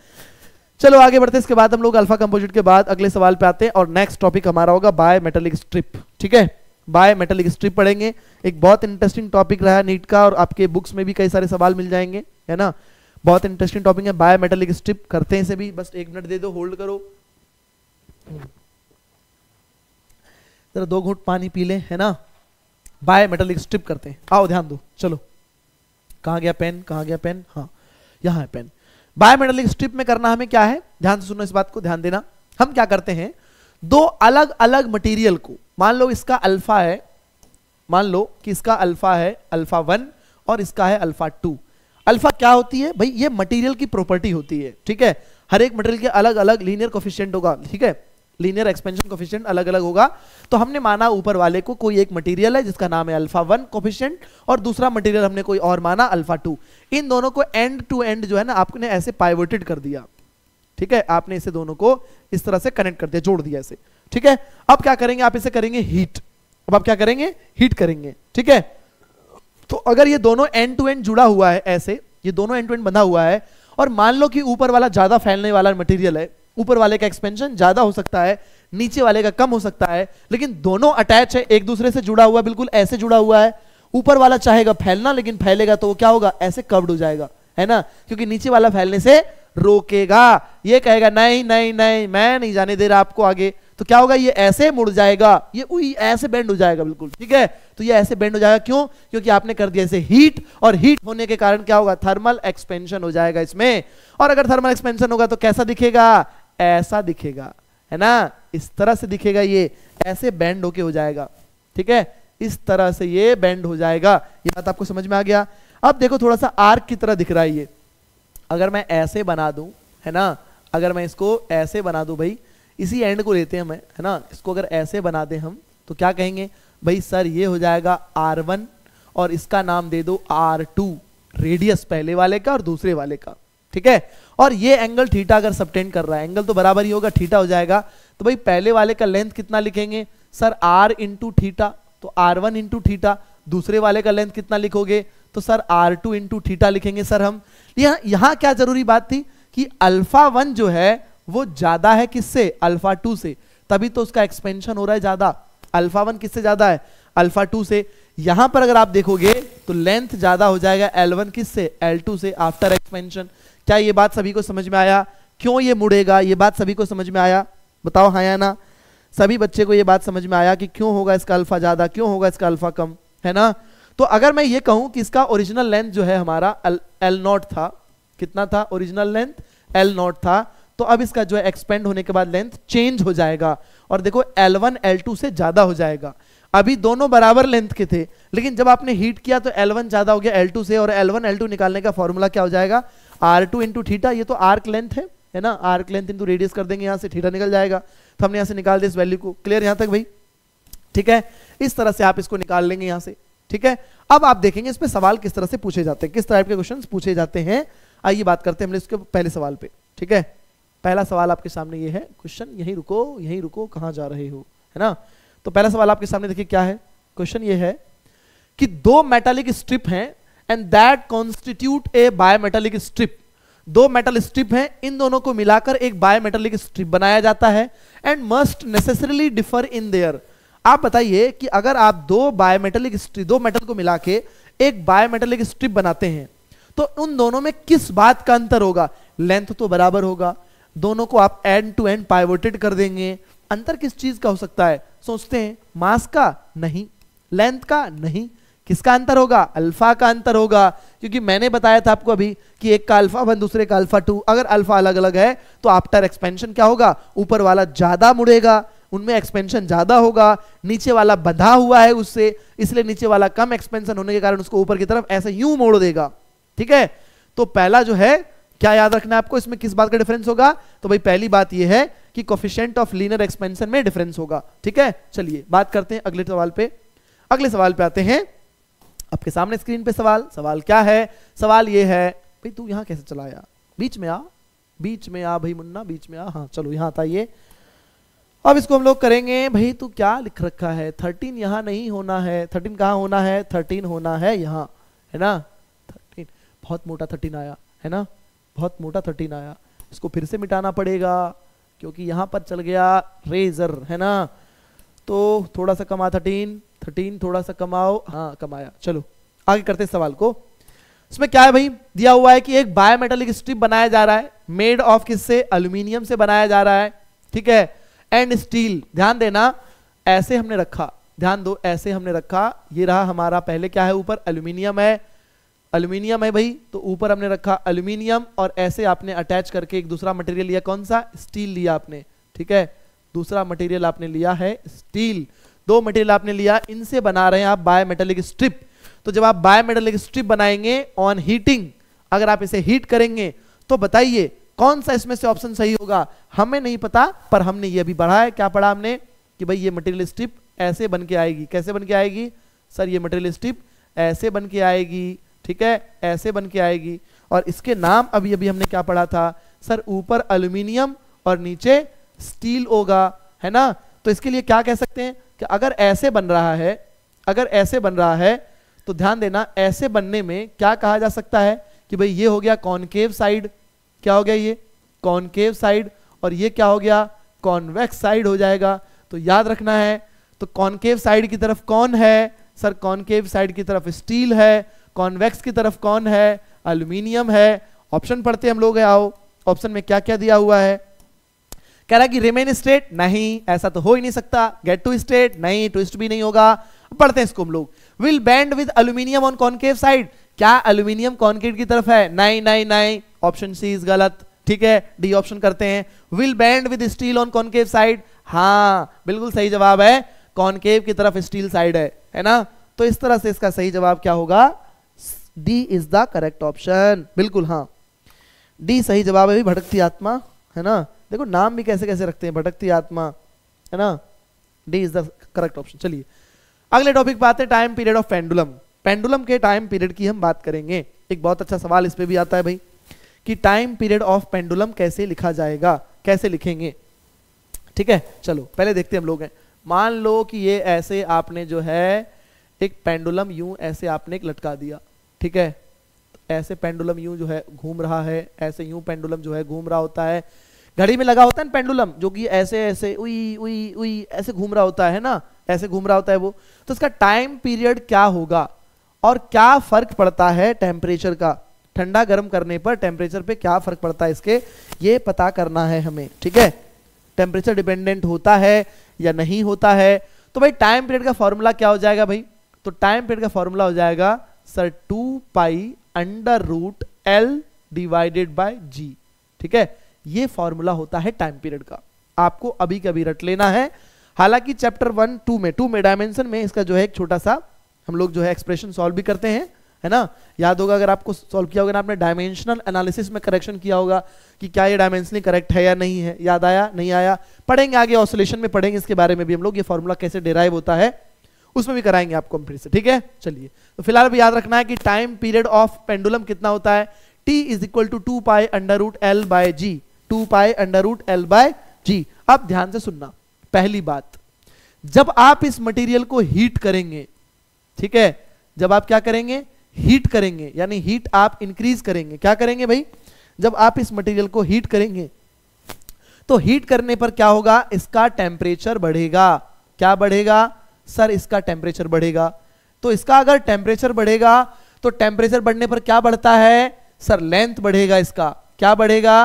चलो आगे बढ़ते हैं इसके बाद हम लोग अल्फा कंपोजिट के बाद अगले सवाल पे आते हैं और नेक्स्ट टॉपिक हमारा होगा बायोमेटेलिक स्ट्रिप ठीक है बाय मेटलिक स्ट्रिप पढ़ेंगे एक बहुत इंटरेस्टिंग टॉपिक रहा नीट का और आपके बुक्स में भी कई सारे सवाल मिल जाएंगे है ना बहुत इंटरेस्टिंग टॉपिक है बाय मेटलिक स्ट्रिप करते हैं इसे भी बस एक मिनट दे दो होल्ड करो दो घूट पानी पी लें है ना बाय मेटलिक स्ट्रिप करते हैं आओ ध्यान दो चलो कहा गया पेन कहा गया पेन हाँ यहां है पेन बाय मेटलिक स्ट्रिप में करना हमें क्या है ध्यान से सुनो इस बात को ध्यान देना हम क्या करते हैं दो अलग अलग मटेरियल को मान लो इसका अल्फा है मान लो कि इसका अल्फा है अल्फा वन और इसका है अल्फा टू अल्फा क्या होती है भाई ये मटेरियल की प्रॉपर्टी होती है ठीक है हर एक मटेरियल के अलग अलग लीनियर कोफिशियंट होगा ठीक है लीनियर एक्सपेंशन कोफिशियंट अलग अलग होगा तो हमने माना ऊपर वाले को कोई एक मटेरियल है जिसका नाम है अल्फा वन कोफिशियंट और दूसरा मटेरियल हमने कोई और माना अल्फा टू इन दोनों को एंड टू एंड जो है ना आपने ऐसे पाइवर्टेड कर दिया ठीक है आपने इसे दोनों को इस तरह से कनेक्ट कर दिया जोड़ दिया इसे ठीक है अब क्या करेंगे आप इसे करेंगे हीट अब आप क्या करेंगे हीट करेंगे ठीक है तो अगर ये दोनों एंड टू एंड जुड़ा हुआ है ऐसे ये दोनों एंड टू एंड बंधा हुआ है और मान लो कि ऊपर वाला ज्यादा फैलने वाला मटेरियल है ऊपर वाले का एक्सपेंशन ज्यादा हो सकता है नीचे वाले का कम हो सकता है लेकिन दोनों अटैच है एक दूसरे से जुड़ा हुआ बिल्कुल ऐसे जुड़ा हुआ है ऊपर वाला चाहेगा फैलना लेकिन फैलेगा तो वो क्या होगा ऐसे कव्ड हो जाएगा है ना क्योंकि नीचे वाला फैलने से रोकेगा ये कहेगा नहीं नहीं नहीं मैं नहीं जाने दे रहा आपको आगे तो क्या होगा ये ऐसे मुड़ जाएगा ये उई ऐसे बेंड हो जाएगा बिल्कुल ठीक है तो ये ऐसे बेंड हो जाएगा क्यों क्योंकि आपने कर दिया इसे हीट और हीट होने के कारण क्या होगा थर्मल एक्सपेंशन हो जाएगा इसमें और अगर थर्मल एक्सपेंशन होगा तो कैसा दिखेगा ऐसा दिखेगा है ना इस तरह से दिखेगा ये ऐसे बैंड होके हो जाएगा ठीक है इस तरह से ये बैंड हो जाएगा ये बात आपको समझ में आ गया अब देखो थोड़ा सा आर्क की तरह दिख रहा है ये अगर मैं ऐसे बना दूं है ना अगर मैं इसको ऐसे बना दूं भाई इसी एंड को लेते हैं हमें है ना इसको अगर ऐसे बना दें हम तो क्या कहेंगे भाई सर ये हो जाएगा आर वन और इसका नाम दे दो आर टू रेडियस पहले वाले का और दूसरे वाले का ठीक है और ये एंगल थीटा अगर सबटेंड कर रहा है एंगल तो बराबर ही होगा थीटा हो जाएगा तो भाई पहले वाले का लेंथ कितना लिखेंगे सर आर इंटू थीटा तो आर वन इंटू थीटा दूसरे वाले का लेंथ कितना लिखोगे तो sir R two into theta लिखेंगे सर हम यहां क्या जरूरी बात थी कि अल्फा वन जो है वो ज्यादा है किससे अल्फा टू से तभी तो उसका एक्सपेंशन हो रहा है ज्यादा अल्फा वन किससे ज्यादा है अल्फा टू से यहां पर अगर आप देखोगे तो लेंथ ज्यादा हो जाएगा एल वन किससे एल टू से आफ्टर एक्सपेंशन क्या ये बात सभी को समझ में आया क्यों ये मुड़ेगा ये बात सभी को समझ में आया बताओ हाँ या ना सभी बच्चे को ये बात समझ में आया कि क्यों होगा इसका अल्फा ज्यादा क्यों होगा इसका अल्फा कम है ना तो अगर मैं ये कहूं कि इसका ओरिजिनल लेंथ जो है हमारा एल नॉट था कितना था ओरिजिनल लेंथ एल नॉट था तो अब इसका जो है एक्सपेंड होने के बाद लेंथ चेंज हो जाएगा और देखो L1 L2 से ज्यादा हो जाएगा अभी दोनों बराबर लेंथ के थे लेकिन जब आपने हीट किया तो L1 ज्यादा हो गया L2 से और L1 L2 निकालने का फॉर्मूला क्या हो जाएगा R2 टू इंटू थीटा ये तो आर्क लेंथ है है ना आर्क लेंथ इंटू रेडियस कर देंगे यहां से ठीटा निकल जाएगा तो हमने यहां से निकाल दिया इस वैल्यू को क्लियर यहां तक भाई ठीक है इस तरह से आप इसको निकाल लेंगे यहां से ठीक है अब आप देखेंगे इसमें सवाल किस तरह से पूछे जाते हैं किस टाइप के क्वेश्चन पूछे जाते हैं आइए बात करते हैं हमने इसके पहले सवाल पे ठीक है पहला सवाल आपके सामने ये है क्वेश्चन यहीं रुको यहीं रुको कहाँ जा रहे हो है ना तो पहला सवाल आपके सामने देखिए क्या है क्वेश्चन ये है कि दो मेटालिक स्ट्रिप हैं and that constitute a bimetallic strip दो मेटल स्ट्रिप हैं इन दोनों को मिलाकर एक बायोमेटालिक स्ट्रिप बनाया जाता है and must necessarily differ in their आप बताइए कि अगर आप दो बायोमेटालिक स्ट्रिप दो मेटल को मिला के एक बायोमेटालिक स्ट्रिप बनाते हैं तो उन दोनों में किस बात का अंतर होगा लेंथ तो बराबर होगा दोनों को आप एंड टू एंड पाइवोटेड कर देंगे अंतर किस चीज का हो सकता है सोचते हैं मास का नहीं लेंथ का नहीं किसका अंतर होगा अल्फा का अंतर होगा क्योंकि मैंने बताया था आपको अभी कि एक का अल्फा वन दूसरे का अल्फा टू अगर अल्फा अलग अलग है तो आफ्टर एक्सपेंशन क्या होगा ऊपर वाला ज्यादा मुड़ेगा उनमें एक्सपेंशन ज्यादा होगा नीचे वाला बंधा हुआ है उससे इसलिए नीचे वाला कम एक्सपेंशन होने के कारण उसको ऊपर की तरफ ऐसे यूं मोड़ देगा ठीक है तो पहला जो है क्या याद रखना है आपको इसमें किस बात का डिफरेंस होगा तो भाई पहली बात यह है कि कोफिशियंट ऑफ लीनर एक्सपेंशन में डिफरेंस होगा ठीक है चलिए बात करते हैं अगले सवाल पे अगले सवाल पे आते हैं आपके सामने स्क्रीन पे सवाल सवाल क्या है सवाल ये है भाई तू यहां कैसे चलाया बीच में आ बीच में आ भाई मुन्ना बीच में आ हाँ चलो यहां आता ये अब इसको हम लोग करेंगे भाई तू क्या लिख रखा है थर्टीन यहां नहीं होना है थर्टीन कहां होना है थर्टीन होना है यहां है ना थर्टीन बहुत मोटा थर्टीन आया है ना बहुत मोटा थर्टीन आया इसको फिर से मिटाना पड़ेगा क्योंकि यहाँ पर चल गया रेजर है ना तो थोड़ा सा कमा थर्टीन थर्टीन थोड़ा सा कमाओ हाँ कमाया चलो आगे करते हैं सवाल को इसमें क्या है भाई दिया हुआ है कि एक बायोमेटेलिक स्ट्रिप बनाया जा रहा है मेड ऑफ किससे अल्यूमिनियम से बनाया जा रहा है ठीक है एंड स्टील ध्यान देना ऐसे हमने रखा ध्यान दो ऐसे हमने रखा ये रहा हमारा पहले क्या है ऊपर अल्यूमिनियम है अल्यूमिनियम है भाई तो ऊपर हमने रखा अल्यूमिनियम और ऐसे आपने अटैच करके एक दूसरा मटेरियल लिया कौन सा स्टील लिया आपने ठीक है दूसरा मटेरियल आपने लिया है स्टील दो मटेरियल आपने लिया इनसे बना रहे हैं आप बायोमेटेलिक स्ट्रिप तो जब आप बायोमेटेलिक स्ट्रिप बनाएंगे ऑन हीटिंग अगर आप इसे हीट करेंगे तो बताइए कौन सा इसमें से ऑप्शन सही होगा हमें नहीं पता पर हमने ये भी पढ़ा है क्या पढ़ा हमने कि भाई ये मटेरियल स्ट्रिप ऐसे बन के आएगी कैसे बन के आएगी सर ये मटेरियल स्ट्रिप ऐसे बन के आएगी ठीक है ऐसे बन के आएगी और इसके नाम अभी अभी हमने क्या पढ़ा था सर ऊपर अल्यूमिनियम और नीचे स्टील होगा है ना तो इसके लिए क्या कह सकते हैं कि अगर ऐसे बन रहा है अगर ऐसे बन रहा है तो ध्यान देना ऐसे बनने में क्या कहा जा सकता है कि भाई ये हो गया कॉनकेव साइड क्या हो गया ये कॉनकेव साइड और ये क्या हो गया कॉन्वेक्स साइड हो जाएगा तो याद रखना है तो कॉनकेव साइड की तरफ कौन है सर कॉनकेव साइड की तरफ स्टील है कॉन्वेक्स की तरफ कौन है अल्यूमिनियम है ऑप्शन पढ़ते हम लोग आओ ऑप्शन में क्या क्या दिया हुआ है कह रहा कि रिमेन स्टेट नहीं ऐसा तो हो ही नहीं सकता गेट टू स्टेट नहीं ट्विस्ट भी नहीं होगा पढ़ते हैं इसको हम लोग will bend with aluminium on concave side क्या अल्यूमिनियम कॉन्क्रीट की तरफ है नहीं नहीं नहीं ऑप्शन सी इज गलत ठीक है डी ऑप्शन करते हैं will bend with steel on concave side हाँ बिल्कुल सही जवाब है कॉन्केव की तरफ स्टील साइड है है ना तो इस तरह से इसका सही जवाब क्या होगा D is the correct option बिल्कुल हाँ डी सही जवाब है भी भटकती आत्मा है ना देखो नाम भी कैसे कैसे रखते हैं भटकती आत्मा है ना D is the correct option चलिए अगले टॉपिक पे आते हैं time period of pendulum pendulum के टाइम पीरियड की हम बात करेंगे एक बहुत अच्छा सवाल इस पर भी आता है भाई कि टाइम पीरियड ऑफ पेंडुलम कैसे लिखा जाएगा कैसे लिखेंगे ठीक है चलो पहले देखते हम लोग हैं मान लो कि ये ऐसे आपने जो है एक पेंडुलम यूं ऐसे आपने एक लटका दिया ठीक है ऐसे पेंडुलम यूं जो है घूम रहा है ऐसे यूं पेंडुलम जो है घूम रहा होता है घड़ी में लगा होता है ना पेंडुलम जो कि ऐसे ऐसे उई उई उई ऐसे घूम रहा होता है ना ऐसे घूम रहा होता है वो तो इसका टाइम पीरियड क्या होगा और क्या फर्क पड़ता है टेम्परेचर का ठंडा गर्म करने पर टेम्परेचर पे क्या फर्क पड़ता है इसके ये पता करना है हमें ठीक है टेम्परेचर डिपेंडेंट होता है या नहीं होता है तो भाई टाइम पीरियड का फॉर्मूला क्या हो जाएगा भाई तो टाइम पीरियड का फॉर्मूला हो जाएगा sir two pi under root L divided by G ठीक है ये फॉर्मूला होता है टाइम पीरियड का आपको अभी कभी रट लेना है हालांकि चैप्टर वन टू में टू में डायमेंशन में इसका जो है एक छोटा सा हम लोग जो है एक्सप्रेशन सॉल्व भी करते हैं है ना याद होगा अगर आपको सॉल्व किया होगा ना आपने डायमेंशनल एनालिसिस में करेक्शन किया होगा कि क्या ये डायमेंशनली करेक्ट है या नहीं है याद आया नहीं आया पढ़ेंगे आगे ऑसोलेशन में पढ़ेंगे इसके बारे में भी हम लोग ये फॉर्मूला कैसे डिराइव होता है उसमें भी कराएंगे आपको हम फिर से ठीक है चलिए तो फिलहाल भी याद रखना है कि टाइम पीरियड ऑफ पेंडुलम कितना होता है T is equal to two pi under root L by G two pi under root L by G अब ध्यान से सुनना पहली बात जब आप इस मटेरियल को हीट करेंगे ठीक है जब आप क्या करेंगे हीट करेंगे यानी हीट आप इंक्रीज करेंगे क्या करेंगे भाई जब आप इस मटेरियल को हीट करेंगे तो हीट करने पर क्या होगा इसका टेम्परेचर बढ़ेगा क्या बढ़ेगा सर इसका टेम्परेचर बढ़ेगा तो इसका अगर टेम्परेचर बढ़ेगा तो टेम्परेचर बढ़ने पर क्या बढ़ता है सर लेंथ बढ़ेगा इसका क्या बढ़ेगा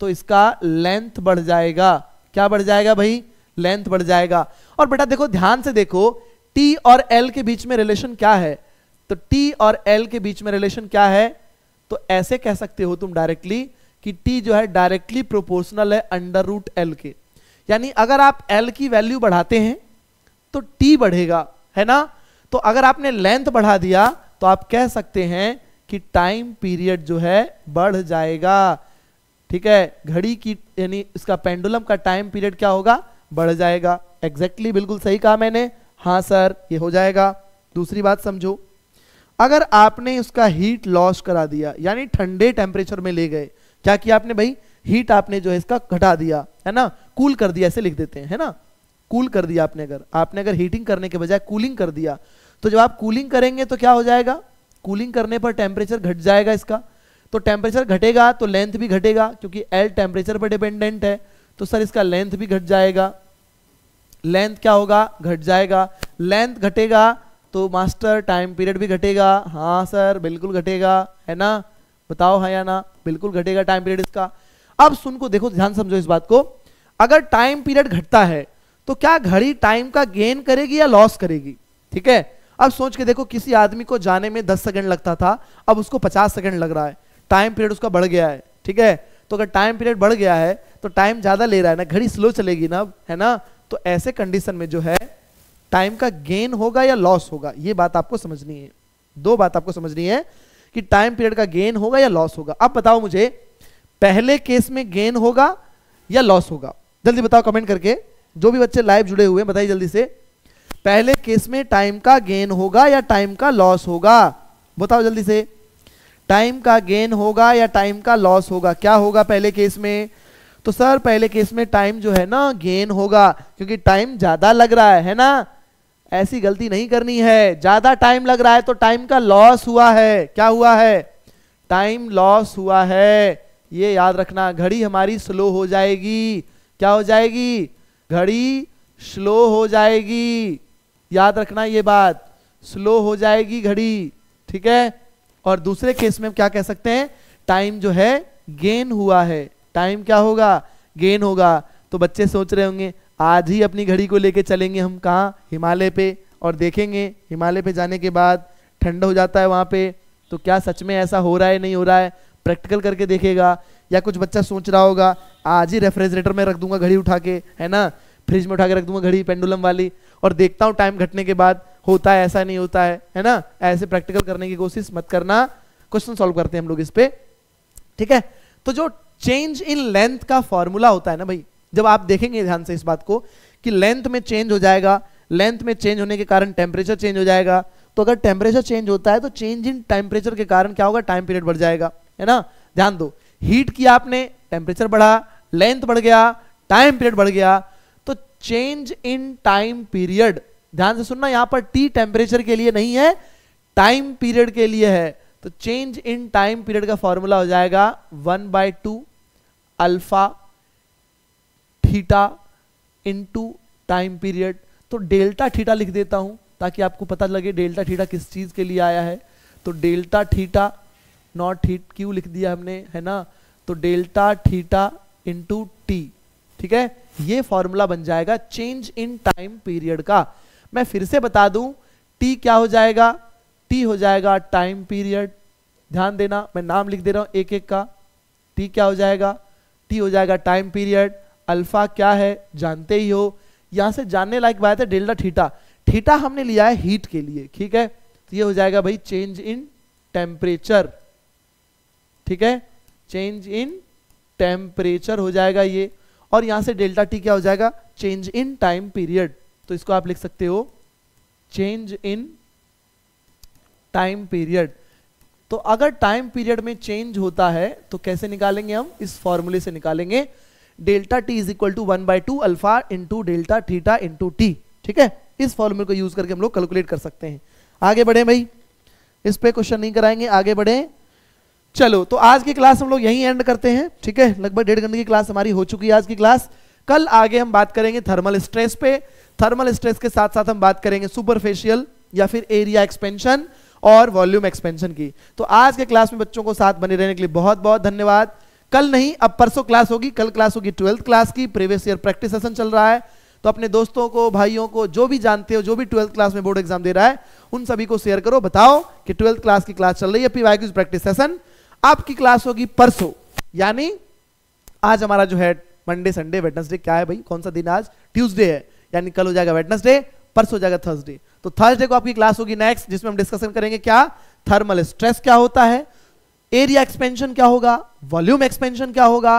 तो इसका लेंथ बढ़ जाएगा क्या बढ़ जाएगा भाई लेंथ बढ़ जाएगा और बेटा देखो ध्यान से देखो टी और एल के बीच में रिलेशन क्या है तो टी और एल के बीच में रिलेशन क्या है तो ऐसे कह सकते हो तुम डायरेक्टली कि टी जो है डायरेक्टली प्रोपोर्शनल है अंडर रूट एल के यानी अगर आप एल की वैल्यू बढ़ाते हैं तो टी बढ़ेगा है ना तो अगर आपने लेंथ बढ़ा दिया तो आप कह सकते हैं कि टाइम पीरियड जो है बढ़ जाएगा ठीक है घड़ी की यानी इसका पेंडुलम का टाइम पीरियड क्या होगा बढ़ जाएगा एग्जैक्टली exactly, बिल्कुल सही कहा मैंने हाँ सर ये हो जाएगा दूसरी बात समझो अगर आपने उसका हीट लॉस करा दिया यानी ठंडे टेम्परेचर में ले गए क्या किया आपने भाई हीट आपने जो है इसका घटा दिया है ना कूल cool कर दिया ऐसे लिख देते हैं है ना कूल कर दिया आपने अगर आपने अगर हीटिंग करने के बजाय कूलिंग कर दिया तो जब आप कूलिंग करेंगे तो क्या हो जाएगा कूलिंग करने पर टेम्परेचर घट जाएगा इसका तो टेम्परेचर घटेगा तो लेंथ भी घटेगा क्योंकि एल टेम्परेचर पर डिपेंडेंट है तो सर इसका लेंथ भी घट जाएगा लेंथ क्या होगा घट जाएगा लेंथ घटेगा तो मास्टर टाइम पीरियड भी घटेगा हाँ सर बिल्कुल घटेगा है ना बताओ हाँ या ना बिल्कुल घटेगा टाइम पीरियड इसका अब सुन को देखो ध्यान समझो इस बात को अगर टाइम पीरियड घटता है तो क्या घड़ी टाइम का गेन करेगी या लॉस करेगी ठीक है अब सोच के देखो किसी आदमी को जाने में दस सेकंड लगता था अब उसको पचास सेकंड लग रहा है टाइम पीरियड उसका बढ़ गया है ठीक है तो अगर टाइम पीरियड बढ़ गया है तो टाइम ज्यादा ले रहा है ना घड़ी स्लो चलेगी ना है ना तो ऐसे कंडीशन में जो है टाइम का गेन होगा या लॉस होगा ये बात आपको समझनी है दो बात आपको समझनी है कि टाइम पीरियड का गेन होगा या लॉस होगा अब बताओ मुझे पहले केस में गेन होगा या लॉस होगा जल्दी बताओ कमेंट करके जो भी बच्चे लाइव जुड़े हुए हैं बताइए जल्दी से पहले केस में टाइम का गेन होगा या टाइम का लॉस होगा बताओ जल्दी से टाइम का गेन होगा या टाइम का लॉस होगा क्या होगा पहले केस में तो सर पहले केस में टाइम जो है ना गेन होगा क्योंकि टाइम ज्यादा लग रहा है है ना ऐसी गलती नहीं करनी है ज्यादा टाइम लग रहा है तो टाइम का लॉस हुआ है क्या हुआ है टाइम लॉस हुआ है ये याद रखना घड़ी हमारी स्लो हो जाएगी क्या हो जाएगी घड़ी स्लो हो जाएगी याद रखना ये बात स्लो हो जाएगी घड़ी ठीक है और दूसरे केस में हम क्या कह सकते हैं टाइम जो है गेन हुआ है टाइम क्या होगा गेन होगा तो बच्चे सोच रहे होंगे आज ही अपनी घड़ी को लेके चलेंगे हम कहाँ हिमालय पे और देखेंगे हिमालय पे जाने के बाद ठंड हो जाता है वहाँ पे तो क्या सच में ऐसा हो रहा है नहीं हो रहा है प्रैक्टिकल करके देखेगा या कुछ बच्चा सोच रहा होगा आज ही रेफ्रिजरेटर में रख दूंगा घड़ी उठा के है ना फ्रिज में उठा के रख दूंगा घड़ी पेंडुलम वाली और देखता हूं टाइम घटने के बाद होता है ऐसा नहीं होता है है ना ऐसे प्रैक्टिकल करने की कोशिश मत करना क्वेश्चन सॉल्व करते हैं हम लोग इस पे ठीक है तो जो चेंज इन लेंथ का फॉर्मूला होता है ना भाई जब आप देखेंगे ध्यान से इस बात को कि लेंथ में चेंज हो जाएगा लेंथ में चेंज होने के कारण टेम्परेचर चेंज हो जाएगा तो अगर टेम्परेचर चेंज होता है तो चेंज इन टेम्परेचर के कारण क्या होगा टाइम पीरियड बढ़ जाएगा है ना ध्यान दो हीट किया आपने टेम्परेचर बढ़ा लेंथ बढ़ गया टाइम पीरियड बढ़ गया तो चेंज इन टाइम पीरियड ध्यान से सुनना यहां पर टी टेम्परेचर के लिए नहीं है टाइम पीरियड के लिए है तो चेंज इन टाइम पीरियड का फॉर्मूला हो जाएगा one by two alpha theta two time period तो डेल्टा थीटा लिख देता हूं ताकि आपको पता लगे डेल्टा थीटा किस चीज के लिए आया है तो delta theta naught heat Q लिख दिया हमने है ना तो डेल्टा थीटा इंटू टी ठीक है ये फॉर्मूला बन जाएगा चेंज इन टाइम पीरियड का मैं फिर से बता दूं टी क्या हो जाएगा टी हो जाएगा टाइम पीरियड ध्यान देना मैं नाम लिख दे रहा हूं एक एक का टी क्या हो जाएगा टी हो जाएगा टाइम पीरियड अल्फा क्या है जानते ही हो यहां से जानने लायक बात है डेल्टा थीटा थीटा हमने लिया है हीट के लिए ठीक है तो ये हो जाएगा भाई चेंज इन टेम्परेचर ठीक है चेंज इन टेम्परेचर हो जाएगा ये और यहां से डेल्टा टी क्या हो जाएगा चेंज इन टाइम पीरियड तो इसको आप लिख सकते हो चेंज इन टाइम पीरियड तो अगर टाइम पीरियड में चेंज होता है तो कैसे निकालेंगे हम इस फॉर्मूले से निकालेंगे delta T is equal to one by two alpha into delta theta into T ठीक है इस फॉर्मूले को यूज करके हम लोग कैलकुलेट कर सकते हैं आगे बढ़े भाई इस पे क्वेश्चन नहीं कराएंगे आगे बढ़े चलो तो आज की क्लास हम लोग यहीं एंड करते हैं ठीक है लगभग डेढ़ घंटे की क्लास हमारी हो चुकी है आज की क्लास कल आगे हम बात करेंगे थर्मल स्ट्रेस पे थर्मल स्ट्रेस के साथ साथ हम बात करेंगे सुपरफेशियल या फिर एरिया एक्सपेंशन और वॉल्यूम एक्सपेंशन की तो आज के क्लास में बच्चों को साथ बने रहने के लिए बहुत बहुत धन्यवाद कल नहीं अब परसों क्लास होगी कल क्लास होगी ट्वेल्थ क्लास की प्रीवियस ईयर प्रैक्टिस सेशन चल रहा है तो अपने दोस्तों को भाइयों को जो भी जानते हो जो भी ट्वेल्थ क्लास में बोर्ड एग्जाम दे रहा है उन सभी को शेयर करो बताओ कि ट्वेल्थ क्लास की क्लास चल रही है प्रैक्टिस सेशन आपकी क्लास होगी परसों यानी आज हमारा जो है मंडे संडे वेडनेसडे क्या है भाई कौन सा दिन आज ट्यूसडे है यानी कल हो जाएगा वेडनेसडे परसों हो जाएगा थर्सडे तो थर्सडे को आपकी क्लास होगी नेक्स्ट जिसमें हम डिस्कशन करेंगे क्या थर्मल स्ट्रेस क्या होता है एरिया एक्सपेंशन क्या होगा वॉल्यूम एक्सपेंशन क्या होगा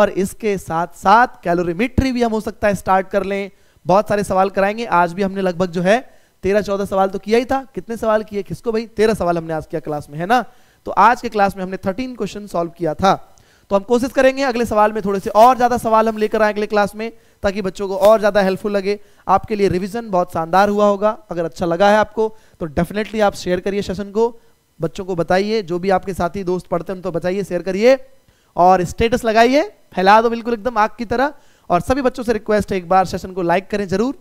और इसके साथ साथ कैलोरीमेट्री भी हम हो सकता है स्टार्ट कर लें बहुत सारे सवाल कराएंगे आज भी हमने लगभग जो है तेरह चौदह सवाल तो किया ही था कितने सवाल किए किसको भाई तेरह सवाल हमने आज किया क्लास में है ना तो आज के क्लास में हमने 13 क्वेश्चन सॉल्व किया था तो हम कोशिश करेंगे अगले सवाल में थोड़े से और ज़्यादा सवाल हम लेकर आए अगले क्लास में ताकि बच्चों को और ज़्यादा हेल्पफुल लगे आपके लिए रिविजन बहुत शानदार हुआ होगा अगर अच्छा लगा है आपको तो डेफिनेटली आप शेयर करिए सेशन को बच्चों को बताइए जो भी आपके साथी दोस्त पढ़ते हैं उनको तो बताइए शेयर करिए और स्टेटस लगाइए फैला दो बिल्कुल एकदम आग की तरह और सभी बच्चों से रिक्वेस्ट है एक बार सेशन को लाइक करें जरूर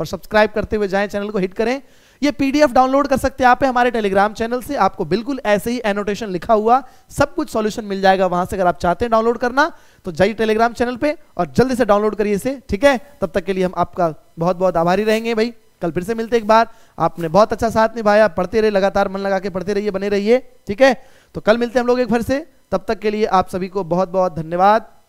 और सब्सक्राइब करते हुए जाएं चैनल को हिट करें ये पीडीएफ डाउनलोड कर सकते हैं आप हमारे टेलीग्राम चैनल से आपको बिल्कुल ऐसे ही एनोटेशन लिखा हुआ सब कुछ सॉल्यूशन मिल जाएगा वहां से अगर आप चाहते हैं डाउनलोड करना तो जाइए टेलीग्राम चैनल पे और जल्दी से डाउनलोड करिए इसे ठीक है तब तक के लिए हम आपका बहुत बहुत आभारी रहेंगे भाई कल फिर से मिलते एक बार आपने बहुत अच्छा साथ निभाया पढ़ते रहे लगातार मन लगा के पढ़ते रहिए बने रहिए ठीक है तो कल मिलते हैं हम लोग एक बार से तब तक के लिए आप सभी को बहुत बहुत धन्यवाद